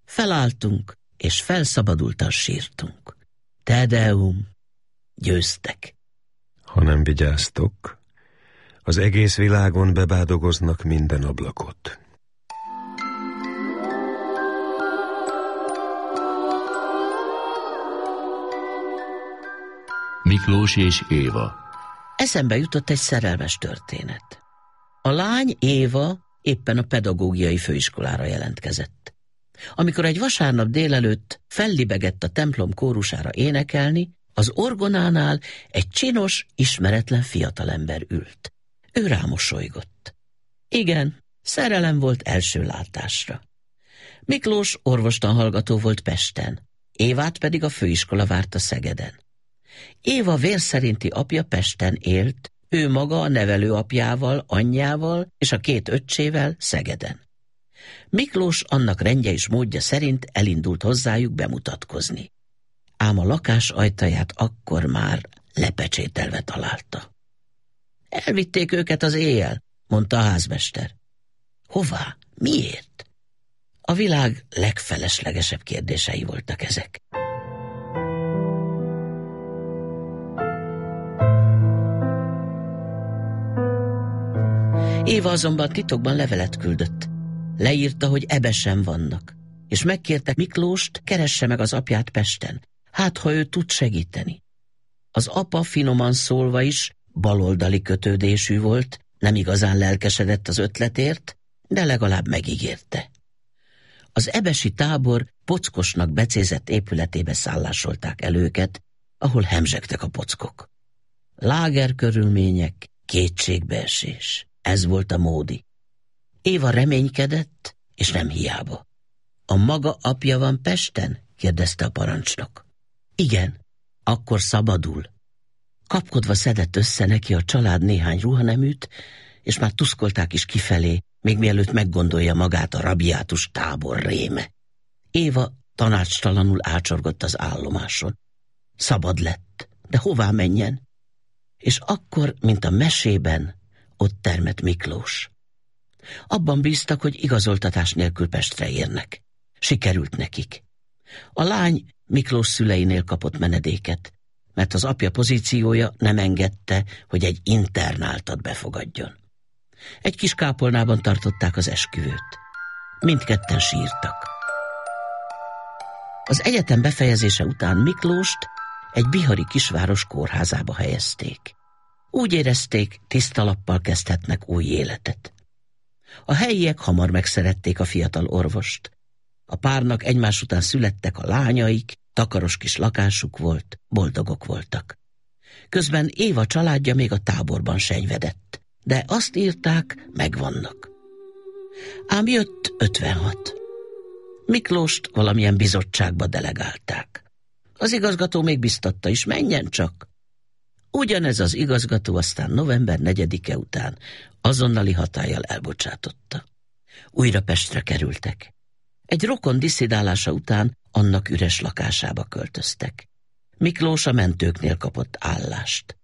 Felálltunk, és felszabadultan sírtunk. Tedeum, győztek. Ha nem vigyáztok, az egész világon bebádogoznak minden ablakot. Miklós és Éva Eszembe jutott egy szerelmes történet. A lány Éva éppen a pedagógiai főiskolára jelentkezett. Amikor egy vasárnap délelőtt fellibegett a templom kórusára énekelni, az orgonánál egy csinos, ismeretlen fiatalember ült. Ő rámosolygott. Igen, szerelem volt első látásra. Miklós orvostan hallgató volt Pesten, Évát pedig a főiskola várta Szegeden. Éva vérszerinti apja Pesten élt, ő maga a nevelőapjával, anyjával és a két öccsével Szegeden. Miklós annak rendje és módja szerint elindult hozzájuk bemutatkozni. Ám a lakás ajtaját akkor már lepecsételve találta. Elvitték őket az éjjel, mondta a házmester. Hová? Miért? A világ legfeleslegesebb kérdései voltak ezek. Éva azonban titokban levelet küldött. Leírta, hogy ebesen vannak, és megkérte Miklóst, keresse meg az apját Pesten, hát ha ő tud segíteni. Az apa finoman szólva is baloldali kötődésű volt, nem igazán lelkesedett az ötletért, de legalább megígérte. Az ebesi tábor pockosnak becézett épületébe szállásolták el őket, ahol hemzsegtek a pockok. Láger körülmények, kétségbeesés. Ez volt a módi. Éva reménykedett, és nem hiába. A maga apja van Pesten? kérdezte a parancsnok. Igen, akkor szabadul. Kapkodva szedett össze neki a család néhány ruhaneműt, és már tuszkolták is kifelé, még mielőtt meggondolja magát a rabiátus tábor réme. Éva tanácstalanul ácsorgott az állomáson. Szabad lett, de hová menjen? És akkor, mint a mesében, ott termett Miklós. Abban bíztak, hogy igazoltatás nélkül Pestre érnek. Sikerült nekik. A lány Miklós szüleinél kapott menedéket, mert az apja pozíciója nem engedte, hogy egy internáltat befogadjon. Egy kis kápolnában tartották az esküvőt. Mindketten sírtak. Az egyetem befejezése után Miklóst egy bihari kisváros kórházába helyezték. Úgy érezték, tiszta lappal kezdhetnek új életet. A helyiek hamar megszerették a fiatal orvost. A párnak egymás után születtek a lányaik, takaros kis lakásuk volt, boldogok voltak. Közben Éva családja még a táborban senyvedett, de azt írták, megvannak. Ám jött 56. Miklóst valamilyen bizottságba delegálták. Az igazgató még biztatta is, menjen csak. Ugyanez az igazgató aztán november 4-e után azonnali hatállyal elbocsátotta. Újra Pestre kerültek. Egy rokon disszidálása után annak üres lakásába költöztek. Miklós a mentőknél kapott állást.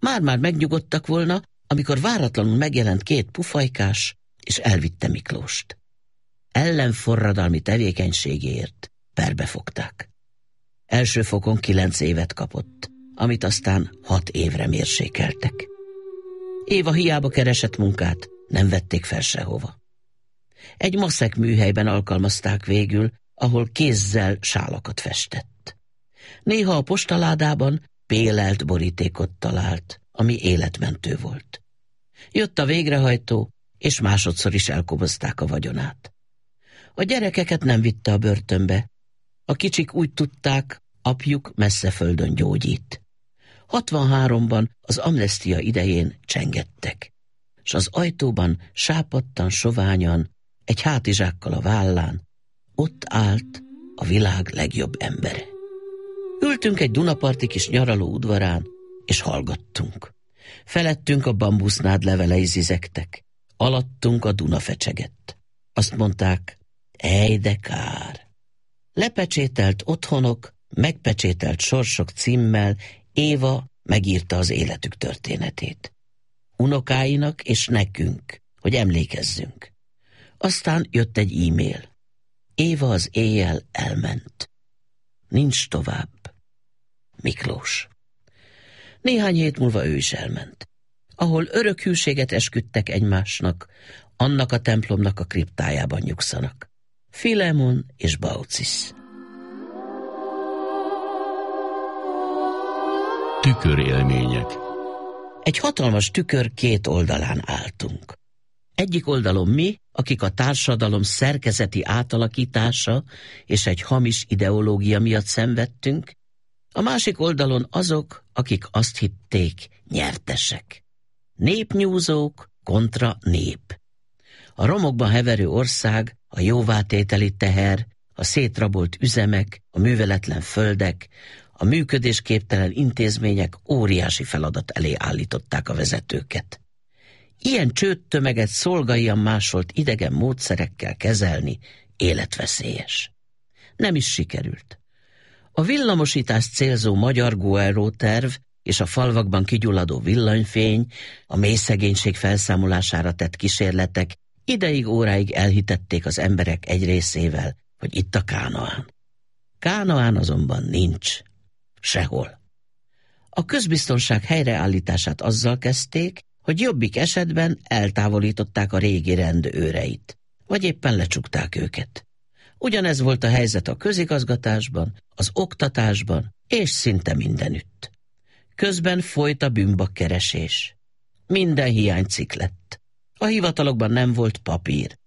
Már-már megnyugodtak volna, amikor váratlanul megjelent két pufajkás, és elvitte Miklóst. Ellenforradalmi tevékenységéért perbefogták. Első fokon kilenc évet kapott, amit aztán hat évre mérsékeltek. Éva hiába keresett munkát, nem vették fel sehova. Egy maszek műhelyben alkalmazták végül, ahol kézzel sálakat festett. Néha a postaládában pélelt borítékot talált, ami életmentő volt. Jött a végrehajtó, és másodszor is elkobozták a vagyonát. A gyerekeket nem vitte a börtönbe. A kicsik úgy tudták, apjuk messze földön gyógyít. 63-ban az amnestia idején csengettek, és az ajtóban sápadtan, soványan, egy hátizsákkal a vállán, ott állt a világ legjobb embere. Ültünk egy Dunaparti kis nyaraló udvarán, és hallgattunk. Felettünk a bambusznád levelei zizektek, alattunk a Duna fecsegett. Azt mondták, ej de kár. Lepecsételt otthonok, megpecsételt sorsok címmel Éva megírta az életük történetét. Unokáinak és nekünk, hogy emlékezzünk. Aztán jött egy e-mail. Éva az éjjel elment. Nincs tovább. Miklós. Néhány hét múlva ő is elment. Ahol örök hűséget esküdtek egymásnak, annak a templomnak a kriptájában nyugszanak. Filemon és Baucis. Tükörélmények Egy hatalmas tükör két oldalán álltunk. Egyik oldalon mi, akik a társadalom szerkezeti átalakítása és egy hamis ideológia miatt szenvedtünk, a másik oldalon azok, akik azt hitték, nyertesek. Népnyúzók kontra nép. A romokban heverő ország, a jóvátételi teher, a szétrabolt üzemek, a műveletlen földek, a működésképtelen intézmények óriási feladat elé állították a vezetőket. Ilyen csődtömeget szolgaian másolt idegen módszerekkel kezelni életveszélyes. Nem is sikerült. A villamosítás célzó magyar Guerrero terv és a falvakban kigyulladó villanyfény, a mély szegénység felszámolására tett kísérletek ideig óráig elhitették az emberek egy részével, hogy itt a kánoán. Kánoán azonban nincs sehol. A közbiztonság helyreállítását azzal kezdték, hogy jobbik esetben eltávolították a régi rend őreit, vagy éppen lecsukták őket. Ugyanez volt a helyzet a közigazgatásban, az oktatásban és szinte mindenütt. Közben folyt a bűnbakkeresés. Minden hiánycik lett. A hivatalokban nem volt papír.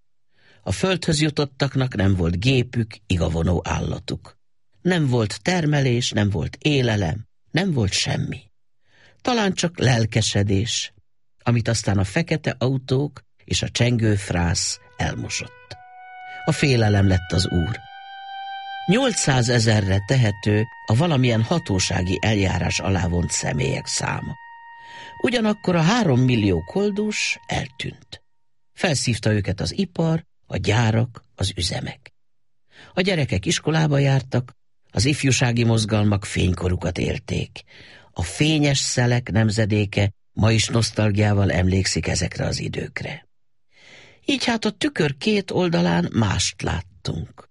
A földhöz jutottaknak nem volt gépük, igavonó állatuk. Nem volt termelés, nem volt élelem, nem volt semmi. Talán csak lelkesedés, amit aztán a fekete autók és a csengő frász elmosott. A félelem lett az úr. 800 ezerre tehető a valamilyen hatósági eljárás alá vont személyek száma. Ugyanakkor a három millió koldus eltűnt. Felszívta őket az ipar, a gyárak, az üzemek. A gyerekek iskolába jártak, az ifjúsági mozgalmak fénykorukat érték. A fényes szelek nemzedéke ma is nosztalgiával emlékszik ezekre az időkre. Így hát a tükör két oldalán mást láttunk.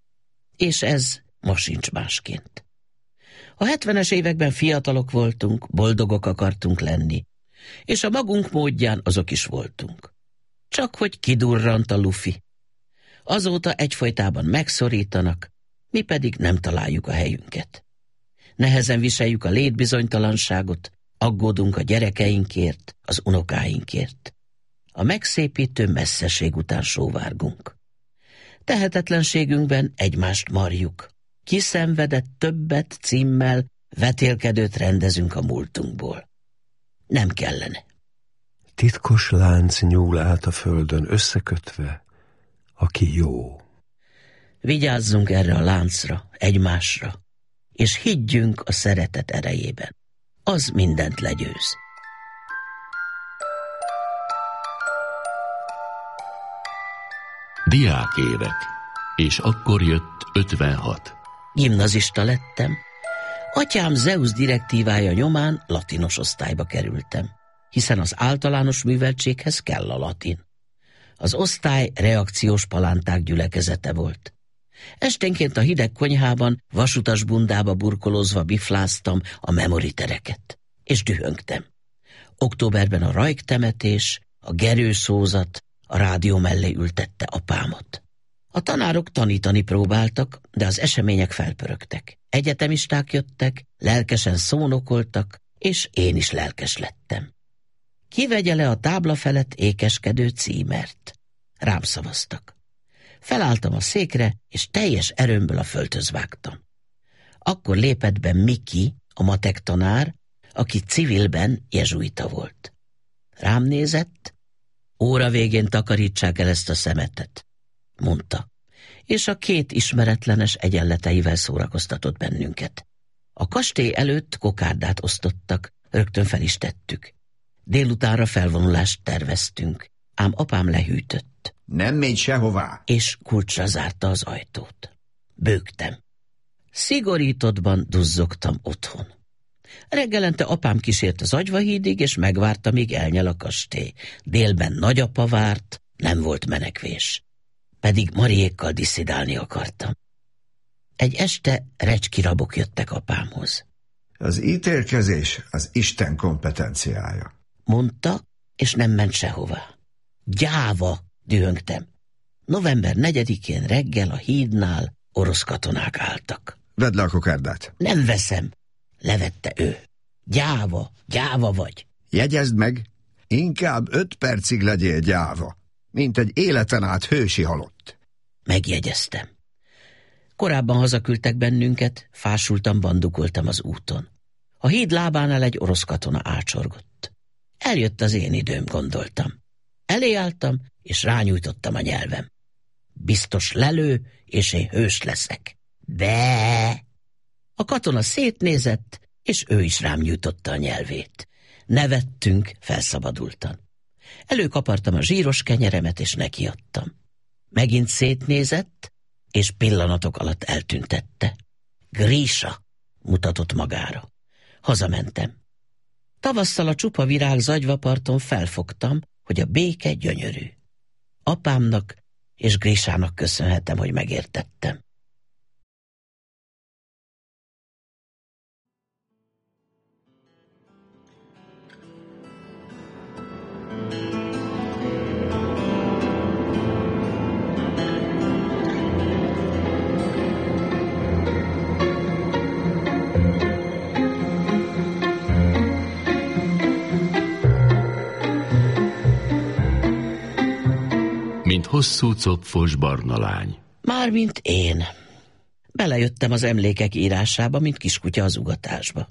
És ez ma sincs másként. A hetvenes években fiatalok voltunk, boldogok akartunk lenni, és a magunk módján azok is voltunk. Csak hogy kidurrant a lufi. Azóta egyfolytában megszorítanak, mi pedig nem találjuk a helyünket. Nehezen viseljük a létbizonytalanságot, aggódunk a gyerekeinkért, az unokáinkért. A megszépítő messzeség után sóvárgunk. Tehetetlenségünkben egymást marjuk. Kiszenvedett többet címmel vetélkedőt rendezünk a múltunkból. Nem kellene. Titkos lánc nyúl át a földön összekötve, aki jó. Vigyázzunk erre a láncra, egymásra, és higgyünk a szeretet erejében. Az mindent legyőz. Diák évek, és akkor jött 56. Gimnazista lettem. Atyám Zeus direktívája nyomán latinos osztályba kerültem, hiszen az általános műveltséghez kell a latin. Az osztály reakciós palánták gyülekezete volt. Esténként a hideg konyhában, vasutas bundába burkolózva bifláztam a memoritereket, és dühöngtem. Októberben a rajk temetés, a gerőszózat, a rádió mellé ültette apámot. A tanárok tanítani próbáltak, de az események felpörögtek. Egyetemisták jöttek, lelkesen szónokoltak, és én is lelkes lettem. Kivegye le a tábla felett ékeskedő címert. Rám szavaztak. Felálltam a székre, és teljes erőmből a földhöz vágtam. Akkor lépett be Miki, a matek tanár, aki civilben jezsuita volt. Rám nézett, óra végén takarítsák el ezt a szemetet, mondta, és a két ismeretlenes egyenleteivel szórakoztatott bennünket. A kastély előtt kokárdát osztottak, rögtön fel is tettük. Délutánra felvonulást terveztünk, ám apám lehűtött jött. Nem megy sehová. És kulcsra zárta az ajtót. Bőgtem. Szigorítottban duzzogtam otthon. Reggelente apám kísért az agyvahídig, és megvárta, míg elnyel a kastély. Délben nagyapa várt, nem volt menekvés. Pedig Mariékkal diszidálni akartam. Egy este recskirabok jöttek apámhoz. Az ítélkezés az Isten kompetenciája. Mondta, és nem ment Sehova. Gyáva, dühöngtem. November 4-én reggel a hídnál orosz katonák álltak. Vedd le a kokárdát. Nem veszem, levette ő. Gyáva, gyáva vagy. Jegyezd meg, inkább öt percig legyél gyáva, mint egy életen át hősi halott. Megjegyeztem. Korábban hazaküldtek bennünket, fásultam, bandukoltam az úton. A híd lábánál egy orosz katona ácsorgott. Eljött az én időm, gondoltam. Elé álltam, és rányújtottam a nyelvem. Biztos lelő, és én hős leszek. Be! A katona szétnézett, és ő is rám nyújtotta a nyelvét. Nevettünk felszabadultan. Előkapartam a zsíros kenyeremet, és nekiadtam. Megint szétnézett, és pillanatok alatt eltüntette. Grisa mutatott magára. Hazamentem. Tavasszal a csupa virág zagyvaparton felfogtam, hogy a béke gyönyörű. Apámnak és Grésának köszönhetem, hogy megértettem. hosszú copfos barna lány. Mármint én. Belejöttem az emlékek írásába, mint kiskutya az ugatásba.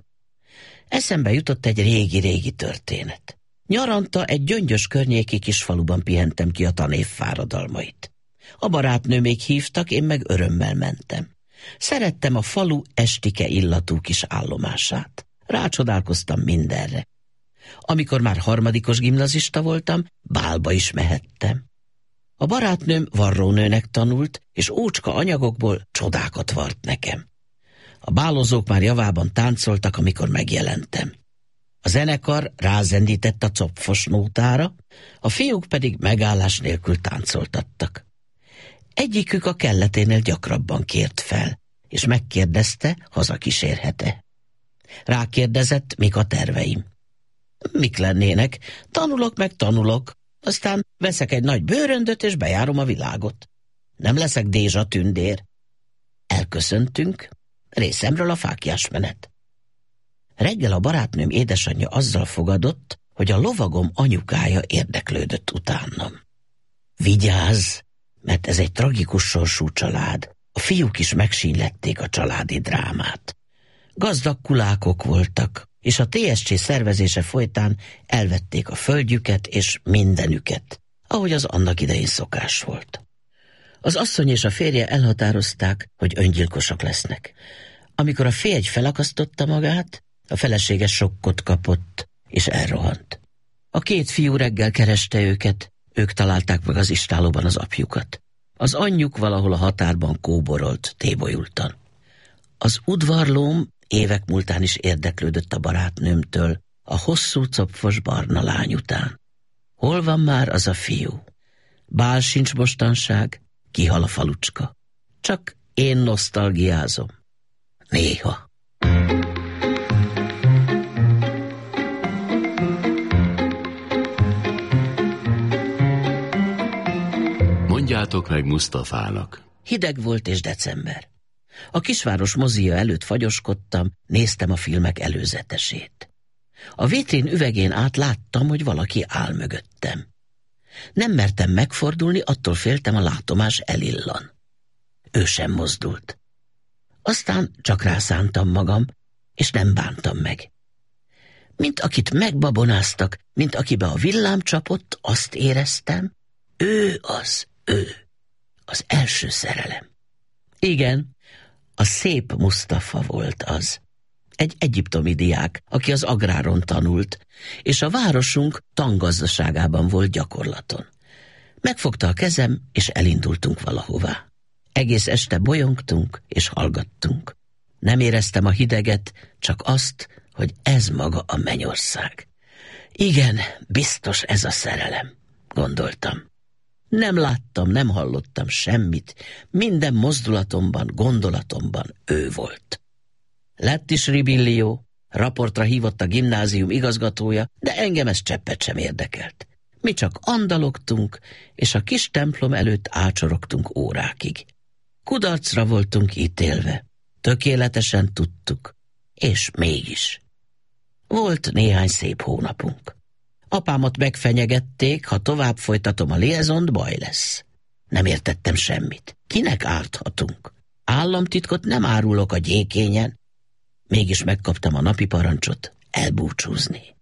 Eszembe jutott egy régi-régi történet. Nyaranta egy gyöngyös környéki kisfaluban pihentem ki a tanév fáradalmait. A barátnő még hívtak, én meg örömmel mentem. Szerettem a falu estike illatú kis állomását. Rácsodálkoztam mindenre. Amikor már harmadikos gimnazista voltam, bálba is mehettem. A barátnőm varrónőnek tanult, és ócska anyagokból csodákat vart nekem. A bálozók már javában táncoltak, amikor megjelentem. A zenekar rázendített a copfos nótára, a fiúk pedig megállás nélkül táncoltattak. Egyikük a kelleténél gyakrabban kért fel, és megkérdezte, hazakísérhete. Rákérdezett, mik a terveim. Mik lennének? Tanulok meg tanulok, aztán veszek egy nagy bőröndöt, és bejárom a világot. Nem leszek Dézsa tündér. Elköszöntünk, részemről a fákjás menet. Reggel a barátnőm édesanyja azzal fogadott, hogy a lovagom anyukája érdeklődött utánam. Vigyázz, mert ez egy tragikus sorsú család. A fiúk is megsínlették a családi drámát gazdag kulákok voltak, és a TSC szervezése folytán elvették a földjüket és mindenüket, ahogy az annak idején szokás volt. Az asszony és a férje elhatározták, hogy öngyilkosok lesznek. Amikor a férj felakasztotta magát, a felesége sokkot kapott, és elrohant. A két fiú reggel kereste őket, ők találták meg az istálóban az apjukat. Az anyjuk valahol a határban kóborolt, tébolyultan. Az udvarlóm évek múltán is érdeklődött a barátnőmtől, a hosszú copfos barna lány után. Hol van már az a fiú? Bál sincs mostanság, kihal a falucska. Csak én nosztalgiázom. Néha. Mondjátok meg Mustafának. Hideg volt és december. A kisváros mozia előtt fagyoskodtam, néztem a filmek előzetesét. A vitrin üvegén át láttam, hogy valaki áll mögöttem. Nem mertem megfordulni, attól féltem a látomás elillan. Ő sem mozdult. Aztán csak rászántam magam, és nem bántam meg. Mint akit megbabonáztak, mint akibe a villám csapott, azt éreztem, ő az ő, az első szerelem. Igen, a szép Mustafa volt az. Egy egyiptomi diák, aki az agráron tanult, és a városunk tangazdaságában volt gyakorlaton. Megfogta a kezem, és elindultunk valahová. Egész este bolyongtunk és hallgattunk. Nem éreztem a hideget, csak azt, hogy ez maga a mennyország. Igen, biztos ez a szerelem, gondoltam. Nem láttam, nem hallottam semmit. Minden mozdulatomban, gondolatomban ő volt. Lett is ribillió, raportra hívott a gimnázium igazgatója, de engem ez cseppet sem érdekelt. Mi csak andalogtunk, és a kis templom előtt ácsorogtunk órákig. Kudarcra voltunk ítélve. Tökéletesen tudtuk. És mégis. Volt néhány szép hónapunk. Apámat megfenyegették, ha tovább folytatom a liaisont, baj lesz. Nem értettem semmit. Kinek árthatunk? Államtitkot nem árulok a gyékényen. Mégis megkaptam a napi parancsot elbúcsúzni.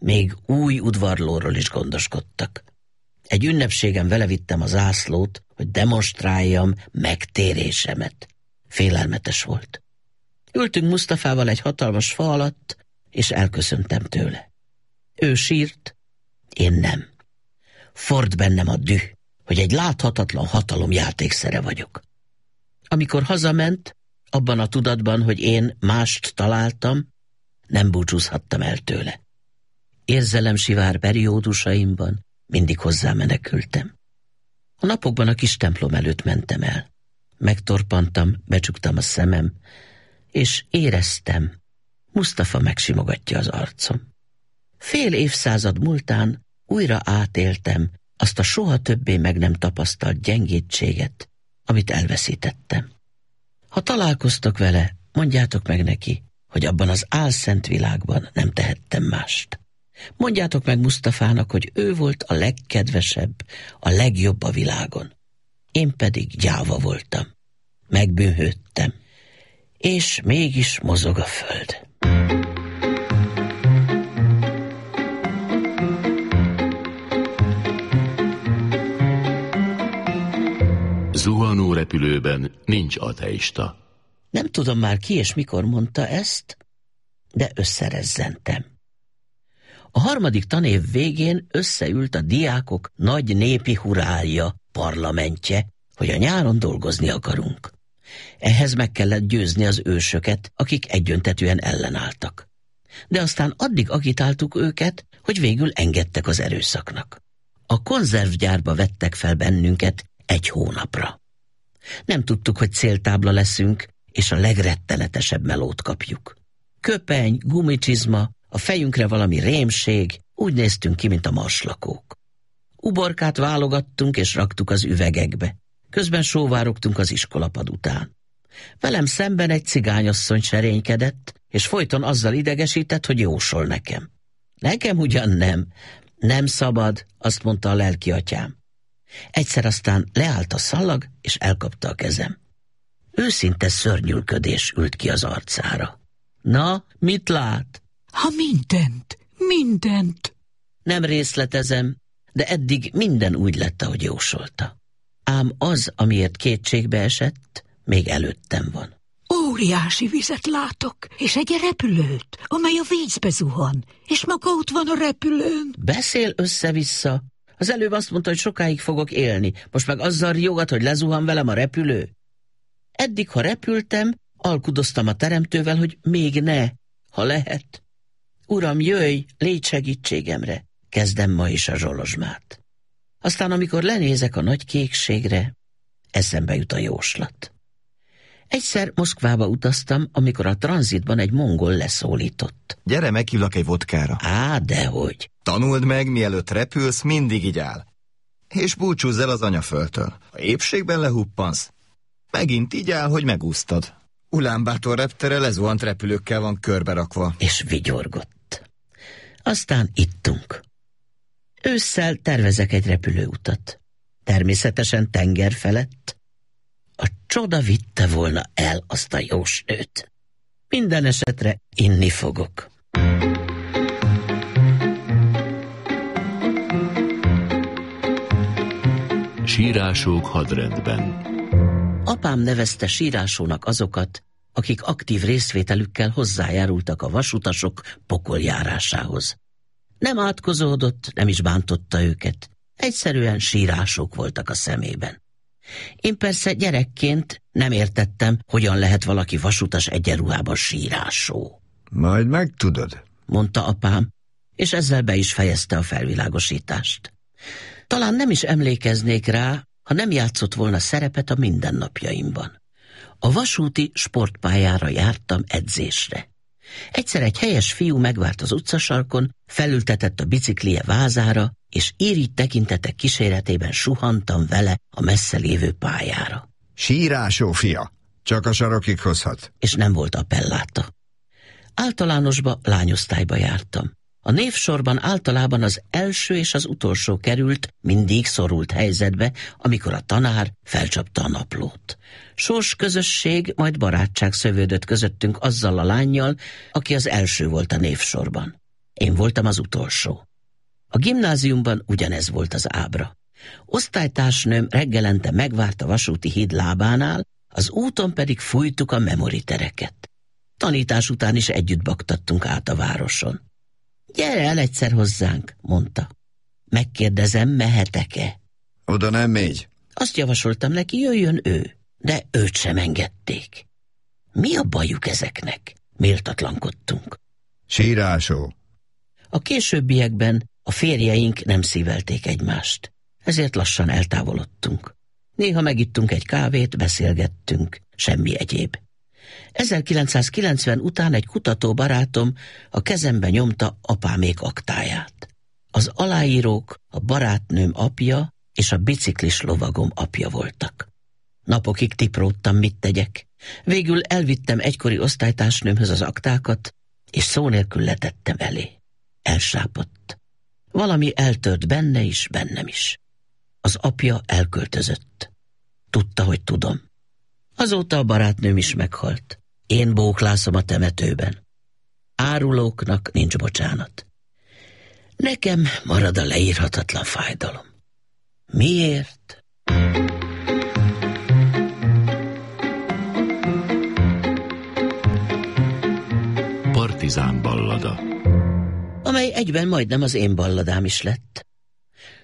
Még új udvarlóról is gondoskodtak. Egy ünnepségen vele vittem a zászlót, hogy demonstráljam megtérésemet. Félelmetes volt. Ültünk Mustafával egy hatalmas fa alatt, és elköszöntem tőle. Ő sírt, én nem. Ford bennem a düh, hogy egy láthatatlan hatalom játékszere vagyok. Amikor hazament, abban a tudatban, hogy én mást találtam, nem búcsúzhattam el tőle. Érzelem sivár periódusaimban mindig hozzá menekültem. A napokban a kis templom előtt mentem el. Megtorpantam, becsuktam a szemem, és éreztem, Mustafa megsimogatja az arcom. Fél évszázad múltán újra átéltem azt a soha többé meg nem tapasztalt gyengétséget, amit elveszítettem. Ha találkoztok vele, mondjátok meg neki, hogy abban az álszent világban nem tehettem mást. Mondjátok meg Mustafának, hogy ő volt a legkedvesebb, a legjobb a világon. Én pedig gyáva voltam. Megbűnhődtem. És mégis mozog a föld. zuhanó repülőben nincs ateista. Nem tudom már ki és mikor mondta ezt, de összerezzentem. A harmadik tanév végén összeült a diákok nagy népi hurálja, parlamentje, hogy a nyáron dolgozni akarunk. Ehhez meg kellett győzni az ősöket, akik egyöntetűen ellenálltak. De aztán addig agitáltuk őket, hogy végül engedtek az erőszaknak. A konzervgyárba vettek fel bennünket, egy hónapra. Nem tudtuk, hogy céltábla leszünk, és a legrettenetesebb melót kapjuk. Köpeny, gumicsizma, a fejünkre valami rémség, úgy néztünk ki, mint a marslakók. Uborkát válogattunk és raktuk az üvegekbe. Közben sóvárogtunk az iskolapad után. Velem szemben egy cigányasszony serénykedett, és folyton azzal idegesített, hogy jósol nekem. Nekem ugyan nem. Nem szabad, azt mondta a lelki atyám. Egyszer aztán leállt a szallag, és elkapta a kezem. Őszinte szörnyülködés ült ki az arcára. Na, mit lát? Ha mindent, mindent. Nem részletezem, de eddig minden úgy lett, ahogy jósolta. Ám az, amiért kétségbe esett, még előttem van. Óriási vizet látok, és egy repülőt, amely a vízbe zuhan, és maga ott van a repülőn. Beszél össze-vissza, az előbb azt mondta, hogy sokáig fogok élni, most meg azzal riogat, hogy lezuhan velem a repülő. Eddig, ha repültem, alkudoztam a teremtővel, hogy még ne, ha lehet. Uram, jöjj, légy segítségemre, kezdem ma is a zsolozsmát. Aztán, amikor lenézek a nagy kékségre, eszembe jut a jóslat. Egyszer Moszkvába utaztam, amikor a tranzitban egy mongol leszólított. Gyere, meghívlak egy vodkára. Á, dehogy. Tanuld meg, mielőtt repülsz, mindig így áll. És búcsúzz el az anyaföldtől. Ha épségben lehuppansz, megint így áll, hogy megúsztad. Ulánbátor reptere lezuhant repülőkkel van körberakva. És vigyorgott. Aztán ittunk. Ősszel tervezek egy repülőutat. Természetesen tenger felett a csoda vitte volna el azt a jósnőt. Minden esetre inni fogok. Sírások hadrendben Apám nevezte sírásónak azokat, akik aktív részvételükkel hozzájárultak a vasutasok pokoljárásához. Nem átkozódott, nem is bántotta őket, egyszerűen sírások voltak a szemében. Én persze gyerekként nem értettem, hogyan lehet valaki vasutas egyenruhában sírásó. Majd megtudod, mondta apám, és ezzel be is fejezte a felvilágosítást. Talán nem is emlékeznék rá, ha nem játszott volna szerepet a mindennapjaimban. A vasúti sportpályára jártam edzésre. Egyszer egy helyes fiú megvárt az utcasarkon, felültetett a biciklije vázára, és írít tekintetek kíséretében suhantam vele a messze lévő pályára. Sírásó fia, csak a sarokig hozhat. És nem volt appelláta. Általánosba lányosztályba jártam. A névsorban általában az első és az utolsó került mindig szorult helyzetbe, amikor a tanár felcsapta a naplót. Sors közösség, majd barátság szövődött közöttünk azzal a lányjal, aki az első volt a névsorban. Én voltam az utolsó. A gimnáziumban ugyanez volt az ábra. Osztálytársnőm reggelente megvárt a vasúti híd lábánál, az úton pedig fújtuk a memoritereket. Tanítás után is együtt baktattunk át a városon. Gyere el egyszer hozzánk, mondta. Megkérdezem, mehetek-e? Oda nem megy. Azt javasoltam neki, jöjjön ő, de őt sem engedték. Mi a bajuk ezeknek? Méltatlankodtunk. Sírásó. A későbbiekben a férjeink nem szívelték egymást, ezért lassan eltávolodtunk. Néha megittunk egy kávét, beszélgettünk, semmi egyéb. 1990 után egy kutató barátom a kezembe nyomta apámék aktáját. Az aláírók a barátnőm apja és a biciklis lovagom apja voltak. Napokig tipróttam, mit tegyek. Végül elvittem egykori osztálytársnőmhöz az aktákat, és szó nélkül letettem elé. Elsápott. Valami eltört benne is, bennem is. Az apja elköltözött. Tudta, hogy tudom. Azóta a barátnőm is meghalt. Én bóklászom a temetőben. Árulóknak nincs bocsánat. Nekem marad a leírhatatlan fájdalom. Miért? Partizán ballada Amely egyben majdnem az én balladám is lett.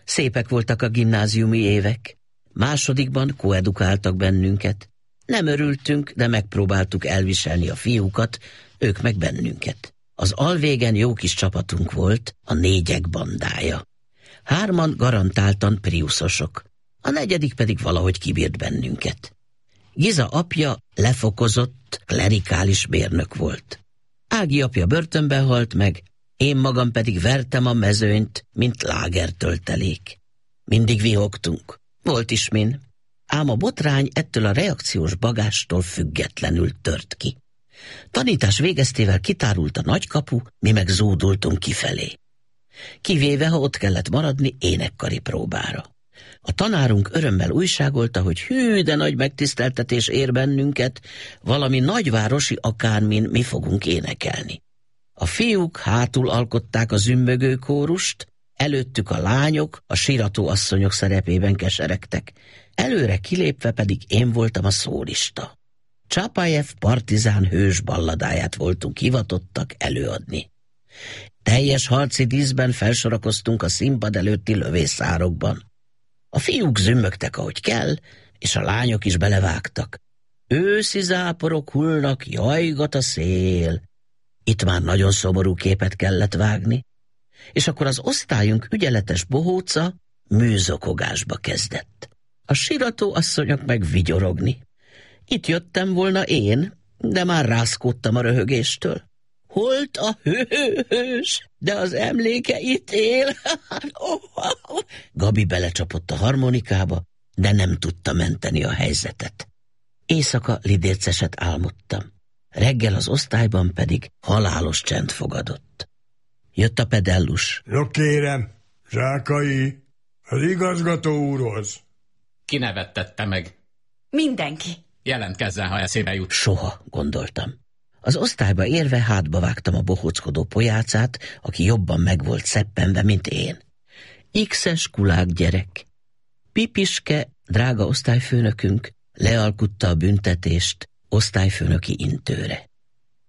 Szépek voltak a gimnáziumi évek. Másodikban koedukáltak bennünket. Nem örültünk, de megpróbáltuk elviselni a fiúkat, ők meg bennünket. Az alvégen jó kis csapatunk volt, a négyek bandája. Hárman garantáltan priuszosok, a negyedik pedig valahogy kibírt bennünket. Giza apja lefokozott, klerikális mérnök volt. Ági apja börtönbe halt meg, én magam pedig vertem a mezőnyt, mint lágertöltelék. Mindig vihogtunk. Volt is min ám a botrány ettől a reakciós bagástól függetlenül tört ki. Tanítás végeztével kitárult a nagykapu, mi meg zúdultunk kifelé. Kivéve, ha ott kellett maradni énekkari próbára. A tanárunk örömmel újságolta, hogy hű, de nagy megtiszteltetés ér bennünket, valami nagyvárosi akármin mi fogunk énekelni. A fiúk hátul alkották a zümmögő kórust, előttük a lányok, a sirató asszonyok szerepében keseregtek, előre kilépve pedig én voltam a szólista. Csapájev partizán hős balladáját voltunk hivatottak előadni. Teljes harci díszben felsorakoztunk a színpad előtti lövészárokban. A fiúk zümmögtek, ahogy kell, és a lányok is belevágtak. Őszi záporok hullnak, jajgat a szél. Itt már nagyon szomorú képet kellett vágni, és akkor az osztályunk ügyeletes bohóca műzokogásba kezdett a sirató asszonyok meg vigyorogni. Itt jöttem volna én, de már rászkódtam a röhögéstől. Holt a hőhős, de az emléke itt él. Oh, oh. Gabi belecsapott a harmonikába, de nem tudta menteni a helyzetet. Éjszaka lidérceset álmodtam. Reggel az osztályban pedig halálos csend fogadott. Jött a pedellus. No kérem, Zsákai, az igazgató úrhoz. Kinevettette meg. Mindenki. Jelentkezzen, ha eszébe jut. Soha, gondoltam. Az osztályba érve hátba vágtam a bohóckodó pojácát, aki jobban meg volt szeppenve, mint én. X-es kulák gyerek. Pipiske, drága osztályfőnökünk, lealkutta a büntetést osztályfőnöki intőre.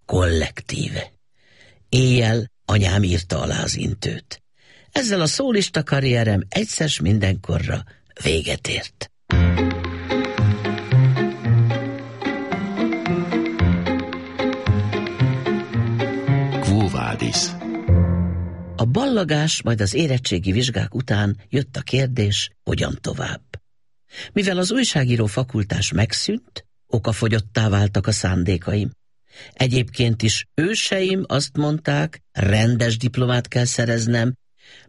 Kollektíve. Éjjel anyám írta alá az intőt. Ezzel a szólista karrierem egyszer mindenkorra véget ért. A ballagás majd az érettségi vizsgák után jött a kérdés, hogyan tovább. Mivel az újságíró fakultás megszűnt, okafogyottá váltak a szándékaim. Egyébként is őseim azt mondták, rendes diplomát kell szereznem,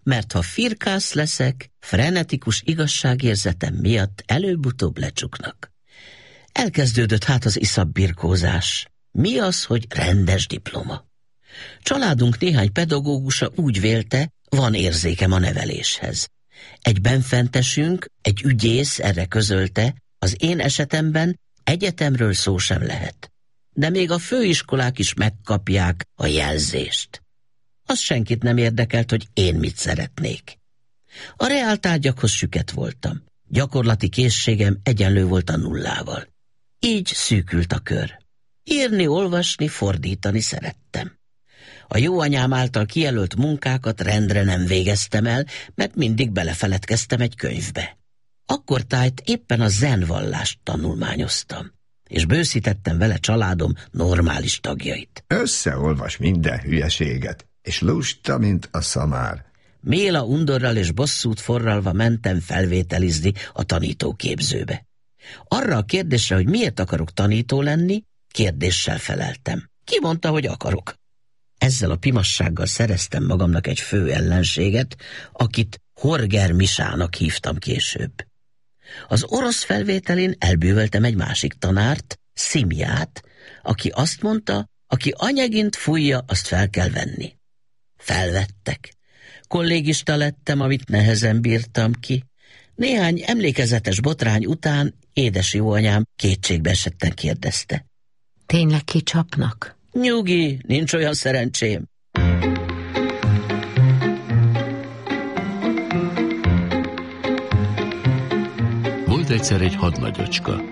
mert ha firkász leszek, frenetikus igazságérzetem miatt előbb-utóbb lecsuknak. Elkezdődött hát az birkózás. Mi az, hogy rendes diploma? Családunk néhány pedagógusa úgy vélte, van érzékem a neveléshez. Egy benfentesünk, egy ügyész erre közölte, az én esetemben egyetemről szó sem lehet. De még a főiskolák is megkapják a jelzést az senkit nem érdekelt, hogy én mit szeretnék. A tárgyakhoz süket voltam. Gyakorlati készségem egyenlő volt a nullával. Így szűkült a kör. Írni, olvasni, fordítani szerettem. A jó anyám által kijelölt munkákat rendre nem végeztem el, mert mindig belefeledkeztem egy könyvbe. Akkor tájt éppen a zenvallást tanulmányoztam, és bőszítettem vele családom normális tagjait. Összeolvas minden hülyeséget és lusta, mint a szamár. Méla undorral és bosszút forralva mentem felvételizni a tanítóképzőbe. Arra a kérdésre, hogy miért akarok tanító lenni, kérdéssel feleltem. Ki mondta, hogy akarok? Ezzel a pimassággal szereztem magamnak egy fő ellenséget, akit Horger Misának hívtam később. Az orosz felvételén elbűvöltem egy másik tanárt, Szimját, aki azt mondta, aki anyagint fújja, azt fel kell venni. Felvettek. Kollégista lettem, amit nehezen bírtam ki. Néhány emlékezetes botrány után édesi anyám kétségbe esetten kérdezte. Tényleg kicsapnak? Nyugi, nincs olyan szerencsém. Volt egyszer egy hadnagyocska.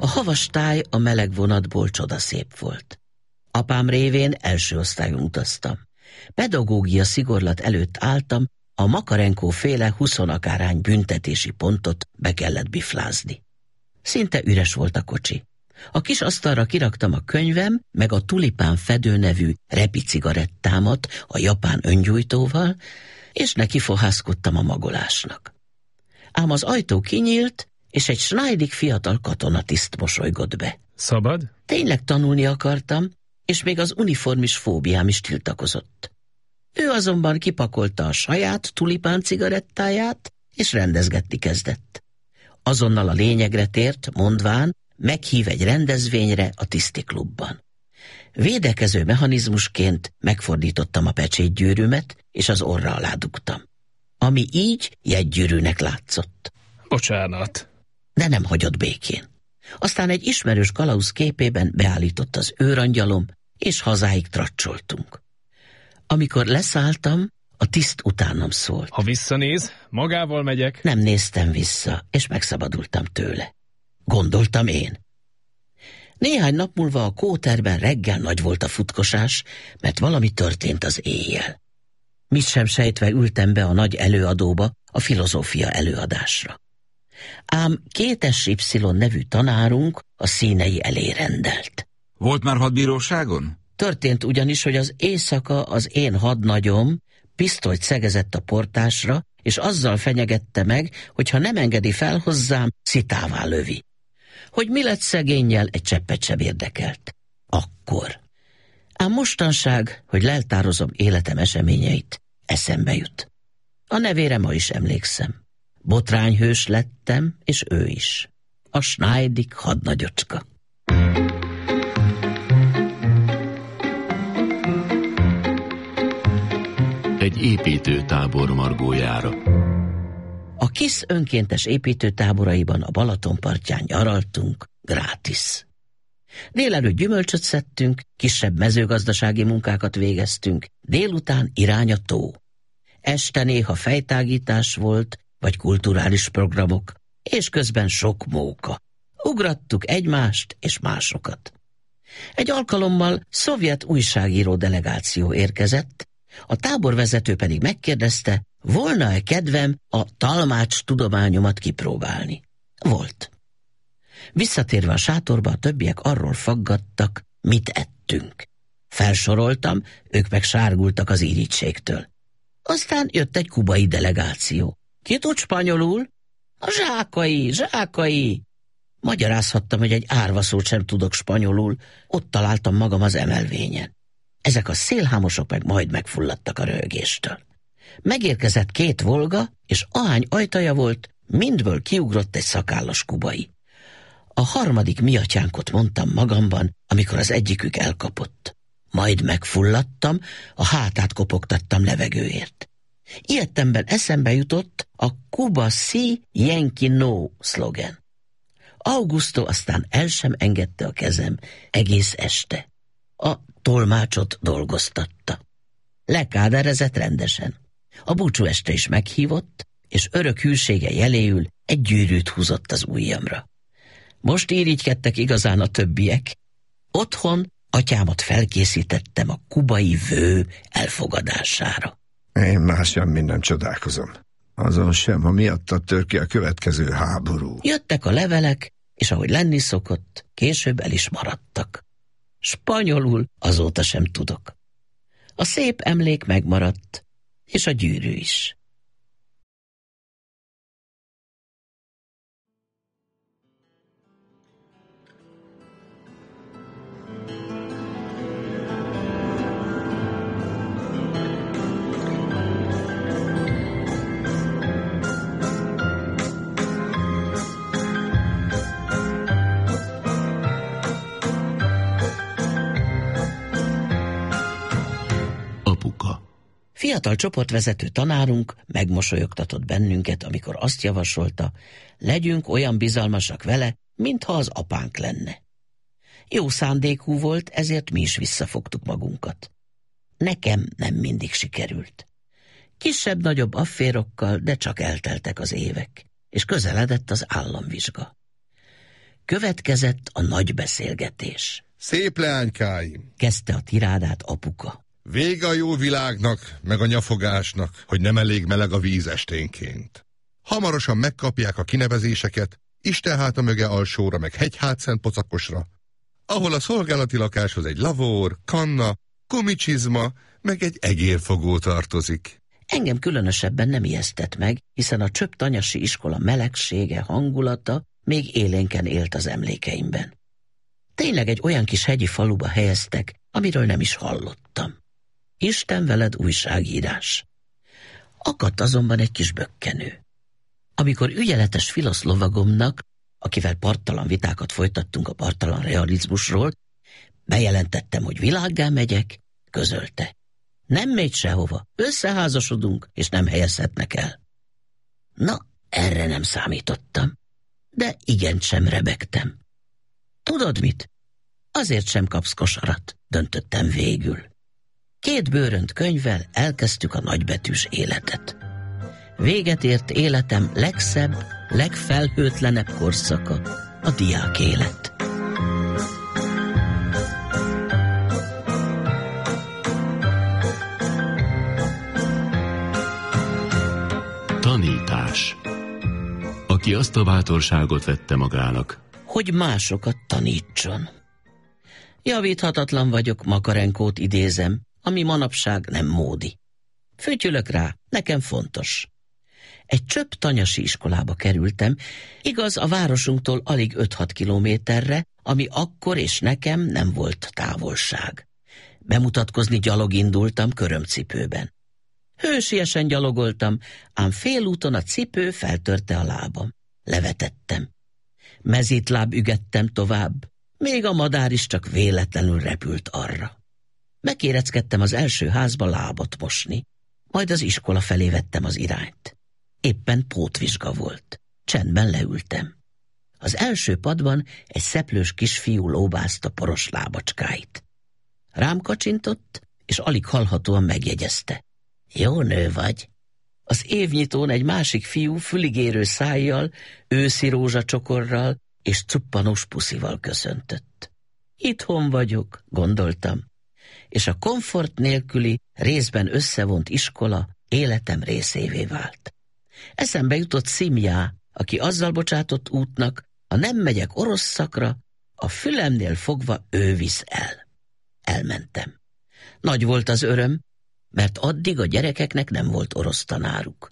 A havas táj a meleg vonatból csodaszép volt. Apám révén első osztályon utaztam pedagógia szigorlat előtt álltam, a Makarenko féle huszonakárány büntetési pontot be kellett biflázni. Szinte üres volt a kocsi. A kis asztalra kiraktam a könyvem, meg a tulipán fedő nevű repi cigarettámat a japán öngyújtóval, és neki fohászkodtam a magolásnak. Ám az ajtó kinyílt, és egy snájdik fiatal katonatiszt mosolygott be. Szabad? Tényleg tanulni akartam, és még az uniformis fóbiám is tiltakozott. Ő azonban kipakolta a saját tulipán cigarettáját, és rendezgetni kezdett. Azonnal a lényegre tért, mondván, meghív egy rendezvényre a tiszti klubban. Védekező mechanizmusként megfordítottam a pecsétgyűrűmet, és az orra alá dugtam. Ami így jegygyűrűnek látszott. Bocsánat. De nem hagyott békén. Aztán egy ismerős kalauz képében beállított az őrangyalom, és hazáig tracsoltunk. Amikor leszálltam, a tiszt utánam szólt. Ha visszanéz, magával megyek. Nem néztem vissza, és megszabadultam tőle. Gondoltam én. Néhány nap múlva a kóterben reggel nagy volt a futkosás, mert valami történt az éjjel. Mit sem sejtve ültem be a nagy előadóba, a filozófia előadásra. Ám kétes Y nevű tanárunk a színei elé rendelt. Volt már hadbíróságon? Történt ugyanis, hogy az éjszaka az én hadnagyom pisztolyt szegezett a portásra, és azzal fenyegette meg, hogy ha nem engedi fel hozzám, szitává lövi. Hogy mi lett szegényel, egy cseppet sem érdekelt. Akkor. Ám mostanság, hogy leltározom életem eseményeit, eszembe jut. A nevére ma is emlékszem. Botrányhős lettem, és ő is. A Snájdik hadnagyocska. egy építőtábor margójára. A KISZ önkéntes építőtáboraiban a Balaton partján nyaraltunk, grátis. Délelőtt gyümölcsöt szedtünk, kisebb mezőgazdasági munkákat végeztünk, délután irány a tó. Este néha fejtágítás volt, vagy kulturális programok, és közben sok móka. Ugrattuk egymást és másokat. Egy alkalommal szovjet újságíró delegáció érkezett, a táborvezető pedig megkérdezte, volna-e kedvem a talmács tudományomat kipróbálni. Volt. Visszatérve a sátorba, a többiek arról faggattak, mit ettünk. Felsoroltam, ők meg sárgultak az írítségtől. Aztán jött egy kubai delegáció. Ki tud spanyolul? A zsákai, zsákai! Magyarázhattam, hogy egy árvaszót sem tudok spanyolul, ott találtam magam az emelvényen. Ezek a szélhámosok meg majd megfulladtak a röhögéstől. Megérkezett két volga, és ahány ajtaja volt, mindből kiugrott egy szakállas kubai. A harmadik miatyánkot mondtam magamban, amikor az egyikük elkapott. Majd megfulladtam, a hátát kopogtattam levegőért. Ilyettemben eszembe jutott a Kuba Si Yankee No szlogen. Augusto aztán el sem engedte a kezem egész este. A tolmácsot dolgoztatta. Lekáderezett rendesen. A búcsú este is meghívott, és örök hűsége jeléül egy gyűrűt húzott az ujjamra. Most irigykedtek igazán a többiek. Otthon atyámat felkészítettem a kubai vő elfogadására. Én már semmi nem csodálkozom. Azon sem, ha miatta tör ki a következő háború. Jöttek a levelek, és ahogy lenni szokott, később el is maradtak. Spanyolul azóta sem tudok. A szép emlék megmaradt, és a gyűrű is. Fiatal csoportvezető tanárunk megmosolyogtatott bennünket, amikor azt javasolta, legyünk olyan bizalmasak vele, mintha az apánk lenne. Jó szándékú volt, ezért mi is visszafogtuk magunkat. Nekem nem mindig sikerült. Kisebb-nagyobb afférokkal, de csak elteltek az évek, és közeledett az államvizsga. Következett a nagy beszélgetés. Szép leánykáim! Kezdte a tirádát apuka. Vége a jó világnak, meg a nyafogásnak, hogy nem elég meleg a víz esténként. Hamarosan megkapják a kinevezéseket, a möge alsóra, meg szent pocakosra, ahol a szolgálati lakáshoz egy lavór, kanna, komicsizma, meg egy egérfogó tartozik. Engem különösebben nem ijesztett meg, hiszen a tanyasi iskola melegsége, hangulata még élénken élt az emlékeimben. Tényleg egy olyan kis hegyi faluba helyeztek, amiről nem is hallottam. Isten veled újságírás. Akadt azonban egy kis bökkenő. Amikor ügyeletes filoszlovagomnak, akivel parttalan vitákat folytattunk a parttalan realizmusról, bejelentettem, hogy világgá megyek, közölte. Nem megy sehova, összeházasodunk, és nem helyezhetnek el. Na, erre nem számítottam, de igen sem rebegtem. Tudod mit? Azért sem kapsz kosarat, döntöttem végül. Két bőrönt könyvvel elkezdtük a nagybetűs életet. Véget ért életem legszebb, legfelhőtlenebb korszaka, a diák élet. Tanítás Aki azt a bátorságot vette magának, hogy másokat tanítson. Javíthatatlan vagyok, Makarenkót idézem, ami manapság nem módi. Fütyülök rá, nekem fontos. Egy csöpp tanyasi iskolába kerültem, igaz a városunktól alig 5-6 kilométerre, ami akkor és nekem nem volt távolság. Bemutatkozni gyalog indultam körömcipőben. Hősiesen gyalogoltam, ám félúton a cipő feltörte a lábam. Levetettem. Mezítláb ügettem tovább, még a madár is csak véletlenül repült arra. Megéreckedtem az első házba lábat mosni, majd az iskola felé vettem az irányt. Éppen pótvizsga volt. Csendben leültem. Az első padban egy szeplős kisfiú lóbázta poros lábacskáit. Rám kacsintott, és alig hallhatóan megjegyezte. Jó nő vagy. Az évnyitón egy másik fiú füligérő szájjal, őszi rózsacsokorral és cuppanós puszival köszöntött. Itthon vagyok, gondoltam és a komfort nélküli, részben összevont iskola életem részévé vált. Eszembe jutott Szimjá, aki azzal bocsátott útnak, ha nem megyek orosz szakra, a fülemnél fogva ő visz el. Elmentem. Nagy volt az öröm, mert addig a gyerekeknek nem volt orosz tanáruk.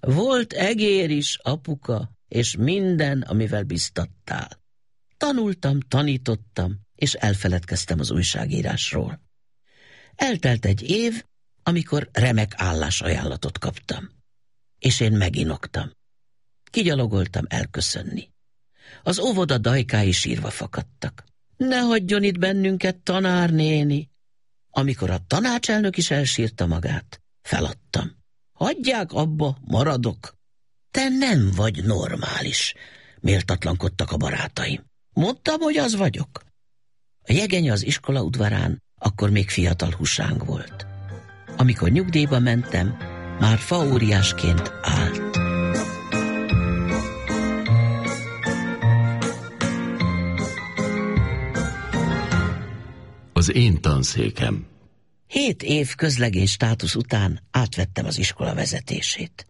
Volt egér is, apuka, és minden, amivel biztattál. Tanultam, tanítottam, és elfeledkeztem az újságírásról. Eltelt egy év, amikor remek állásajánlatot kaptam. És én meginoktam. Kigyalogoltam elköszönni. Az óvoda dajkái sírva fakadtak. Ne hagyjon itt bennünket, tanárnéni! Amikor a tanácselnök is elsírta magát, feladtam. Hagyják abba, maradok. Te nem vagy normális, méltatlankodtak a barátaim. Mondtam, hogy az vagyok. A jegeny az iskola udvarán akkor még fiatal husánk volt. Amikor nyugdíjba mentem, már faóriásként állt. Az én tanszékem. Hét év közlegény státusz után átvettem az iskola vezetését,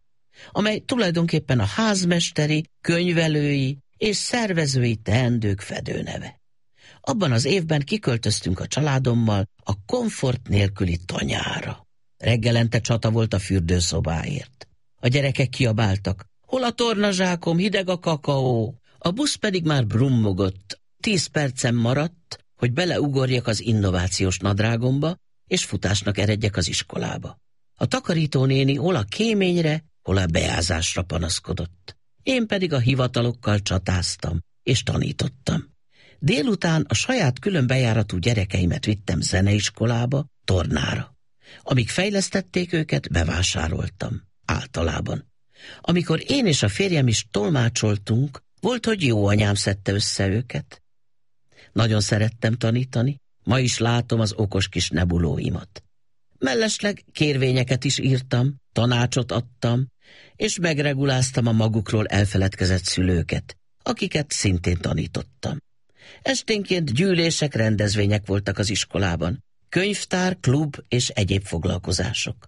amely tulajdonképpen a házmesteri, könyvelői és szervezői teendők fedőneve. Abban az évben kiköltöztünk a családommal a komfort nélküli tanyára. Reggelente csata volt a fürdőszobáért. A gyerekek kiabáltak, hol a tornazsákom, hideg a kakaó. A busz pedig már brummogott. Tíz percem maradt, hogy beleugorjak az innovációs nadrágomba, és futásnak eredjek az iskolába. A takarítónéni hol a kéményre, hol a beázásra panaszkodott. Én pedig a hivatalokkal csatáztam, és tanítottam. Délután a saját bejáratú gyerekeimet vittem zeneiskolába, tornára. Amíg fejlesztették őket, bevásároltam. Általában. Amikor én és a férjem is tolmácsoltunk, volt, hogy jó anyám szedte össze őket. Nagyon szerettem tanítani, ma is látom az okos kis nebulóimat. Mellesleg kérvényeket is írtam, tanácsot adtam, és megreguláztam a magukról elfeledkezett szülőket, akiket szintén tanítottam. Esténként gyűlések, rendezvények voltak az iskolában. Könyvtár, klub és egyéb foglalkozások.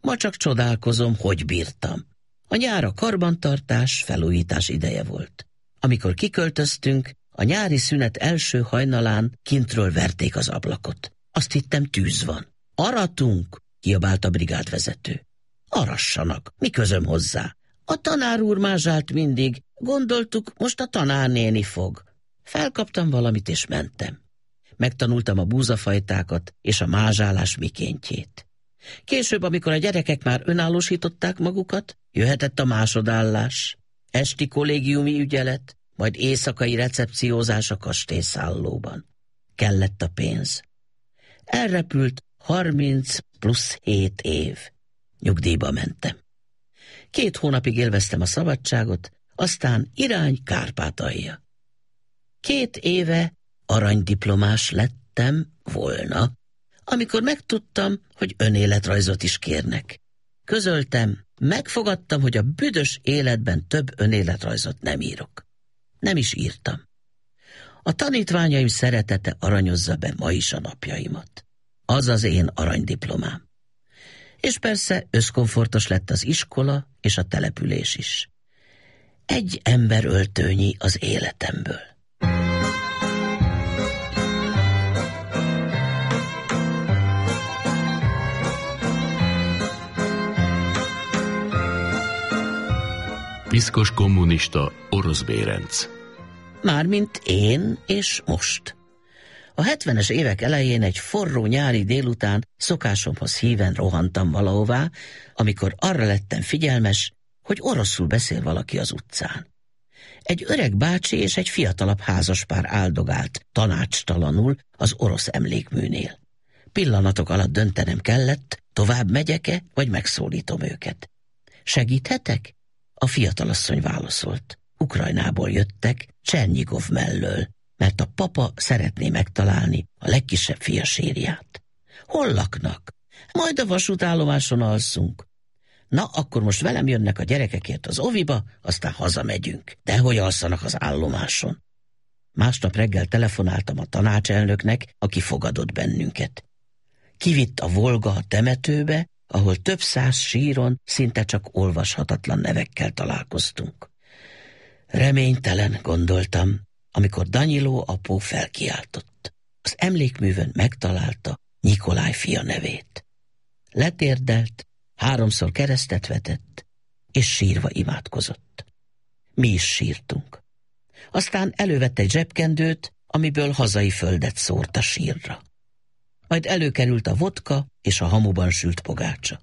Ma csak csodálkozom, hogy bírtam. A nyár a karbantartás, felújítás ideje volt. Amikor kiköltöztünk, a nyári szünet első hajnalán kintről verték az ablakot. Azt hittem tűz van. Aratunk, kiabált a brigádvezető. Arassanak, mi közöm hozzá? A tanár úr mázsált mindig, gondoltuk, most a tanárnéni fog. Felkaptam valamit, és mentem. Megtanultam a búzafajtákat és a mázsálás mikéntjét. Később, amikor a gyerekek már önállósították magukat, jöhetett a másodállás, esti kollégiumi ügyelet, majd éjszakai recepciózás a kastélyszállóban. Kellett a pénz. Elrepült 30 plusz 7 év. Nyugdíjba mentem. Két hónapig élveztem a szabadságot, aztán irány Kárpátalja. Két éve aranydiplomás lettem volna, amikor megtudtam, hogy önéletrajzot is kérnek. Közöltem, megfogadtam, hogy a büdös életben több önéletrajzot nem írok. Nem is írtam. A tanítványaim szeretete aranyozza be ma is a napjaimat. Az az én aranydiplomám. És persze összkomfortos lett az iskola és a település is. Egy ember öltőnyi az életemből. Piszkos kommunista Orosz Bérenc. Mármint én és most. A 70-es évek elején egy forró nyári délután szokásomhoz híven rohantam valahová, amikor arra lettem figyelmes, hogy oroszul beszél valaki az utcán. Egy öreg bácsi és egy fiatalabb házaspár áldogált tanácstalanul az orosz emlékműnél. Pillanatok alatt döntenem kellett, tovább megyek-e, vagy megszólítom őket. Segíthetek? A fiatalasszony válaszolt. Ukrajnából jöttek, Csernyigov mellől, mert a papa szeretné megtalálni a legkisebb fia sírját. Hol laknak? Majd a vasútállomáson alszunk. Na, akkor most velem jönnek a gyerekekért az oviba, aztán hazamegyünk. De hogy alszanak az állomáson? Másnap reggel telefonáltam a tanácselnöknek, aki fogadott bennünket. Kivitt a Volga a temetőbe, ahol több száz síron szinte csak olvashatatlan nevekkel találkoztunk. Reménytelen, gondoltam, amikor Danyiló apó felkiáltott. Az emlékművön megtalálta Nikolaj fia nevét. Letérdelt, háromszor keresztet vetett, és sírva imádkozott. Mi is sírtunk. Aztán elővette egy zsebkendőt, amiből hazai földet szórt a sírra majd előkerült a vodka és a hamuban sült pogácsa.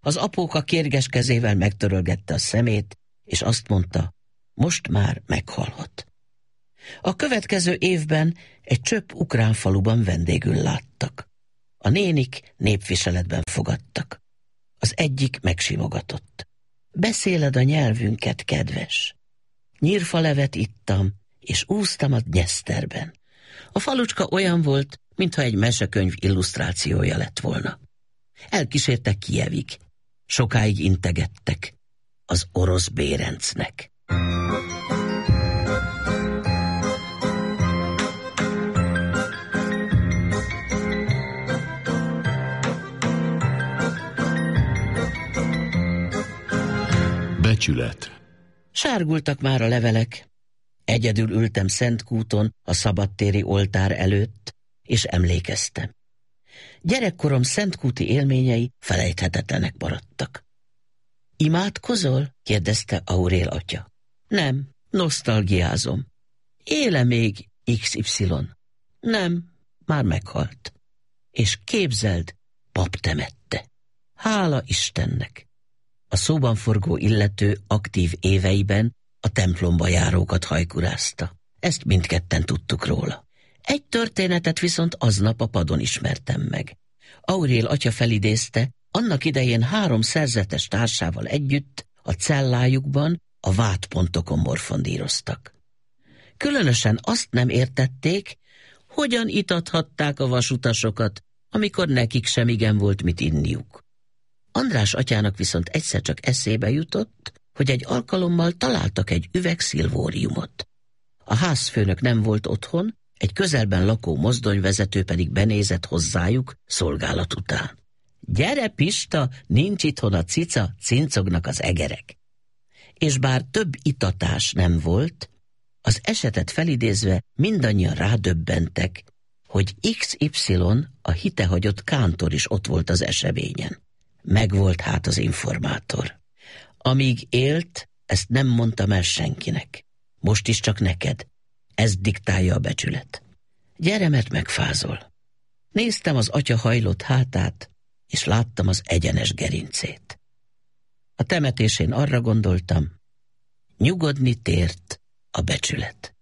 Az apóka kérges kezével megtörölgette a szemét, és azt mondta, most már meghalhat. A következő évben egy csöpp ukrán faluban vendégül láttak. A nénik népviseletben fogadtak. Az egyik megsimogatott. Beszéled a nyelvünket, kedves. Nyírfalevet ittam, és úsztam a Dnyeszterben. A falucska olyan volt, mintha egy mesekönyv illusztrációja lett volna. Elkísértek Kievig. Sokáig integettek. Az orosz bérencnek. Becsület Sárgultak már a levelek. Egyedül ültem Szentkúton, a szabadtéri oltár előtt, és emlékeztem. Gyerekkorom szentkúti élményei felejthetetlenek maradtak. Imádkozol? kérdezte Aurél atya. Nem, nosztalgiázom. Éle még XY. Nem, már meghalt. És képzeld, pap temette. Hála Istennek! A szóban forgó illető aktív éveiben a templomba járókat hajkurázta. Ezt mindketten tudtuk róla. Egy történetet viszont aznap a padon ismertem meg. Aurél atya felidézte, annak idején három szerzetes társával együtt a cellájukban a vádpontokon morfondíroztak. Különösen azt nem értették, hogyan itathatták a vasutasokat, amikor nekik sem igen volt mit inniuk. András atyának viszont egyszer csak eszébe jutott, hogy egy alkalommal találtak egy üveg szilvóriumot. A házfőnök nem volt otthon, egy közelben lakó mozdonyvezető pedig benézett hozzájuk szolgálat után. Gyere, Pista, nincs itthon a cica, cincognak az egerek. És bár több itatás nem volt, az esetet felidézve mindannyian rádöbbentek, hogy XY a hitehagyott kántor is ott volt az eseményen. Megvolt hát az informátor. Amíg élt, ezt nem mondtam el senkinek. Most is csak neked. Ez diktálja a becsület. Gyere, mert megfázol. Néztem az atya hajlott hátát, és láttam az egyenes gerincét. A temetésén arra gondoltam, nyugodni tért a becsület.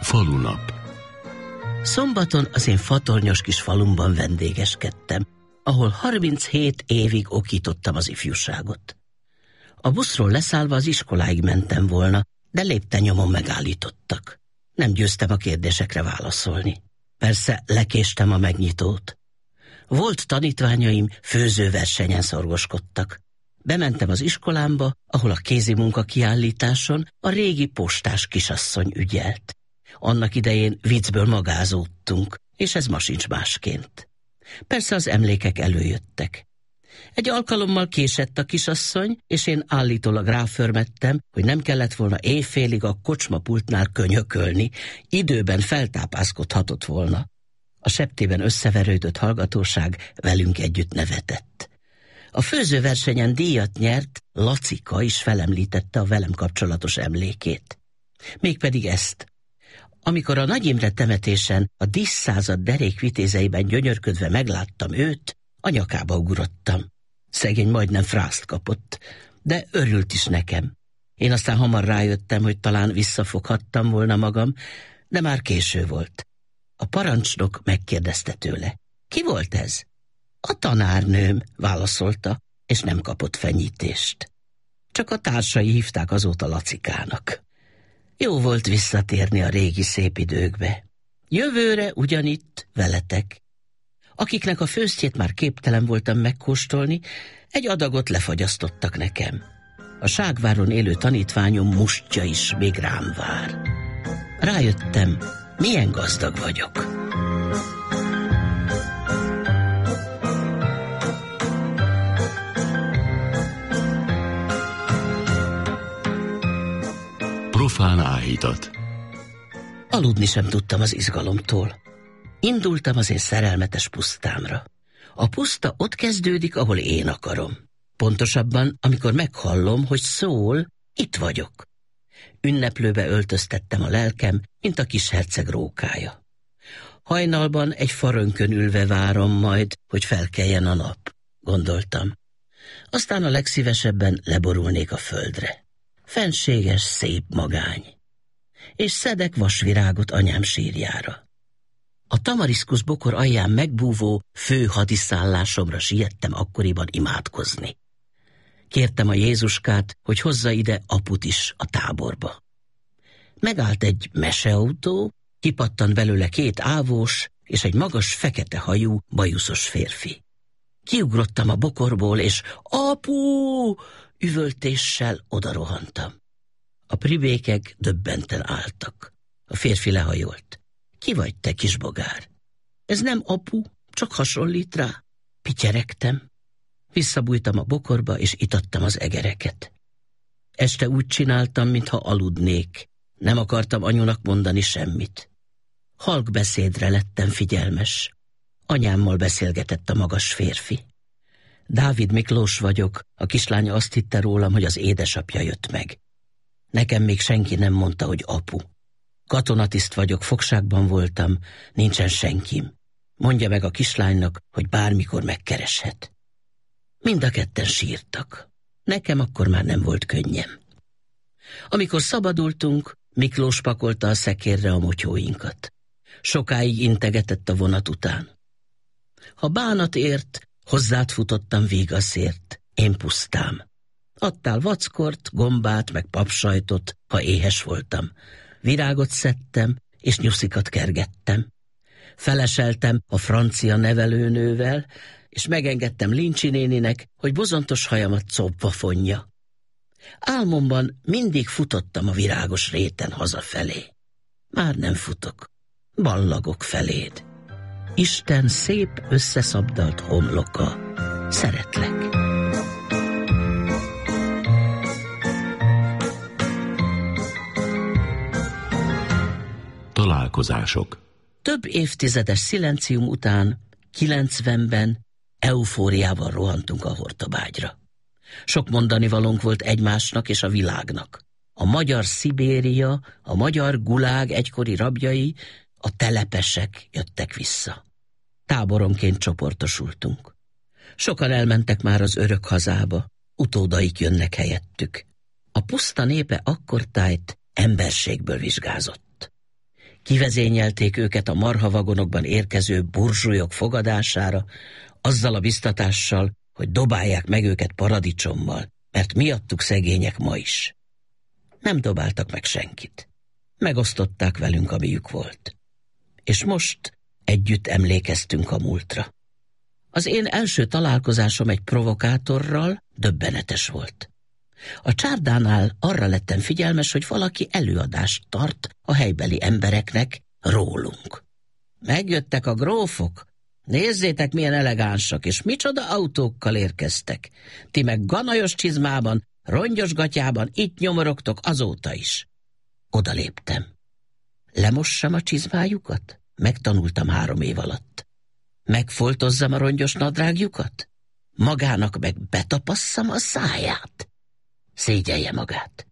Falunap Szombaton az én fatornyos kis falumban vendégeskedtem, ahol 37 évig okítottam az ifjúságot. A buszról leszállva az iskoláig mentem volna, de nyomon megállítottak. Nem győztem a kérdésekre válaszolni. Persze lekéstem a megnyitót. Volt tanítványaim főzőversenyen szorgoskodtak. Bementem az iskolámba, ahol a kézimunka kiállításon a régi postás kisasszony ügyelt. Annak idején viccből magázódtunk, és ez ma sincs másként. Persze az emlékek előjöttek. Egy alkalommal késett a kisasszony, és én állítólag ráförmettem, hogy nem kellett volna éjfélig a kocsmapultnál könyökölni, időben feltápászkodhatott volna. A septében összeverődött hallgatóság velünk együtt nevetett. A főzőversenyen díjat nyert, Lacika is felemlítette a velem kapcsolatos emlékét. Mégpedig ezt, amikor a Nagy Imre temetésen a díszszázad derék vitézeiben gyönyörködve megláttam őt, a nyakába ugrottam. Szegény majdnem frászt kapott, de örült is nekem. Én aztán hamar rájöttem, hogy talán visszafoghattam volna magam, de már késő volt. A parancsnok megkérdezte tőle. Ki volt ez? A tanárnőm, válaszolta, és nem kapott fenyítést. Csak a társai hívták azóta Lacikának. Jó volt visszatérni a régi szép időkbe. Jövőre ugyanitt veletek. Akiknek a főztjét már képtelen voltam megkóstolni, egy adagot lefagyasztottak nekem. A ságváron élő tanítványom mustja is még rám vár. Rájöttem, milyen gazdag vagyok. pofán áhítat. Aludni sem tudtam az izgalomtól. Indultam az én szerelmetes pusztámra. A puszta ott kezdődik, ahol én akarom. Pontosabban, amikor meghallom, hogy szól, itt vagyok. Ünneplőbe öltöztettem a lelkem, mint a kis herceg rókája. Hajnalban egy farönkön ülve várom majd, hogy felkeljen a nap, gondoltam. Aztán a legszívesebben leborulnék a földre fenséges szép magány. És szedek vasvirágot anyám sírjára. A tamariszkusz bokor alján megbúvó fő hadiszállásomra siettem akkoriban imádkozni. Kértem a Jézuskát, hogy hozza ide aput is a táborba. Megállt egy meseautó, kipattan belőle két ávós és egy magas fekete hajú bajuszos férfi. Kiugrottam a bokorból, és apu! üvöltéssel odarohantam. A pribékek döbbenten álltak. A férfi lehajolt. Ki vagy te, kisbogár? Ez nem apu, csak hasonlít rá. Pityeregtem. Visszabújtam a bokorba, és itattam az egereket. Este úgy csináltam, mintha aludnék. Nem akartam anyunak mondani semmit. Halk beszédre lettem figyelmes. Anyámmal beszélgetett a magas férfi. Dávid Miklós vagyok, a kislánya azt hitte rólam, hogy az édesapja jött meg. Nekem még senki nem mondta, hogy apu. Katonatiszt vagyok, fogságban voltam, nincsen senkim. Mondja meg a kislánynak, hogy bármikor megkereshet. Mind a ketten sírtak. Nekem akkor már nem volt könnyem. Amikor szabadultunk, Miklós pakolta a szekérre a motyóinkat. Sokáig integetett a vonat után. Ha bánat ért, Hozzád futottam vígaszért, én pusztám. Adtál vackort, gombát, meg papsajtot, ha éhes voltam. Virágot szedtem, és nyuszikat kergettem. Feleseltem a francia nevelőnővel, és megengedtem Lincsi néninek, hogy bozontos hajamat copva fonja. Álmomban mindig futottam a virágos réten hazafelé. Már nem futok, ballagok feléd. Isten szép összeszabdalt homloka. Szeretlek. Találkozások Több évtizedes szilencium után, 90-ben eufóriával rohantunk a hortobágyra. Sok mondani valónk volt egymásnak és a világnak. A magyar Szibéria, a magyar gulág egykori rabjai, a telepesek jöttek vissza táboronként csoportosultunk. Sokan elmentek már az örök hazába, utódaik jönnek helyettük. A puszta népe akkor tájt emberségből vizsgázott. Kivezényelték őket a marhavagonokban érkező burzsúlyok fogadására, azzal a biztatással, hogy dobálják meg őket paradicsommal, mert miattuk szegények ma is. Nem dobáltak meg senkit. Megosztották velünk, amiük volt. És most Együtt emlékeztünk a múltra. Az én első találkozásom egy provokátorral döbbenetes volt. A csárdánál arra lettem figyelmes, hogy valaki előadást tart a helybeli embereknek rólunk. Megjöttek a grófok, Nézzétek, milyen elegánsak, és micsoda autókkal érkeztek. Ti meg ganajos csizmában, rongyos gatyában itt nyomorogtok azóta is. Oda léptem. Lemossam a csizmájukat? Megtanultam három év alatt. Megfoltozzam a rongyos nadrágjukat? Magának meg betapasszam a száját? Szégyelje magát.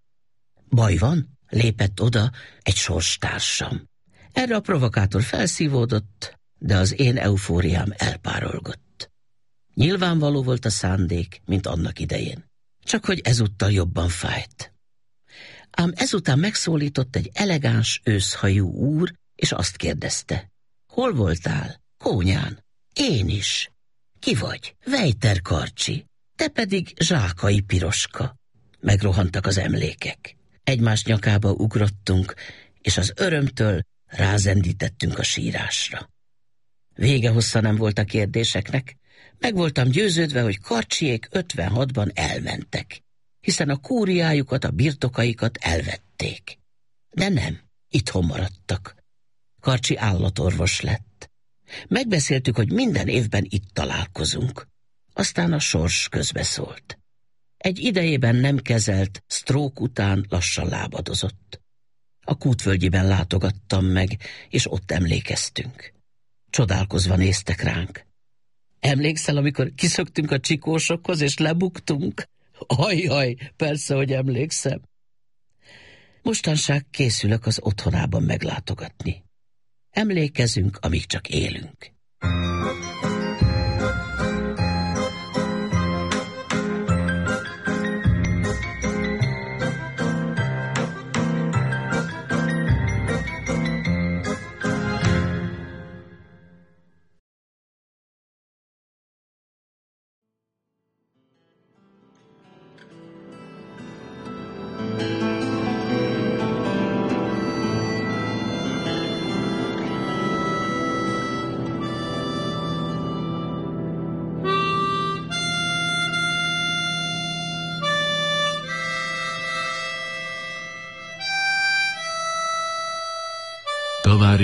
Baj van, lépett oda egy sorstársam. Erre a provokátor felszívódott, de az én eufóriám elpárolgott. Nyilvánvaló volt a szándék, mint annak idején. Csak hogy ezúttal jobban fájt. Ám ezután megszólított egy elegáns őszhajú úr, és azt kérdezte. Hol voltál? Kónyán. Én is. Ki vagy? Vejter Karcsi. Te pedig Zsákai Piroska. Megrohantak az emlékek. Egymás nyakába ugrottunk, és az örömtől rázendítettünk a sírásra. Vége hossza nem volt a kérdéseknek, meg voltam győződve, hogy karcsiék 56-ban elmentek, hiszen a kúriájukat, a birtokaikat elvették. De nem, itthon maradtak karcsi állatorvos lett. Megbeszéltük, hogy minden évben itt találkozunk. Aztán a sors közbeszólt. Egy idejében nem kezelt, sztrók után lassan lábadozott. A kútvölgyiben látogattam meg, és ott emlékeztünk. Csodálkozva néztek ránk. Emlékszel, amikor kiszöktünk a csikósokhoz, és lebuktunk? Ajjaj, persze, hogy emlékszem. Mostanság készülök az otthonában meglátogatni. Emlékezünk, amíg csak élünk.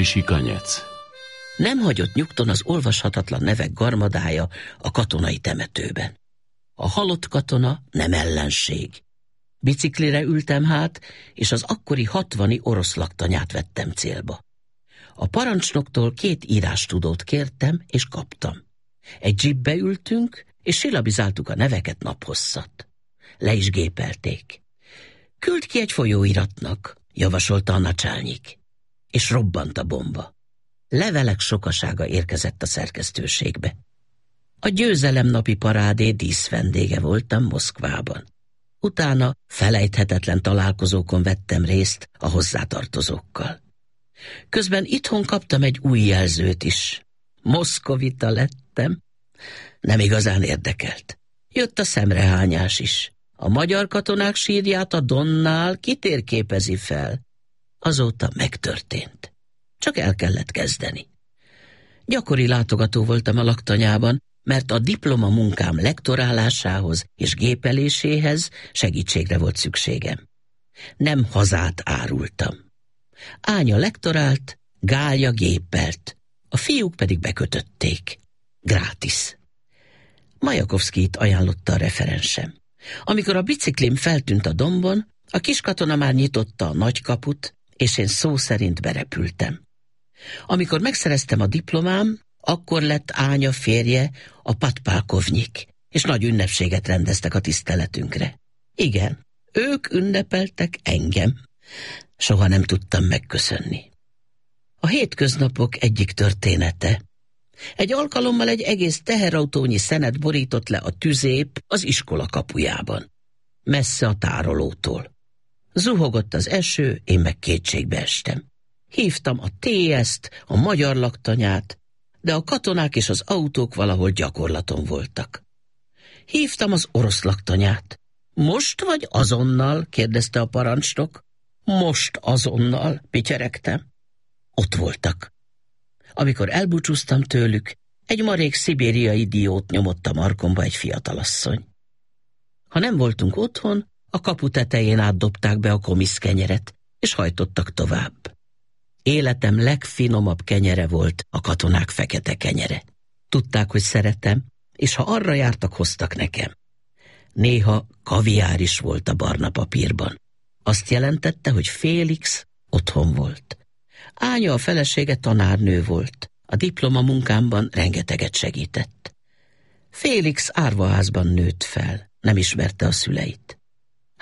Parisi kanyec. Nem hagyott nyugton az olvashatatlan nevek garmadája a katonai temetőben. A halott katona nem ellenség. Biciklire ültem hát, és az akkori hatvani orosz laktanyát vettem célba. A parancsnoktól két írástudót kértem, és kaptam. Egy zsibbe ültünk, és silabizáltuk a neveket naphosszat. Le is gépelték. Küld ki egy folyóiratnak, javasolta a nacsálnyik és robbant a bomba. Levelek sokasága érkezett a szerkesztőségbe. A győzelem napi parádé díszvendége voltam Moszkvában. Utána felejthetetlen találkozókon vettem részt a hozzátartozókkal. Közben itthon kaptam egy új jelzőt is. Moszkovita lettem, nem igazán érdekelt. Jött a szemrehányás is. A magyar katonák sírját a Donnál kitérképezi fel, azóta megtörtént. Csak el kellett kezdeni. Gyakori látogató voltam a laktanyában, mert a diploma munkám lektorálásához és gépeléséhez segítségre volt szükségem. Nem hazát árultam. Ánya lektorált, Gálja gépelt, a fiúk pedig bekötötték. Grátis. Majakovszkit ajánlotta a referensem. Amikor a biciklim feltűnt a dombon, a kiskatona már nyitotta a nagy kaput, és én szó szerint berepültem. Amikor megszereztem a diplomám, akkor lett Ánya férje a Patpákovnyik, és nagy ünnepséget rendeztek a tiszteletünkre. Igen, ők ünnepeltek engem. Soha nem tudtam megköszönni. A hétköznapok egyik története. Egy alkalommal egy egész teherautónyi szenet borított le a tüzép az iskola kapujában. Messze a tárolótól. Zuhogott az eső, én meg kétségbe estem. Hívtam a TS-t, a magyar laktanyát, de a katonák és az autók valahol gyakorlaton voltak. Hívtam az orosz laktanyát. Most vagy azonnal? kérdezte a parancsnok. Most azonnal, pityeregtem. Ott voltak. Amikor elbúcsúztam tőlük, egy marék szibériai diót nyomott a markomba egy fiatalasszony. Ha nem voltunk otthon, a kapu tetején átdobták be a komisz kenyeret, és hajtottak tovább. Életem legfinomabb kenyere volt a katonák fekete kenyere. Tudták, hogy szeretem, és ha arra jártak, hoztak nekem. Néha kaviár is volt a barna papírban. Azt jelentette, hogy Félix otthon volt. Ánya a felesége tanárnő volt. A diploma munkámban rengeteget segített. Félix árvaházban nőtt fel, nem ismerte a szüleit.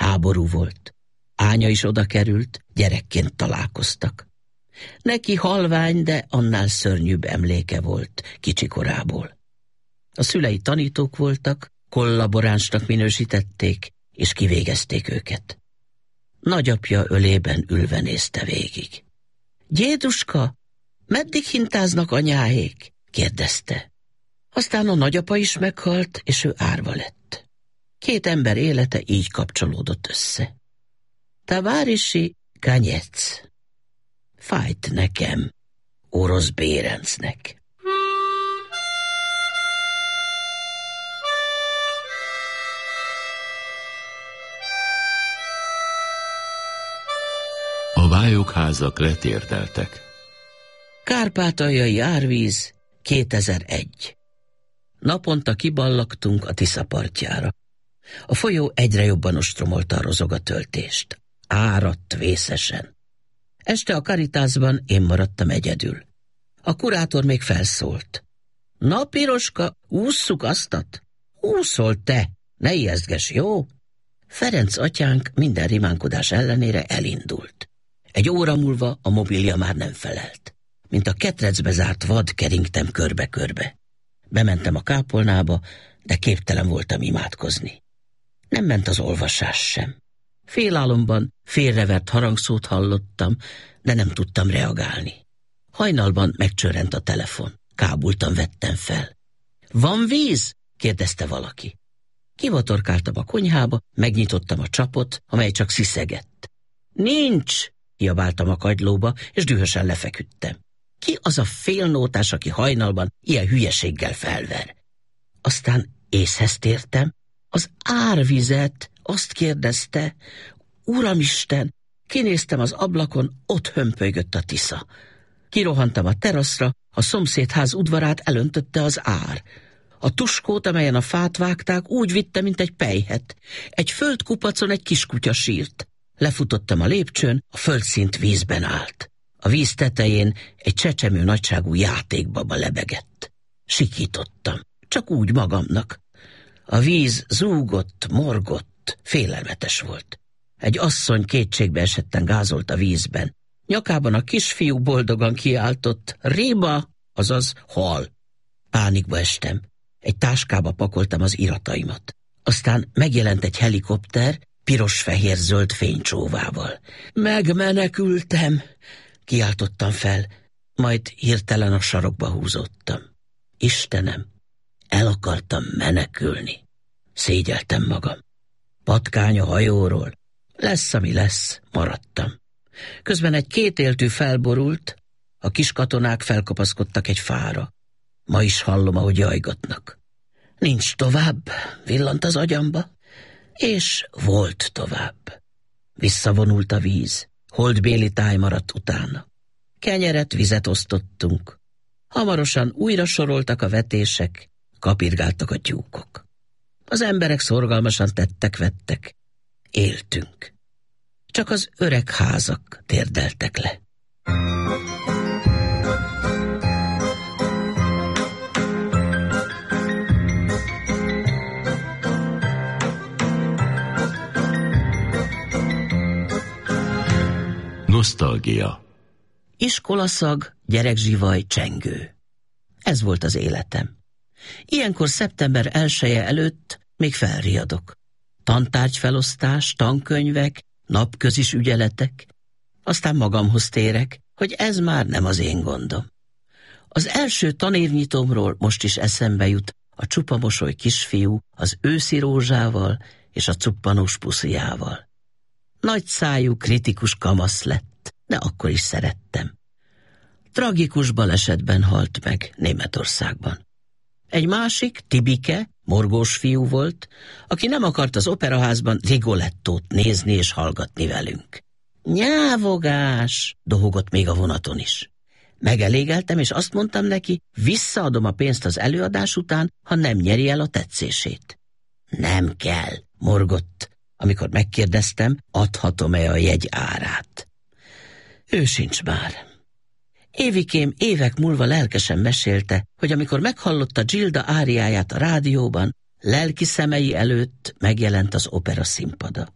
Háború volt. Ánya is oda került, gyerekként találkoztak. Neki halvány, de annál szörnyűbb emléke volt kicsikorából. A szülei tanítók voltak, kollaboránsnak minősítették, és kivégezték őket. Nagyapja ölében ülve nézte végig. Gyéduska, meddig hintáznak anyáék? kérdezte. Aztán a nagyapa is meghalt, és ő árva lett. Két ember élete így kapcsolódott össze. Tavárisi Kanyec. Fájt nekem, orosz Bérencnek. A vályokházak letérdeltek. Kárpátaljai árvíz 2001. Naponta kiballagtunk a Tisza partjára. A folyó egyre jobban ostromolta a rozog a töltést. Áradt vészesen. Este a karitázban én maradtam egyedül. A kurátor még felszólt. Na, piroska, ússzuk aztat? Úszol te, ne ijeszges, jó? Ferenc atyánk minden rimánkodás ellenére elindult. Egy óra múlva a mobilja már nem felelt. Mint a ketrecbe zárt vad keringtem körbe-körbe. Bementem a kápolnába, de képtelen voltam imádkozni nem ment az olvasás sem. Félálomban félrevert harangszót hallottam, de nem tudtam reagálni. Hajnalban megcsörrent a telefon. Kábultan vettem fel. Van víz? kérdezte valaki. Kivatorkáltam a konyhába, megnyitottam a csapot, amely csak sziszegett. Nincs! kiabáltam a kagylóba, és dühösen lefeküdtem. Ki az a félnótás, aki hajnalban ilyen hülyeséggel felver? Aztán észhez tértem, az árvizet, azt kérdezte, Uramisten, kinéztem az ablakon, ott hömpölygött a Tisza. Kirohantam a teraszra, a szomszédház udvarát elöntötte az ár. A tuskót, amelyen a fát vágták, úgy vitte, mint egy pejhet. Egy földkupacon egy kiskutya sírt. Lefutottam a lépcsőn, a földszint vízben állt. A víz tetején egy csecsemő nagyságú játékbaba lebegett. Sikítottam, csak úgy magamnak. A víz zúgott, morgott, félelmetes volt. Egy asszony kétségbe esetten gázolt a vízben. Nyakában a kisfiú boldogan kiáltott, réba, azaz hal. Pánikba estem. Egy táskába pakoltam az irataimat. Aztán megjelent egy helikopter, piros-fehér-zöld fénycsóvával. Megmenekültem, kiáltottam fel, majd hirtelen a sarokba húzottam. Istenem, el akartam menekülni. Szégyeltem magam. Patkány a hajóról. Lesz, ami lesz, maradtam. Közben egy kétéltű felborult, a kis katonák felkapaszkodtak egy fára. Ma is hallom, ahogy jajgatnak. Nincs tovább, villant az agyamba, és volt tovább. Visszavonult a víz, holdbéli táj maradt utána. Kenyeret, vizet osztottunk. Hamarosan újra soroltak a vetések, kapirgáltak a tyúkok. Az emberek szorgalmasan tettek-vettek. Éltünk. Csak az öreg házak térdeltek le. Nosztalgia Iskolaszag, gyerekzsivaj, csengő. Ez volt az életem. Ilyenkor szeptember elsője előtt még felriadok. Tantárgyfelosztás, tankönyvek, napközis ügyeletek, aztán magamhoz térek, hogy ez már nem az én gondom. Az első tanévnyitomról most is eszembe jut a csupamosoly kisfiú az őszi rózsával és a cuppanós pusziával. Nagy szájú kritikus kamasz lett, de akkor is szerettem. Tragikus balesetben halt meg Németországban. Egy másik, Tibike, morgós fiú volt, aki nem akart az operaházban Rigolettót nézni és hallgatni velünk. Nyávogás! dohogott még a vonaton is. Megelégeltem, és azt mondtam neki, visszaadom a pénzt az előadás után, ha nem nyeri el a tetszését. Nem kell, morgott, amikor megkérdeztem, adhatom-e a jegy árát. Ő sincs már. Évikém évek múlva lelkesen mesélte, hogy amikor meghallotta Gilda áriáját a rádióban, lelki szemei előtt megjelent az opera színpada.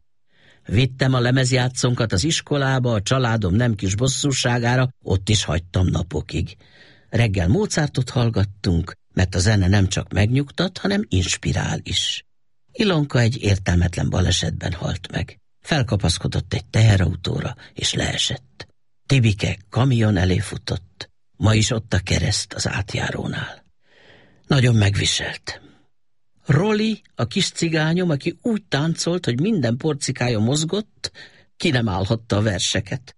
Vittem a lemezjátszónkat az iskolába, a családom nem kis bosszúságára, ott is hagytam napokig. Reggel Mozartot hallgattunk, mert a zene nem csak megnyugtat, hanem inspirál is. Ilonka egy értelmetlen balesetben halt meg. Felkapaszkodott egy teherautóra, és leesett. Tibike kamion elé futott. Ma is ott a kereszt az átjárónál. Nagyon megviselt. Roli, a kis cigányom, aki úgy táncolt, hogy minden porcikája mozgott, ki nem állhatta a verseket.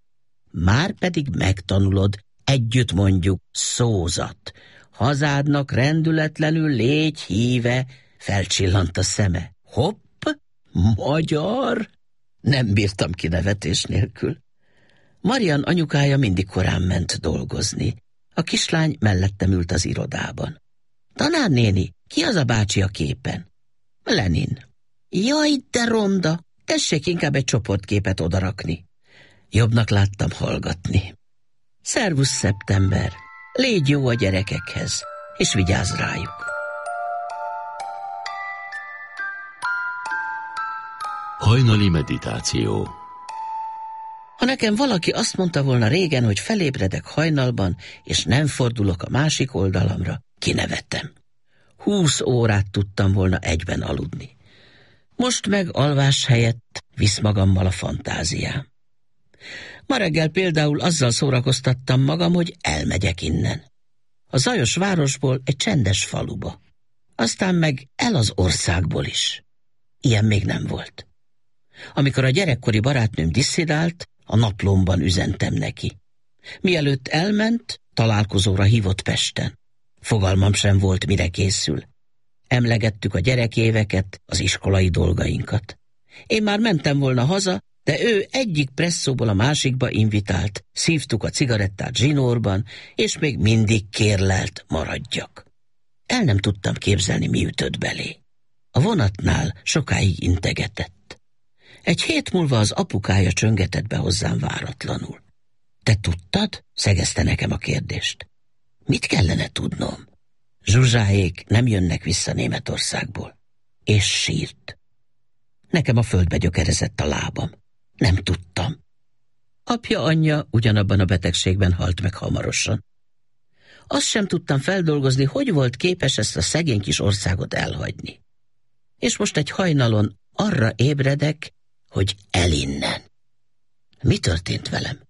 Már pedig megtanulod, együtt mondjuk szózat. Hazádnak rendületlenül légy híve, felcsillant a szeme. Hopp, magyar? Nem bírtam ki nevetés nélkül. Marian anyukája mindig korán ment dolgozni. A kislány mellettem ült az irodában. Tanárnéni, ki az a bácsi a képen? Lenin. Jaj, de ronda! Tessék inkább egy csoportképet odarakni. Jobbnak láttam hallgatni. Szervusz szeptember! Légy jó a gyerekekhez, és vigyázz rájuk! Hajnali meditáció ha nekem valaki azt mondta volna régen, hogy felébredek hajnalban, és nem fordulok a másik oldalamra, kinevettem. Húsz órát tudtam volna egyben aludni. Most meg alvás helyett visz magammal a fantáziám. Ma reggel például azzal szórakoztattam magam, hogy elmegyek innen. A zajos városból egy csendes faluba. Aztán meg el az országból is. Ilyen még nem volt. Amikor a gyerekkori barátnőm disszidált, a naplomban üzentem neki. Mielőtt elment, találkozóra hívott Pesten. Fogalmam sem volt, mire készül. Emlegettük a gyerekéveket, az iskolai dolgainkat. Én már mentem volna haza, de ő egyik presszóból a másikba invitált, szívtuk a cigarettát zsinórban, és még mindig kérlelt maradjak. El nem tudtam képzelni, mi ütött belé. A vonatnál sokáig integetett. Egy hét múlva az apukája csöngetett be hozzám váratlanul. Te tudtad? szegezte nekem a kérdést. Mit kellene tudnom? Zsuzsáék nem jönnek vissza Németországból. És sírt. Nekem a földbe gyökerezett a lábam. Nem tudtam. Apja, anyja ugyanabban a betegségben halt meg hamarosan. Azt sem tudtam feldolgozni, hogy volt képes ezt a szegény kis országot elhagyni. És most egy hajnalon arra ébredek, hogy elinnen. Mi történt velem?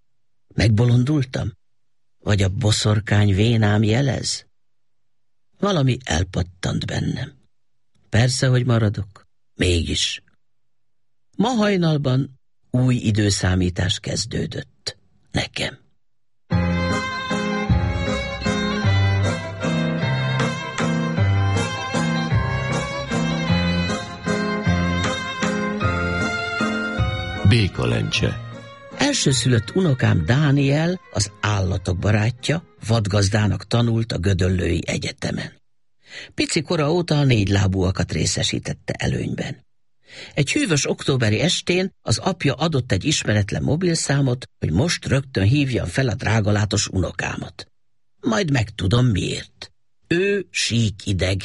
Megbolondultam? Vagy a boszorkány vénám jelez? Valami elpattant bennem. Persze, hogy maradok. Mégis. Ma hajnalban új időszámítás kezdődött. Nekem. Békalencse Elsőszülött unokám Dániel, az állatok barátja, vadgazdának tanult a Gödöllői Egyetemen. Pici kora óta a lábúakat részesítette előnyben. Egy hűvös októberi estén az apja adott egy ismeretlen mobilszámot, hogy most rögtön hívjam fel a drágalátos unokámat. Majd megtudom miért. Ő ideg,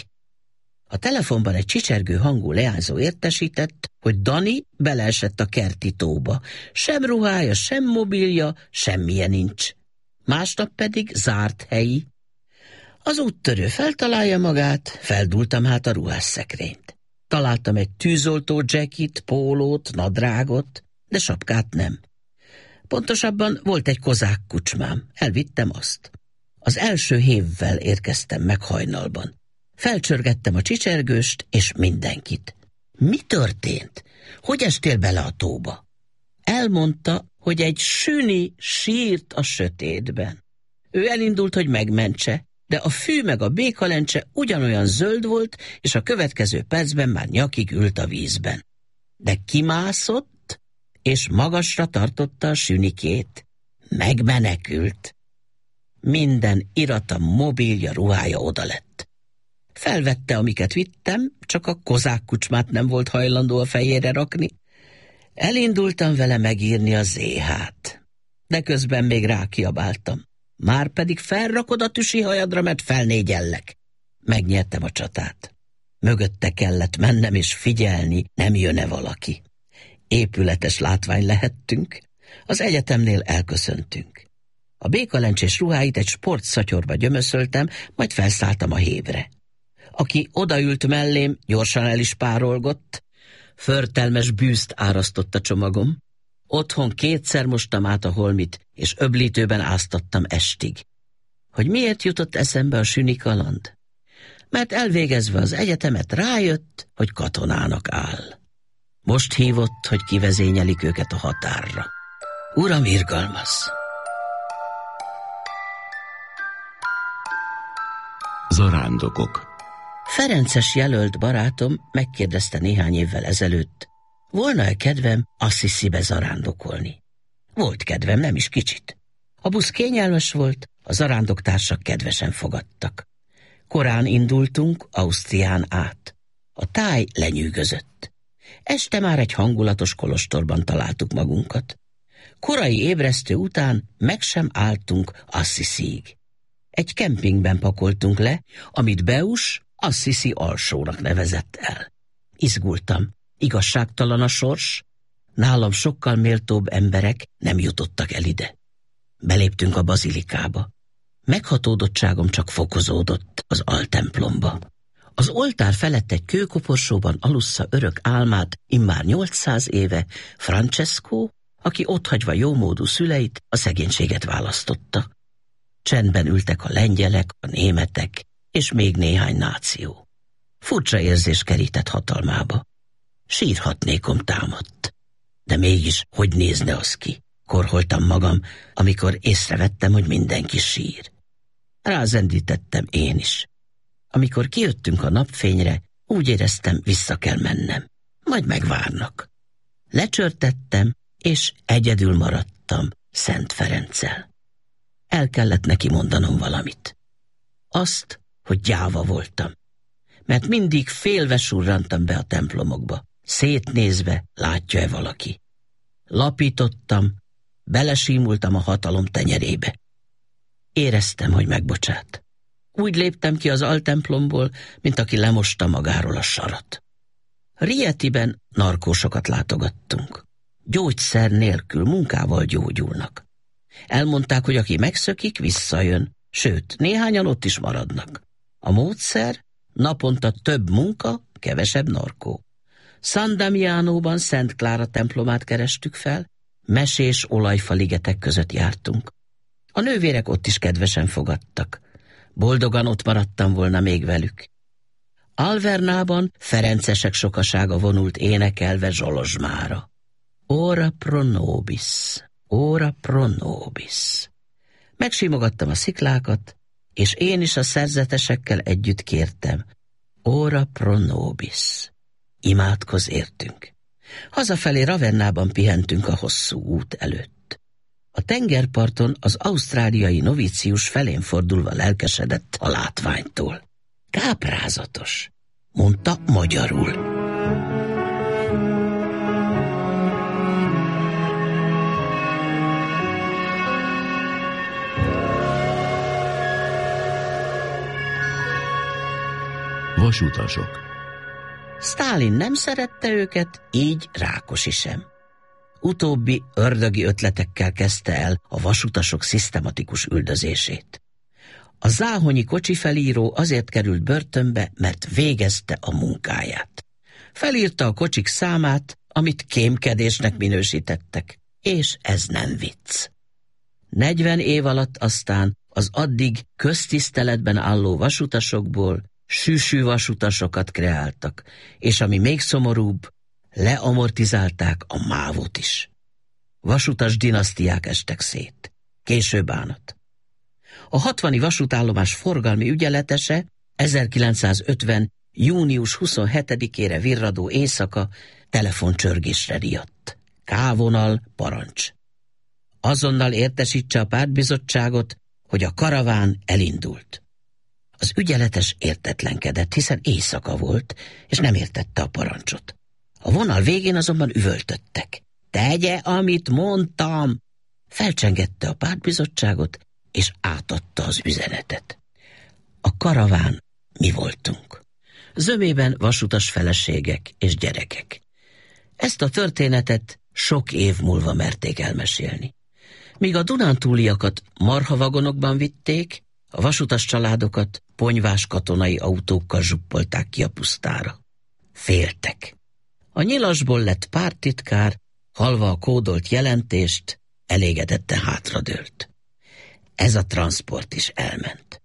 a telefonban egy csicsergő hangú leányzó értesített, hogy Dani beleesett a kerti tóba. Sem ruhája, sem mobilja, semmilyen nincs. Másnap pedig zárt helyi. Az úttörő feltalálja magát, feldultam hát a szekrényt. Találtam egy tűzoltó jackit, pólót, nadrágot, de sapkát nem. Pontosabban volt egy kozák kucsmám, elvittem azt. Az első hévvel érkeztem meg hajnalban felcsörgettem a csicsergőst és mindenkit. Mi történt? Hogy estél bele a tóba? Elmondta, hogy egy süni sírt a sötétben. Ő elindult, hogy megmentse, de a fű meg a békalencse ugyanolyan zöld volt, és a következő percben már nyakig ült a vízben. De kimászott, és magasra tartotta a sünikét. Megmenekült. Minden irata mobilja ruhája oda lett. Felvette, amiket vittem, csak a kozák kucsmát nem volt hajlandó a fejére rakni. Elindultam vele megírni a zéhát, de közben még rákiabáltam. Már pedig felrakod a tüsi hajadra, mert felnégyellek. Megnyertem a csatát. Mögötte kellett mennem és figyelni, nem jön-e valaki. Épületes látvány lehettünk, az egyetemnél elköszöntünk. A békalencsés ruháit egy sportszatyorba gyömöszöltem, majd felszálltam a hévre aki odaült mellém, gyorsan el is párolgott. Förtelmes bűzt árasztott a csomagom. Otthon kétszer mostam át a holmit, és öblítőben áztattam estig. Hogy miért jutott eszembe a süni kaland? Mert elvégezve az egyetemet rájött, hogy katonának áll. Most hívott, hogy kivezényelik őket a határra. Uram irgalmaz! Zarándokok Ferences jelölt barátom megkérdezte néhány évvel ezelőtt, volna-e kedvem Assisi-be zarándokolni. Volt kedvem, nem is kicsit. A busz kényelmes volt, a zarándoktársak kedvesen fogadtak. Korán indultunk, Ausztrián át. A táj lenyűgözött. Este már egy hangulatos kolostorban találtuk magunkat. Korai ébresztő után meg sem álltunk Assisi-ig. Egy kempingben pakoltunk le, amit Beus, a Sisi alsónak nevezett el. Izgultam. Igazságtalan a sors, nálam sokkal méltóbb emberek nem jutottak el ide. Beléptünk a bazilikába. Meghatódottságom csak fokozódott az altemplomba. Az oltár felett egy kőkoporsóban alussza örök álmát immár 800 éve Francesco, aki otthagyva jómódú szüleit a szegénységet választotta. Csendben ültek a lengyelek, a németek, és még néhány náció. Furcsa érzés kerített hatalmába. Sírhatnékom támadt. De mégis, hogy nézne az ki? Korholtam magam, amikor észrevettem, hogy mindenki sír. Rázendítettem én is. Amikor kijöttünk a napfényre, úgy éreztem, vissza kell mennem. Majd megvárnak. Lecsörtettem, és egyedül maradtam Szent Ferenccel. El kellett neki mondanom valamit. Azt, hogy gyáva voltam. Mert mindig félve surrantam be a templomokba, szétnézve látja-e valaki. Lapítottam, belesímultam a hatalom tenyerébe. Éreztem, hogy megbocsát. Úgy léptem ki az altemplomból, mint aki lemosta magáról a sarat. Rietiben narkósokat látogattunk. Gyógyszer nélkül munkával gyógyulnak. Elmondták, hogy aki megszökik, visszajön, sőt, néhányan ott is maradnak. A módszer naponta több munka, kevesebb narkó. San Damianóban Szent Klára templomát kerestük fel, mesés olajfaligetek között jártunk. A nővérek ott is kedvesen fogadtak. Boldogan ott maradtam volna még velük. Alvernában ferencesek sokasága vonult énekelve Zsolozsmára. Ora pro nobis, ora pro nobis. Megsimogattam a sziklákat, és én is a szerzetesekkel együtt kértem, óra pro nobis, imádkoz értünk. Hazafelé Ravennában pihentünk a hosszú út előtt. A tengerparton az ausztráliai novícius felén fordulva lelkesedett a látványtól. Káprázatos, mondta magyarul. Vasutasok Stálin nem szerette őket, így Rákosi sem. Utóbbi ördögi ötletekkel kezdte el a vasutasok szisztematikus üldözését. A záhonyi kocsi felíró azért került börtönbe, mert végezte a munkáját. Felírta a kocsik számát, amit kémkedésnek minősítettek, és ez nem vicc. 40 év alatt aztán az addig köztiszteletben álló vasutasokból sűsű vasutasokat kreáltak, és ami még szomorúbb, leamortizálták a mávot is. Vasutas dinasztiák estek szét, később bánat. A 60 vasútállomás forgalmi ügyeletese 1950. június 27-ére virradó éjszaka telefoncsörgésre riadt. Kávonal parancs. Azonnal értesítse a pártbizottságot, hogy a karaván elindult. Az ügyeletes értetlenkedett, hiszen éjszaka volt, és nem értette a parancsot. A vonal végén azonban üvöltöttek. Tegye, amit mondtam! Felcsengette a pártbizottságot, és átadta az üzenetet. A karaván mi voltunk. Zömében vasutas feleségek és gyerekek. Ezt a történetet sok év múlva merték elmesélni. Míg a Dunántúliakat marhavagonokban vitték, a vasutas családokat ponyvás katonai autókkal zsuppolták ki a pusztára. Féltek. A nyilasból lett pártitkár, halva a kódolt jelentést, elégedette hátradőlt. Ez a transport is elment.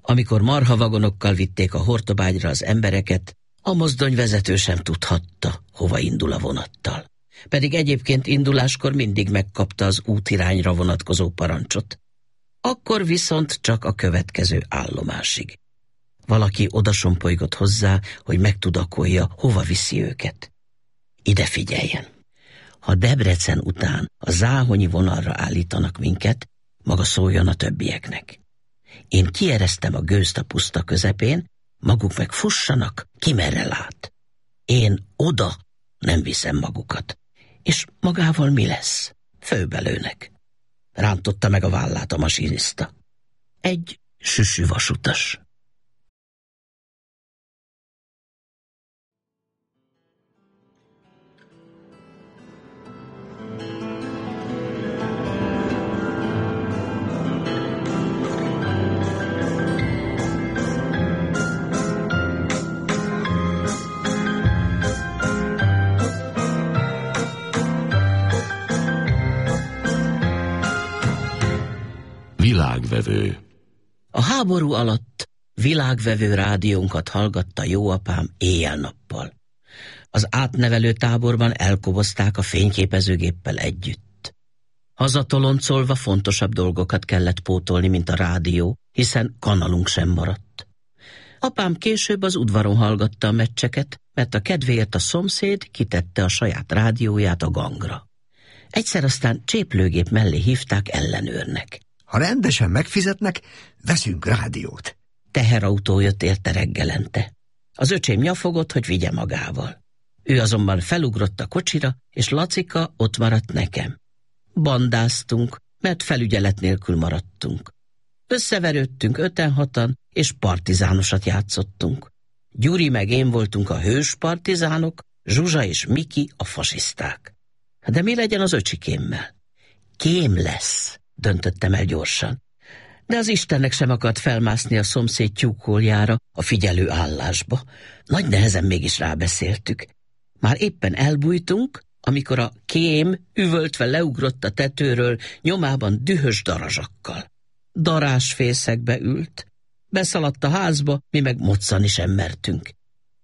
Amikor vagonokkal vitték a hortobágyra az embereket, a mozdonyvezető sem tudhatta, hova indul a vonattal. Pedig egyébként induláskor mindig megkapta az útirányra vonatkozó parancsot, akkor viszont csak a következő állomásig. Valaki odasompolygott hozzá, hogy megtudakolja, hova viszi őket. Ide figyeljen! Ha Debrecen után a záhonyi vonalra állítanak minket, maga szóljon a többieknek. Én kiereztem a gőzt a puszta közepén, maguk meg fussanak, ki merre lát. Én oda nem viszem magukat. És magával mi lesz? Főbelőnek rántotta meg a vállát a masinista. Egy süsű vasutas. világvevő. A háború alatt világvevő rádiónkat hallgatta jóapám éjjel-nappal. Az átnevelő táborban elkobozták a fényképezőgéppel együtt. Hazatoloncolva fontosabb dolgokat kellett pótolni, mint a rádió, hiszen kanalunk sem maradt. Apám később az udvaron hallgatta a meccseket, mert a kedvéért a szomszéd kitette a saját rádióját a gangra. Egyszer aztán cséplőgép mellé hívták ellenőrnek. Ha rendesen megfizetnek, veszünk rádiót. Teherautó jött érte reggelente. Az öcsém nyafogott, hogy vigye magával. Ő azonban felugrott a kocsira, és Lacika ott maradt nekem. Bandáztunk, mert felügyelet nélkül maradtunk. Összeverődtünk öten-hatan, és partizánosat játszottunk. Gyuri meg én voltunk a hős partizánok, Zsuzsa és Miki a fasiszták. De mi legyen az öcsikémmel? Kém lesz döntöttem el gyorsan. De az Istennek sem akart felmászni a szomszéd tyúkoljára, a figyelő állásba. Nagy nehezen mégis rábeszéltük. Már éppen elbújtunk, amikor a kém üvöltve leugrott a tetőről, nyomában dühös darazsakkal. Darásfészekbe ült. Beszaladt a házba, mi meg moccani sem mertünk.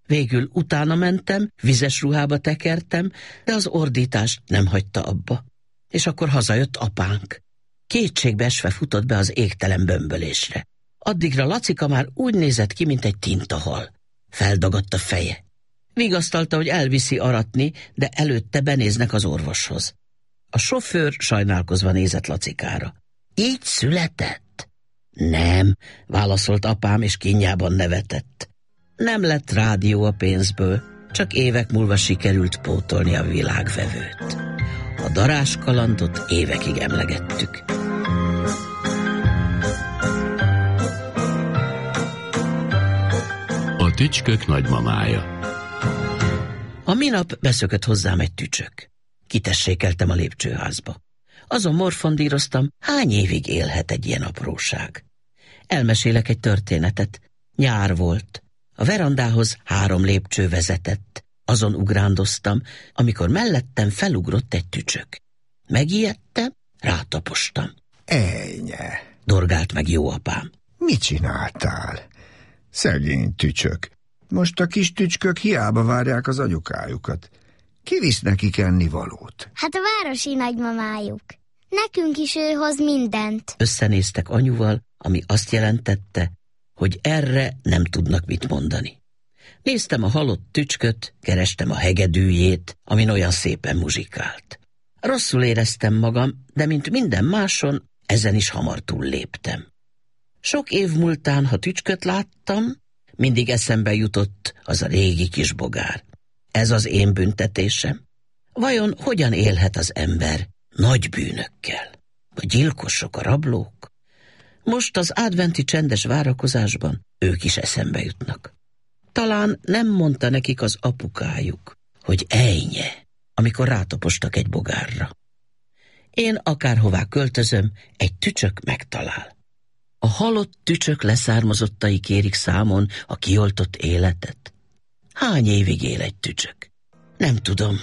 Végül utána mentem, vizes ruhába tekertem, de az ordítást nem hagyta abba. És akkor hazajött apánk kétségbesve futott be az égtelen bömbölésre. Addigra Lacika már úgy nézett ki, mint egy tintahal. Feldagadt a feje. Vigasztalta, hogy elviszi aratni, de előtte benéznek az orvoshoz. A sofőr sajnálkozva nézett Lacikára. Így született? Nem, válaszolt apám, és kinyában nevetett. Nem lett rádió a pénzből, csak évek múlva sikerült pótolni a világvevőt a darás kalandot évekig emlegettük. A tücskök nagymamája A minap beszökött hozzám egy tücsök. Kitessékeltem a lépcsőházba. Azon morfondíroztam, hány évig élhet egy ilyen apróság. Elmesélek egy történetet. Nyár volt. A verandához három lépcső vezetett. Azon ugrándoztam, amikor mellettem felugrott egy tücsök. Megijedtem, rátapostam. Ejnye! Dorgált meg jó apám. Mit csináltál? Szegény tücsök. Most a kis tücskök hiába várják az anyukájukat. Ki visz nekik ennivalót? Hát a városi nagymamájuk. Nekünk is ő hoz mindent. Összenéztek anyuval, ami azt jelentette, hogy erre nem tudnak mit mondani. Néztem a halott tücsköt, kerestem a hegedűjét, amin olyan szépen muzsikált. Rosszul éreztem magam, de mint minden máson, ezen is hamar túlléptem. Sok év múltán, ha tücsköt láttam, mindig eszembe jutott az a régi kis bogár. Ez az én büntetésem. Vajon hogyan élhet az ember nagy bűnökkel? A gyilkosok, a rablók? Most az adventi csendes várakozásban ők is eszembe jutnak. Talán nem mondta nekik az apukájuk, hogy ejnye, amikor rátapostak egy bogárra. Én akárhová költözöm, egy tücsök megtalál. A halott tücsök leszármazottai kérik számon a kioltott életet. Hány évig él egy tücsök? Nem tudom.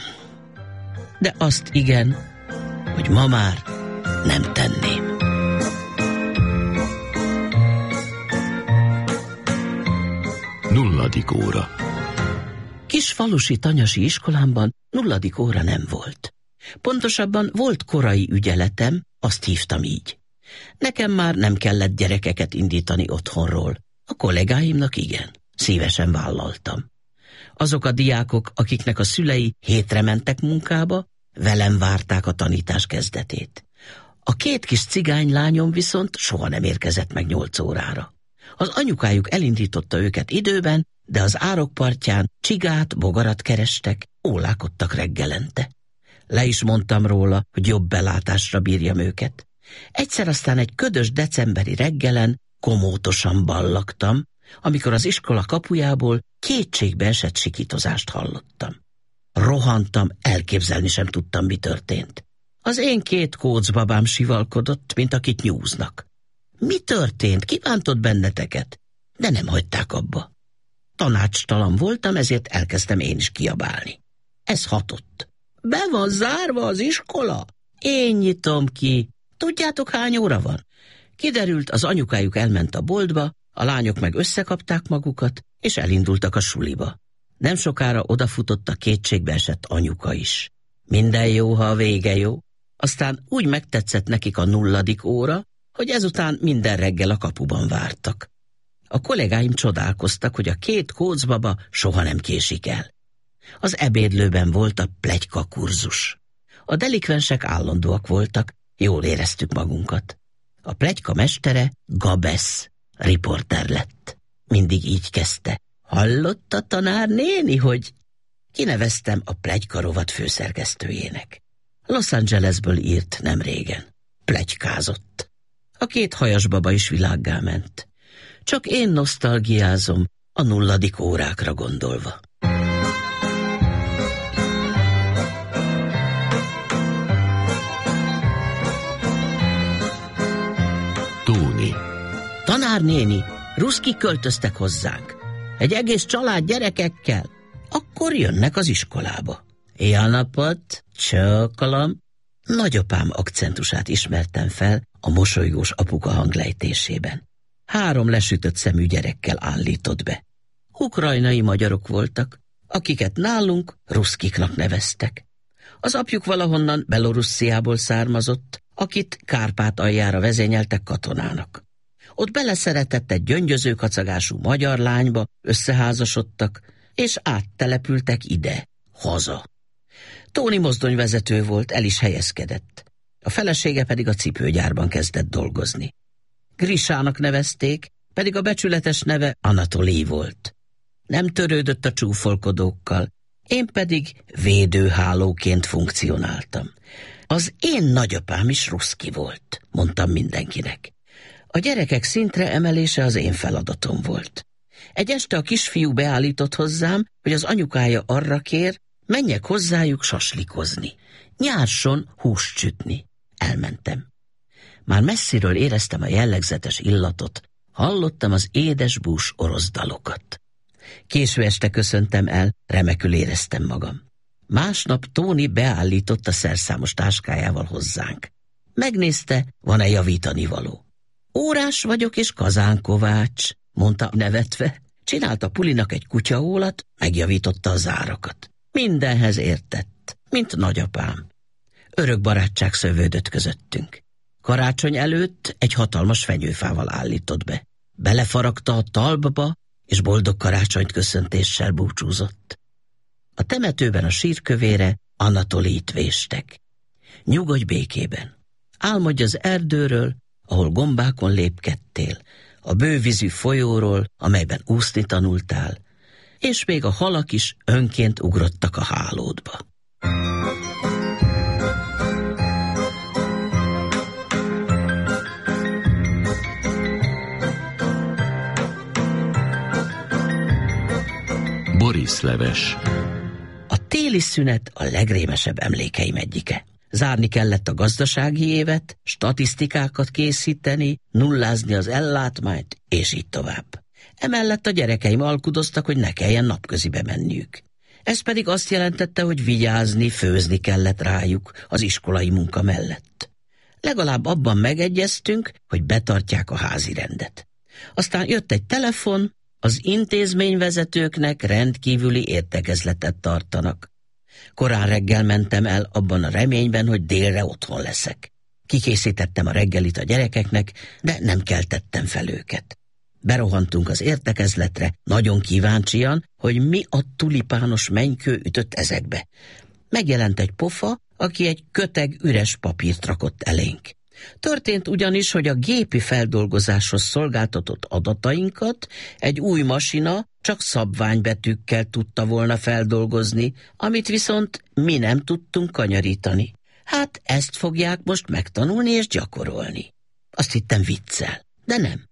De azt igen, hogy ma már nem tenném. Nulladik óra Kis falusi tanyasi iskolámban nulladik óra nem volt. Pontosabban volt korai ügyeletem, azt hívtam így. Nekem már nem kellett gyerekeket indítani otthonról. A kollégáimnak igen, szívesen vállaltam. Azok a diákok, akiknek a szülei hétre mentek munkába, velem várták a tanítás kezdetét. A két kis cigány lányom viszont soha nem érkezett meg nyolc órára. Az anyukájuk elindította őket időben, de az árok partján csigát, bogarat kerestek, ólákodtak reggelente. Le is mondtam róla, hogy jobb belátásra bírjam őket. Egyszer aztán egy ködös decemberi reggelen komótosan ballaktam, amikor az iskola kapujából kétségbe esett sikítozást hallottam. Rohantam, elképzelni sem tudtam, mi történt. Az én két kócbabám sivalkodott, mint akit nyúznak. Mi történt? Kívántott benneteket? De nem hagyták abba. Tanácstalan voltam, ezért elkezdtem én is kiabálni. Ez hatott. Be van zárva az iskola? Én nyitom ki. Tudjátok, hány óra van? Kiderült, az anyukájuk elment a boltba, a lányok meg összekapták magukat, és elindultak a suliba. Nem sokára odafutott a kétségbe esett anyuka is. Minden jó, ha a vége jó. Aztán úgy megtetszett nekik a nulladik óra, hogy ezután minden reggel a kapuban vártak. A kollégáim csodálkoztak, hogy a két kócbaba soha nem késik el. Az ebédlőben volt a plegyka kurzus. A delikvensek állandóak voltak, jól éreztük magunkat. A plegyka mestere Gabesz, riporter lett. Mindig így kezdte. Hallotta a tanár néni, hogy... Kineveztem a plegyka rovat főszerkesztőjének. Los Angelesből írt nem régen. Plegykázott. A két hajas baba is világgá ment. Csak én nosztalgiázom, a nulladik órákra gondolva. Tóni Tanárnéni, ruszki költöztek hozzánk. Egy egész család gyerekekkel. Akkor jönnek az iskolába. éjjel napot, csökkalom, Nagyapám akcentusát ismertem fel a mosolygós apuka hanglejtésében. Három lesütött szemű gyerekkel állított be. Ukrajnai magyarok voltak, akiket nálunk ruszkiknak neveztek. Az apjuk valahonnan Belorussziából származott, akit aljára vezényeltek katonának. Ott beleszeretett egy gyöngyöző kacagású magyar lányba, összeházasodtak, és áttelepültek ide, haza. Tóni mozdonyvezető volt, el is helyezkedett. A felesége pedig a cipőgyárban kezdett dolgozni. Grisának nevezték, pedig a becsületes neve Anatoli volt. Nem törődött a csúfolkodókkal, én pedig védőhálóként funkcionáltam. Az én nagyapám is ruszki volt, mondtam mindenkinek. A gyerekek szintre emelése az én feladatom volt. Egy este a kisfiú beállított hozzám, hogy az anyukája arra kér, menjek hozzájuk saslikozni, nyárson húst csütni. Elmentem. Már messziről éreztem a jellegzetes illatot, hallottam az édes bús orosz dalokat. Késő este köszöntem el, remekül éreztem magam. Másnap Tóni beállított a szerszámos táskájával hozzánk. Megnézte, van-e javítani való. Órás vagyok és kazánkovács, mondta nevetve. Csinálta Pulinak egy kutyaólat, megjavította az árakat. Mindenhez értett, mint nagyapám. Örök barátság szövődött közöttünk. Karácsony előtt egy hatalmas fenyőfával állított be. Belefaragta a talba, és boldog karácsonyt köszöntéssel búcsúzott. A temetőben a sírkövére Anatolit véstek. Nyugodj békében. Álmodj az erdőről, ahol gombákon lépkedtél, a bővízű folyóról, amelyben úszni tanultál, és még a halak is önként ugrottak a hálódba. Boris Leves A téli szünet a legrémesebb emlékeim egyike. Zárni kellett a gazdasági évet, statisztikákat készíteni, nullázni az ellátmányt, és így tovább. Emellett a gyerekeim alkudoztak, hogy ne kelljen napközibe menniük. Ez pedig azt jelentette, hogy vigyázni, főzni kellett rájuk az iskolai munka mellett. Legalább abban megegyeztünk, hogy betartják a házi rendet. Aztán jött egy telefon, az intézményvezetőknek rendkívüli értekezletet tartanak. Korán reggel mentem el abban a reményben, hogy délre otthon leszek. Kikészítettem a reggelit a gyerekeknek, de nem keltettem fel őket. Berohantunk az értekezletre, nagyon kíváncsian, hogy mi a tulipános mennykő ütött ezekbe. Megjelent egy pofa, aki egy köteg üres papírt rakott elénk. Történt ugyanis, hogy a gépi feldolgozáshoz szolgáltatott adatainkat egy új masina csak szabványbetűkkel tudta volna feldolgozni, amit viszont mi nem tudtunk kanyarítani. Hát ezt fogják most megtanulni és gyakorolni. Azt hittem viccel, de nem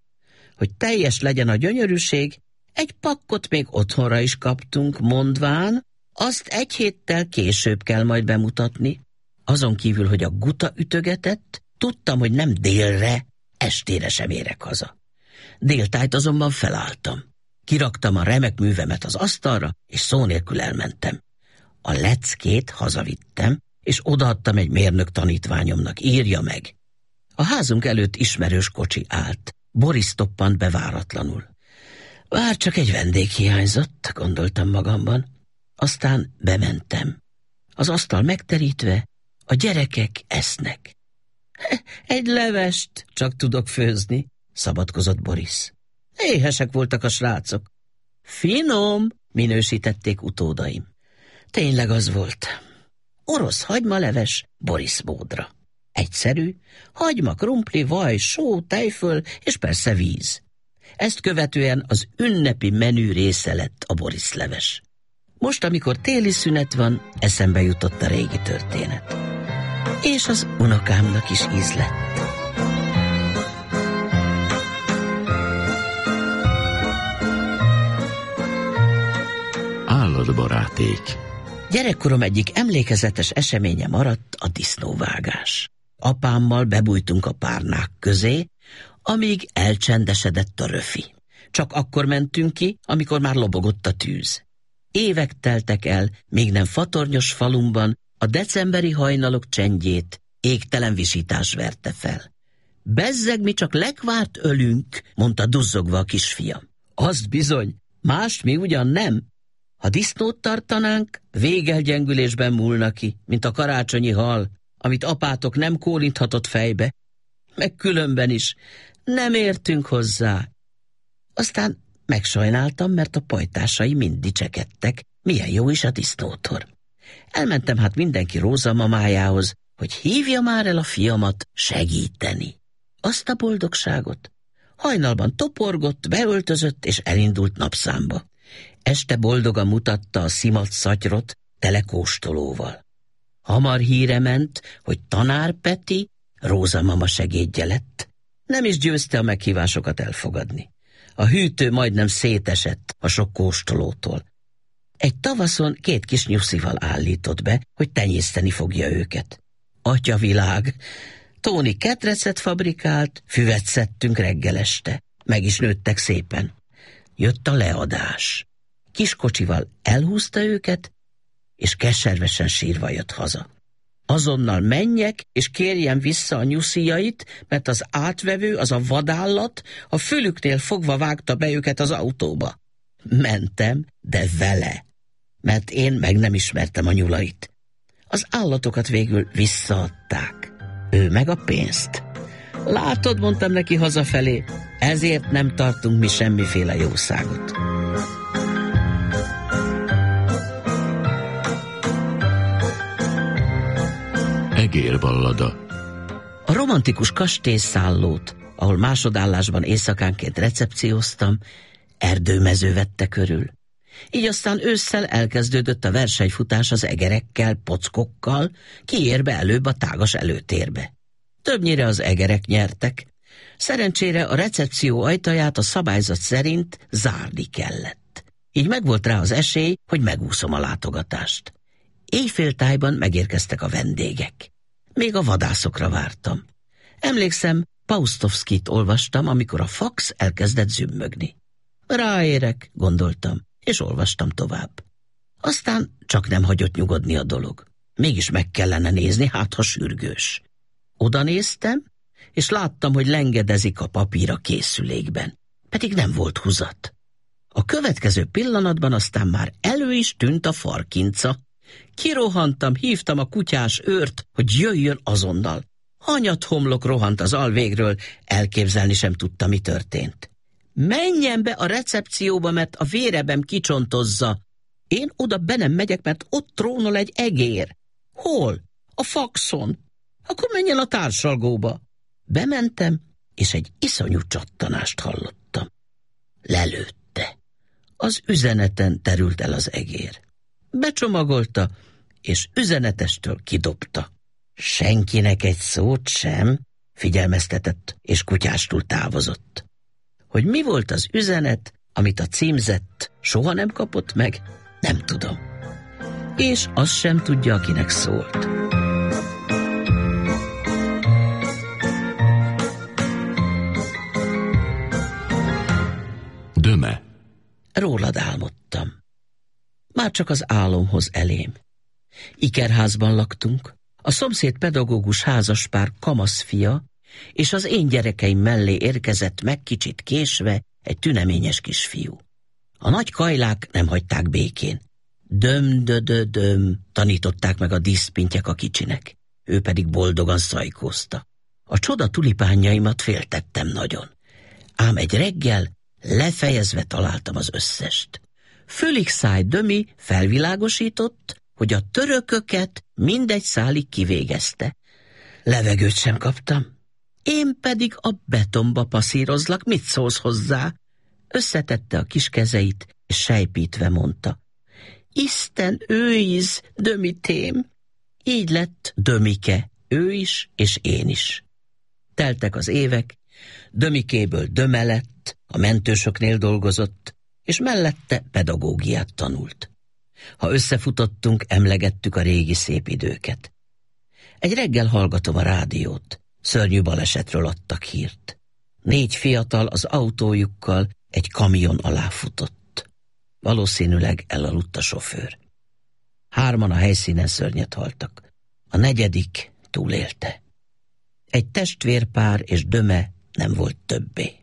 hogy teljes legyen a gyönyörűség, egy pakkot még otthonra is kaptunk, mondván, azt egy héttel később kell majd bemutatni. Azon kívül, hogy a guta ütögetett, tudtam, hogy nem délre, estére sem érek haza. Déltájt azonban felálltam. Kiraktam a remek művemet az asztalra, és szó nélkül elmentem. A leckét hazavittem, és odaadtam egy mérnök tanítványomnak, írja meg. A házunk előtt ismerős kocsi állt. Boris toppant beváratlanul. Vár csak egy vendég hiányzott, gondoltam magamban. Aztán bementem. Az asztal megterítve, a gyerekek esznek. Egy levest csak tudok főzni, szabadkozott Boris. Éhesek voltak a srácok. Finom, minősítették utódaim. Tényleg az volt. Orosz hagymaleves Boris módra. Egyszerű. Hagyma, krumpli, vaj, só, tejföl és persze víz. Ezt követően az ünnepi menü része lett a borisleves. Most, amikor téli szünet van, eszembe jutott a régi történet. És az unokámnak is íz lett. Állatbaráték Gyerekkorom egyik emlékezetes eseménye maradt a disznóvágás. Apámmal bebújtunk a párnák közé, amíg elcsendesedett a röfi. Csak akkor mentünk ki, amikor már lobogott a tűz. Évek teltek el, még nem fatornyos falumban a decemberi hajnalok csendjét égtelen visítás verte fel. Bezzeg mi csak lekvárt ölünk, mondta duzzogva a kisfia. Azt bizony, más mi ugyan nem. Ha disznót tartanánk, végelgyengülésben múlna ki, mint a karácsonyi hal amit apátok nem kólinthatott fejbe, meg különben is. Nem értünk hozzá. Aztán megsajnáltam, mert a pajtásai mind dicsekedtek, milyen jó is a disznótor. Elmentem hát mindenki Róza mamájához, hogy hívja már el a fiamat segíteni. Azt a boldogságot. Hajnalban toporgott, beöltözött és elindult napszámba. Este boldogan mutatta a szimat szatyrot telekóstolóval. Hamar híre ment, hogy tanár Peti Róza mama segédje lett. Nem is győzte a meghívásokat elfogadni. A hűtő majdnem szétesett a sok kóstolótól. Egy tavaszon két kis nyuszival állított be, hogy tenyészteni fogja őket. Atya világ! Tóni ketrecet fabrikált, füvet szedtünk reggel este. Meg is nőttek szépen. Jött a leadás. Kiskocsival elhúzta őket, és keservesen sírva jött haza. Azonnal menjek, és kérjem vissza a nyuszijait, mert az átvevő, az a vadállat, a fülüknél fogva vágta be őket az autóba. Mentem, de vele, mert én meg nem ismertem a nyulait. Az állatokat végül visszaadták. Ő meg a pénzt. Látod, mondtam neki hazafelé, ezért nem tartunk mi semmiféle jószágot. Egér ballada. A romantikus kastélyszállót, ahol másodállásban éjszakánként recepcióztam, erdőmező vette körül. Így aztán ősszel elkezdődött a versenyfutás az egerekkel, pockokkal, kiérbe előbb a tágas előtérbe. Többnyire az egerek nyertek. Szerencsére a recepció ajtaját a szabályzat szerint zárni kellett. Így megvolt rá az esély, hogy megúszom a látogatást. Éjféltájban megérkeztek a vendégek. Még a vadászokra vártam. Emlékszem, Paustovskit olvastam, amikor a fax elkezdett zümmögni. Ráérek, gondoltam, és olvastam tovább. Aztán csak nem hagyott nyugodni a dolog. Mégis meg kellene nézni, hát ha sürgős. Oda néztem, és láttam, hogy lengedezik a papír a készülékben. Pedig nem volt húzat. A következő pillanatban aztán már elő is tűnt a farkinca, Kirohantam, hívtam a kutyás őrt, hogy jöjjön azonnal. Hanyat homlok rohant az alvégről, elképzelni sem tudta, mi történt. Menjen be a recepcióba, mert a vérebem kicsontozza. Én oda be nem megyek, mert ott trónol egy egér. Hol? A faxon. Akkor menjen a társalgóba. Bementem, és egy iszonyú csattanást hallottam. Lelőtte. Az üzeneten terült el az egér becsomagolta, és üzenetestől kidobta. Senkinek egy szót sem figyelmeztetett, és kutyástól távozott. Hogy mi volt az üzenet, amit a címzett soha nem kapott meg, nem tudom. És azt sem tudja, akinek szólt. Döme. Rólad álmodtam már csak az álomhoz elém. Ikerházban laktunk, a szomszéd pedagógus házaspár fia, és az én gyerekeim mellé érkezett meg kicsit késve egy tüneményes kisfiú. A nagy kajlák nem hagyták békén. Döm, dö, dö, döm, tanították meg a díszpintyek a kicsinek. Ő pedig boldogan szajkózta. A csoda tulipányaimat féltettem nagyon. Ám egy reggel lefejezve találtam az összest száj Dömi felvilágosított, hogy a törököket mindegy szálig kivégezte. Levegőt sem kaptam. Én pedig a betonba passzírozlak, mit szólsz hozzá? Összetette a kis kezeit, és sejpítve mondta. Isten őiz, dömitém! Így lett dömike, ő is és én is. Teltek az évek, dömikéből döme lett, a mentősöknél dolgozott, és mellette pedagógiát tanult. Ha összefutottunk, emlegettük a régi szép időket. Egy reggel hallgatom a rádiót, szörnyű balesetről adtak hírt. Négy fiatal az autójukkal egy kamion alá futott. Valószínűleg elaludt a sofőr. Hárman a helyszínen szörnyet haltak. A negyedik túlélte. Egy testvérpár és döme nem volt többé.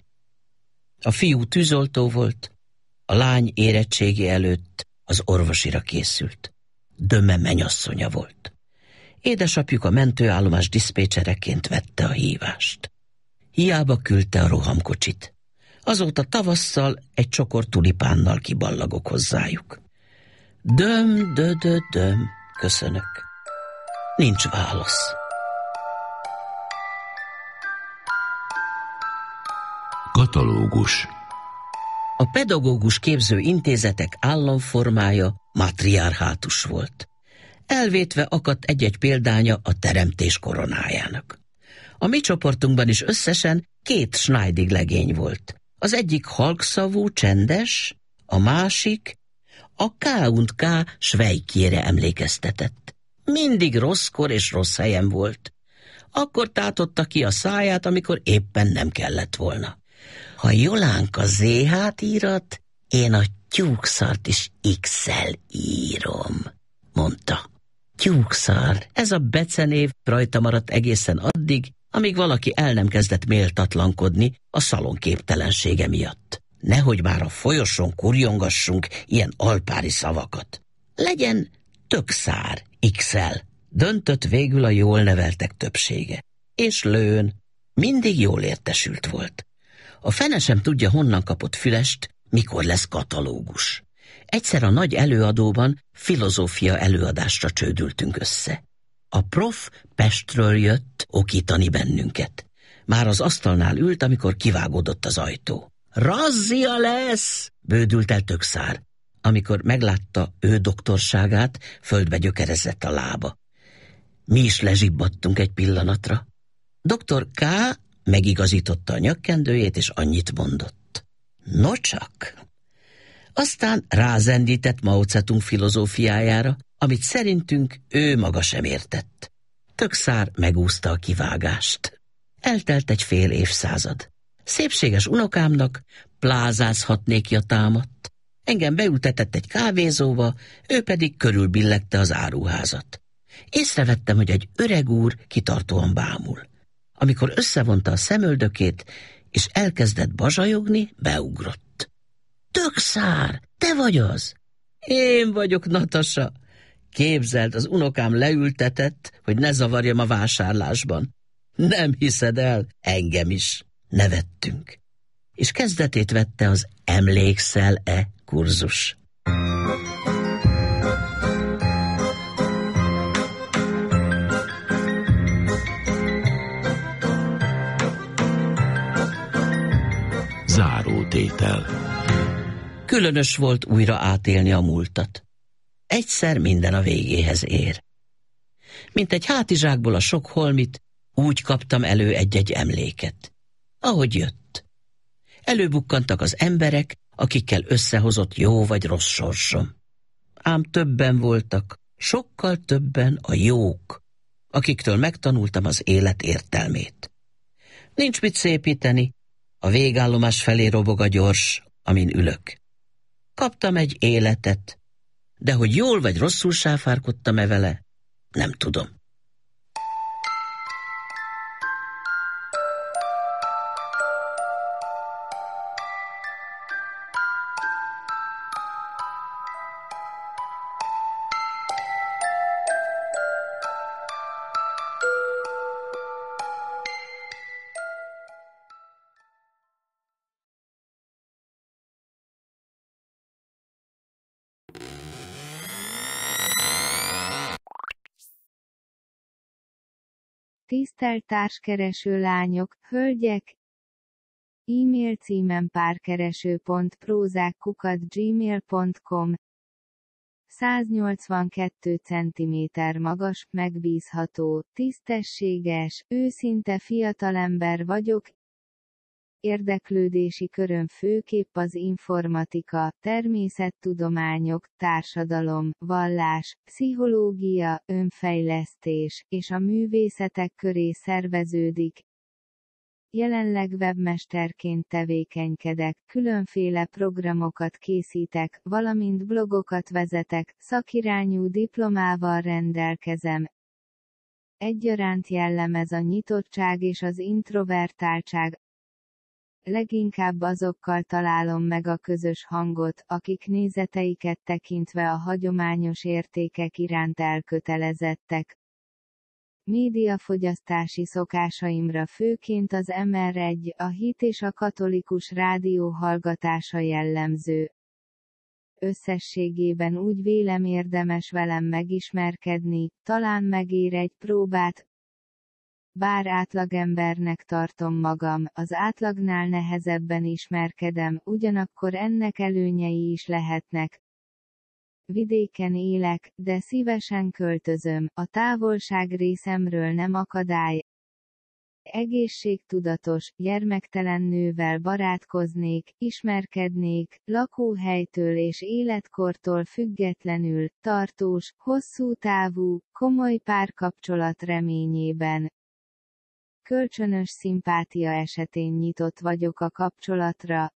A fiú tűzoltó volt, a lány érettségi előtt az orvosira készült. Döme menyasszonya volt. Édesapjuk a mentőállomás diszpécsereként vette a hívást. Hiába küldte a rohamkocsit. Azóta tavasszal egy csokor tulipánnal kiballagok hozzájuk. Döm, dö, dö, döm, köszönök. Nincs válasz. Katalógus a pedagógus képző intézetek államformája matriárhátus volt. Elvétve akadt egy-egy példánya a teremtés koronájának. A mi csoportunkban is összesen két Schneidig legény volt. Az egyik halkszavú, csendes, a másik a K und K svejkére emlékeztetett. Mindig rosszkor és rossz helyen volt. Akkor tátotta ki a száját, amikor éppen nem kellett volna. Ha Jolánka ZH-t írat, én a tyúkszart is X-el írom, mondta. Tyúkszár, ez a becenév rajta maradt egészen addig, amíg valaki el nem kezdett méltatlankodni a szalonképtelensége miatt. Nehogy már a folyosón kurjongassunk ilyen alpári szavakat. Legyen tökszár, XL, döntött végül a jól neveltek többsége. És lőn, mindig jól értesült volt. A fene sem tudja, honnan kapott fülest, mikor lesz katalógus. Egyszer a nagy előadóban filozófia előadásra csődültünk össze. A prof Pestről jött okítani bennünket. Már az asztalnál ült, amikor kivágódott az ajtó. Razzia lesz! bődült el tökszár. Amikor meglátta ő doktorságát, földbe gyökerezett a lába. Mi is lezsibbadtunk egy pillanatra. Doktor K. Megigazította a nyakkendőjét, és annyit mondott. Nocsak! Aztán rázendített Mao Zedong filozófiájára, amit szerintünk ő maga sem értett. Tökszár megúszta a kivágást. Eltelt egy fél évszázad. Szépséges unokámnak plázázhatnékja támadt. Engem beültetett egy kávézóba, ő pedig körülbillegte az áruházat. Észrevettem, hogy egy öreg úr kitartóan bámul. Amikor összevonta a szemöldökét, és elkezdett bazsajogni, beugrott. Tök szár, te vagy az! Én vagyok, Natasa! Képzeld, az unokám leültetett, hogy ne zavarjam a vásárlásban. Nem hiszed el, engem is. Nevettünk. És kezdetét vette az emlékszel-e kurzus. záró tétel. Különös volt újra átélni a múltat. Egyszer minden a végéhez ér. Mint egy hátizsákból a sok holmit, úgy kaptam elő egy-egy emléket. Ahogy jött. Előbukkantak az emberek, akikkel összehozott jó vagy rossz sorsom. Ám többen voltak, sokkal többen a jók, akiktől megtanultam az élet értelmét. Nincs mit szépíteni, a végállomás felé robog a gyors, amin ülök. Kaptam egy életet, de hogy jól vagy rosszul sáfárkodtam-e vele, nem tudom. Tisztelt társkereső lányok, hölgyek, e-mail címen párkereső.prózákkukat.gmail.com 182 cm magas, megbízható, tisztességes, őszinte fiatalember vagyok, érdeklődési köröm főképp az informatika, természettudományok, társadalom, vallás, pszichológia, önfejlesztés, és a művészetek köré szerveződik, jelenleg webmesterként tevékenykedek, különféle programokat készítek, valamint blogokat vezetek, szakirányú diplomával rendelkezem. Egyaránt jellemez a nyitottság és az introvertáltság, Leginkább azokkal találom meg a közös hangot, akik nézeteiket tekintve a hagyományos értékek iránt elkötelezettek. Médiafogyasztási szokásaimra főként az MR1, a hit és a katolikus rádió hallgatása jellemző, összességében úgy vélem érdemes velem megismerkedni, talán megér egy próbát, bár átlagembernek tartom magam, az átlagnál nehezebben ismerkedem, ugyanakkor ennek előnyei is lehetnek. Vidéken élek, de szívesen költözöm, a távolság részemről nem akadály, egészségtudatos, gyermektelen nővel barátkoznék, ismerkednék, lakóhelytől és életkortól függetlenül, tartós, hosszú távú, komoly párkapcsolat reményében. Kölcsönös szimpátia esetén nyitott vagyok a kapcsolatra,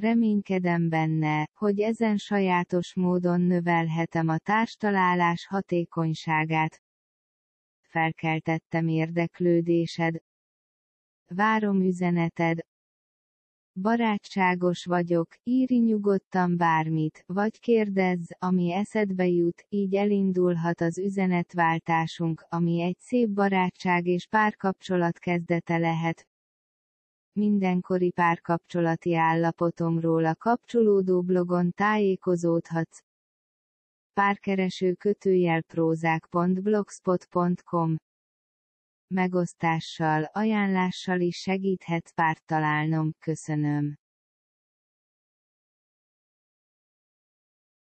reménykedem benne, hogy ezen sajátos módon növelhetem a társtalálás hatékonyságát. Felkeltettem érdeklődésed. Várom üzeneted barátságos vagyok, írj nyugodtan bármit, vagy kérdezz, ami eszedbe jut, így elindulhat az üzenetváltásunk, ami egy szép barátság és párkapcsolat kezdete lehet, mindenkori párkapcsolati állapotomról a kapcsolódó blogon tájékozódhatsz. Párkereső kötőjel prózák.blogspot.com megosztással, ajánlással is segíthet párt találnom, köszönöm.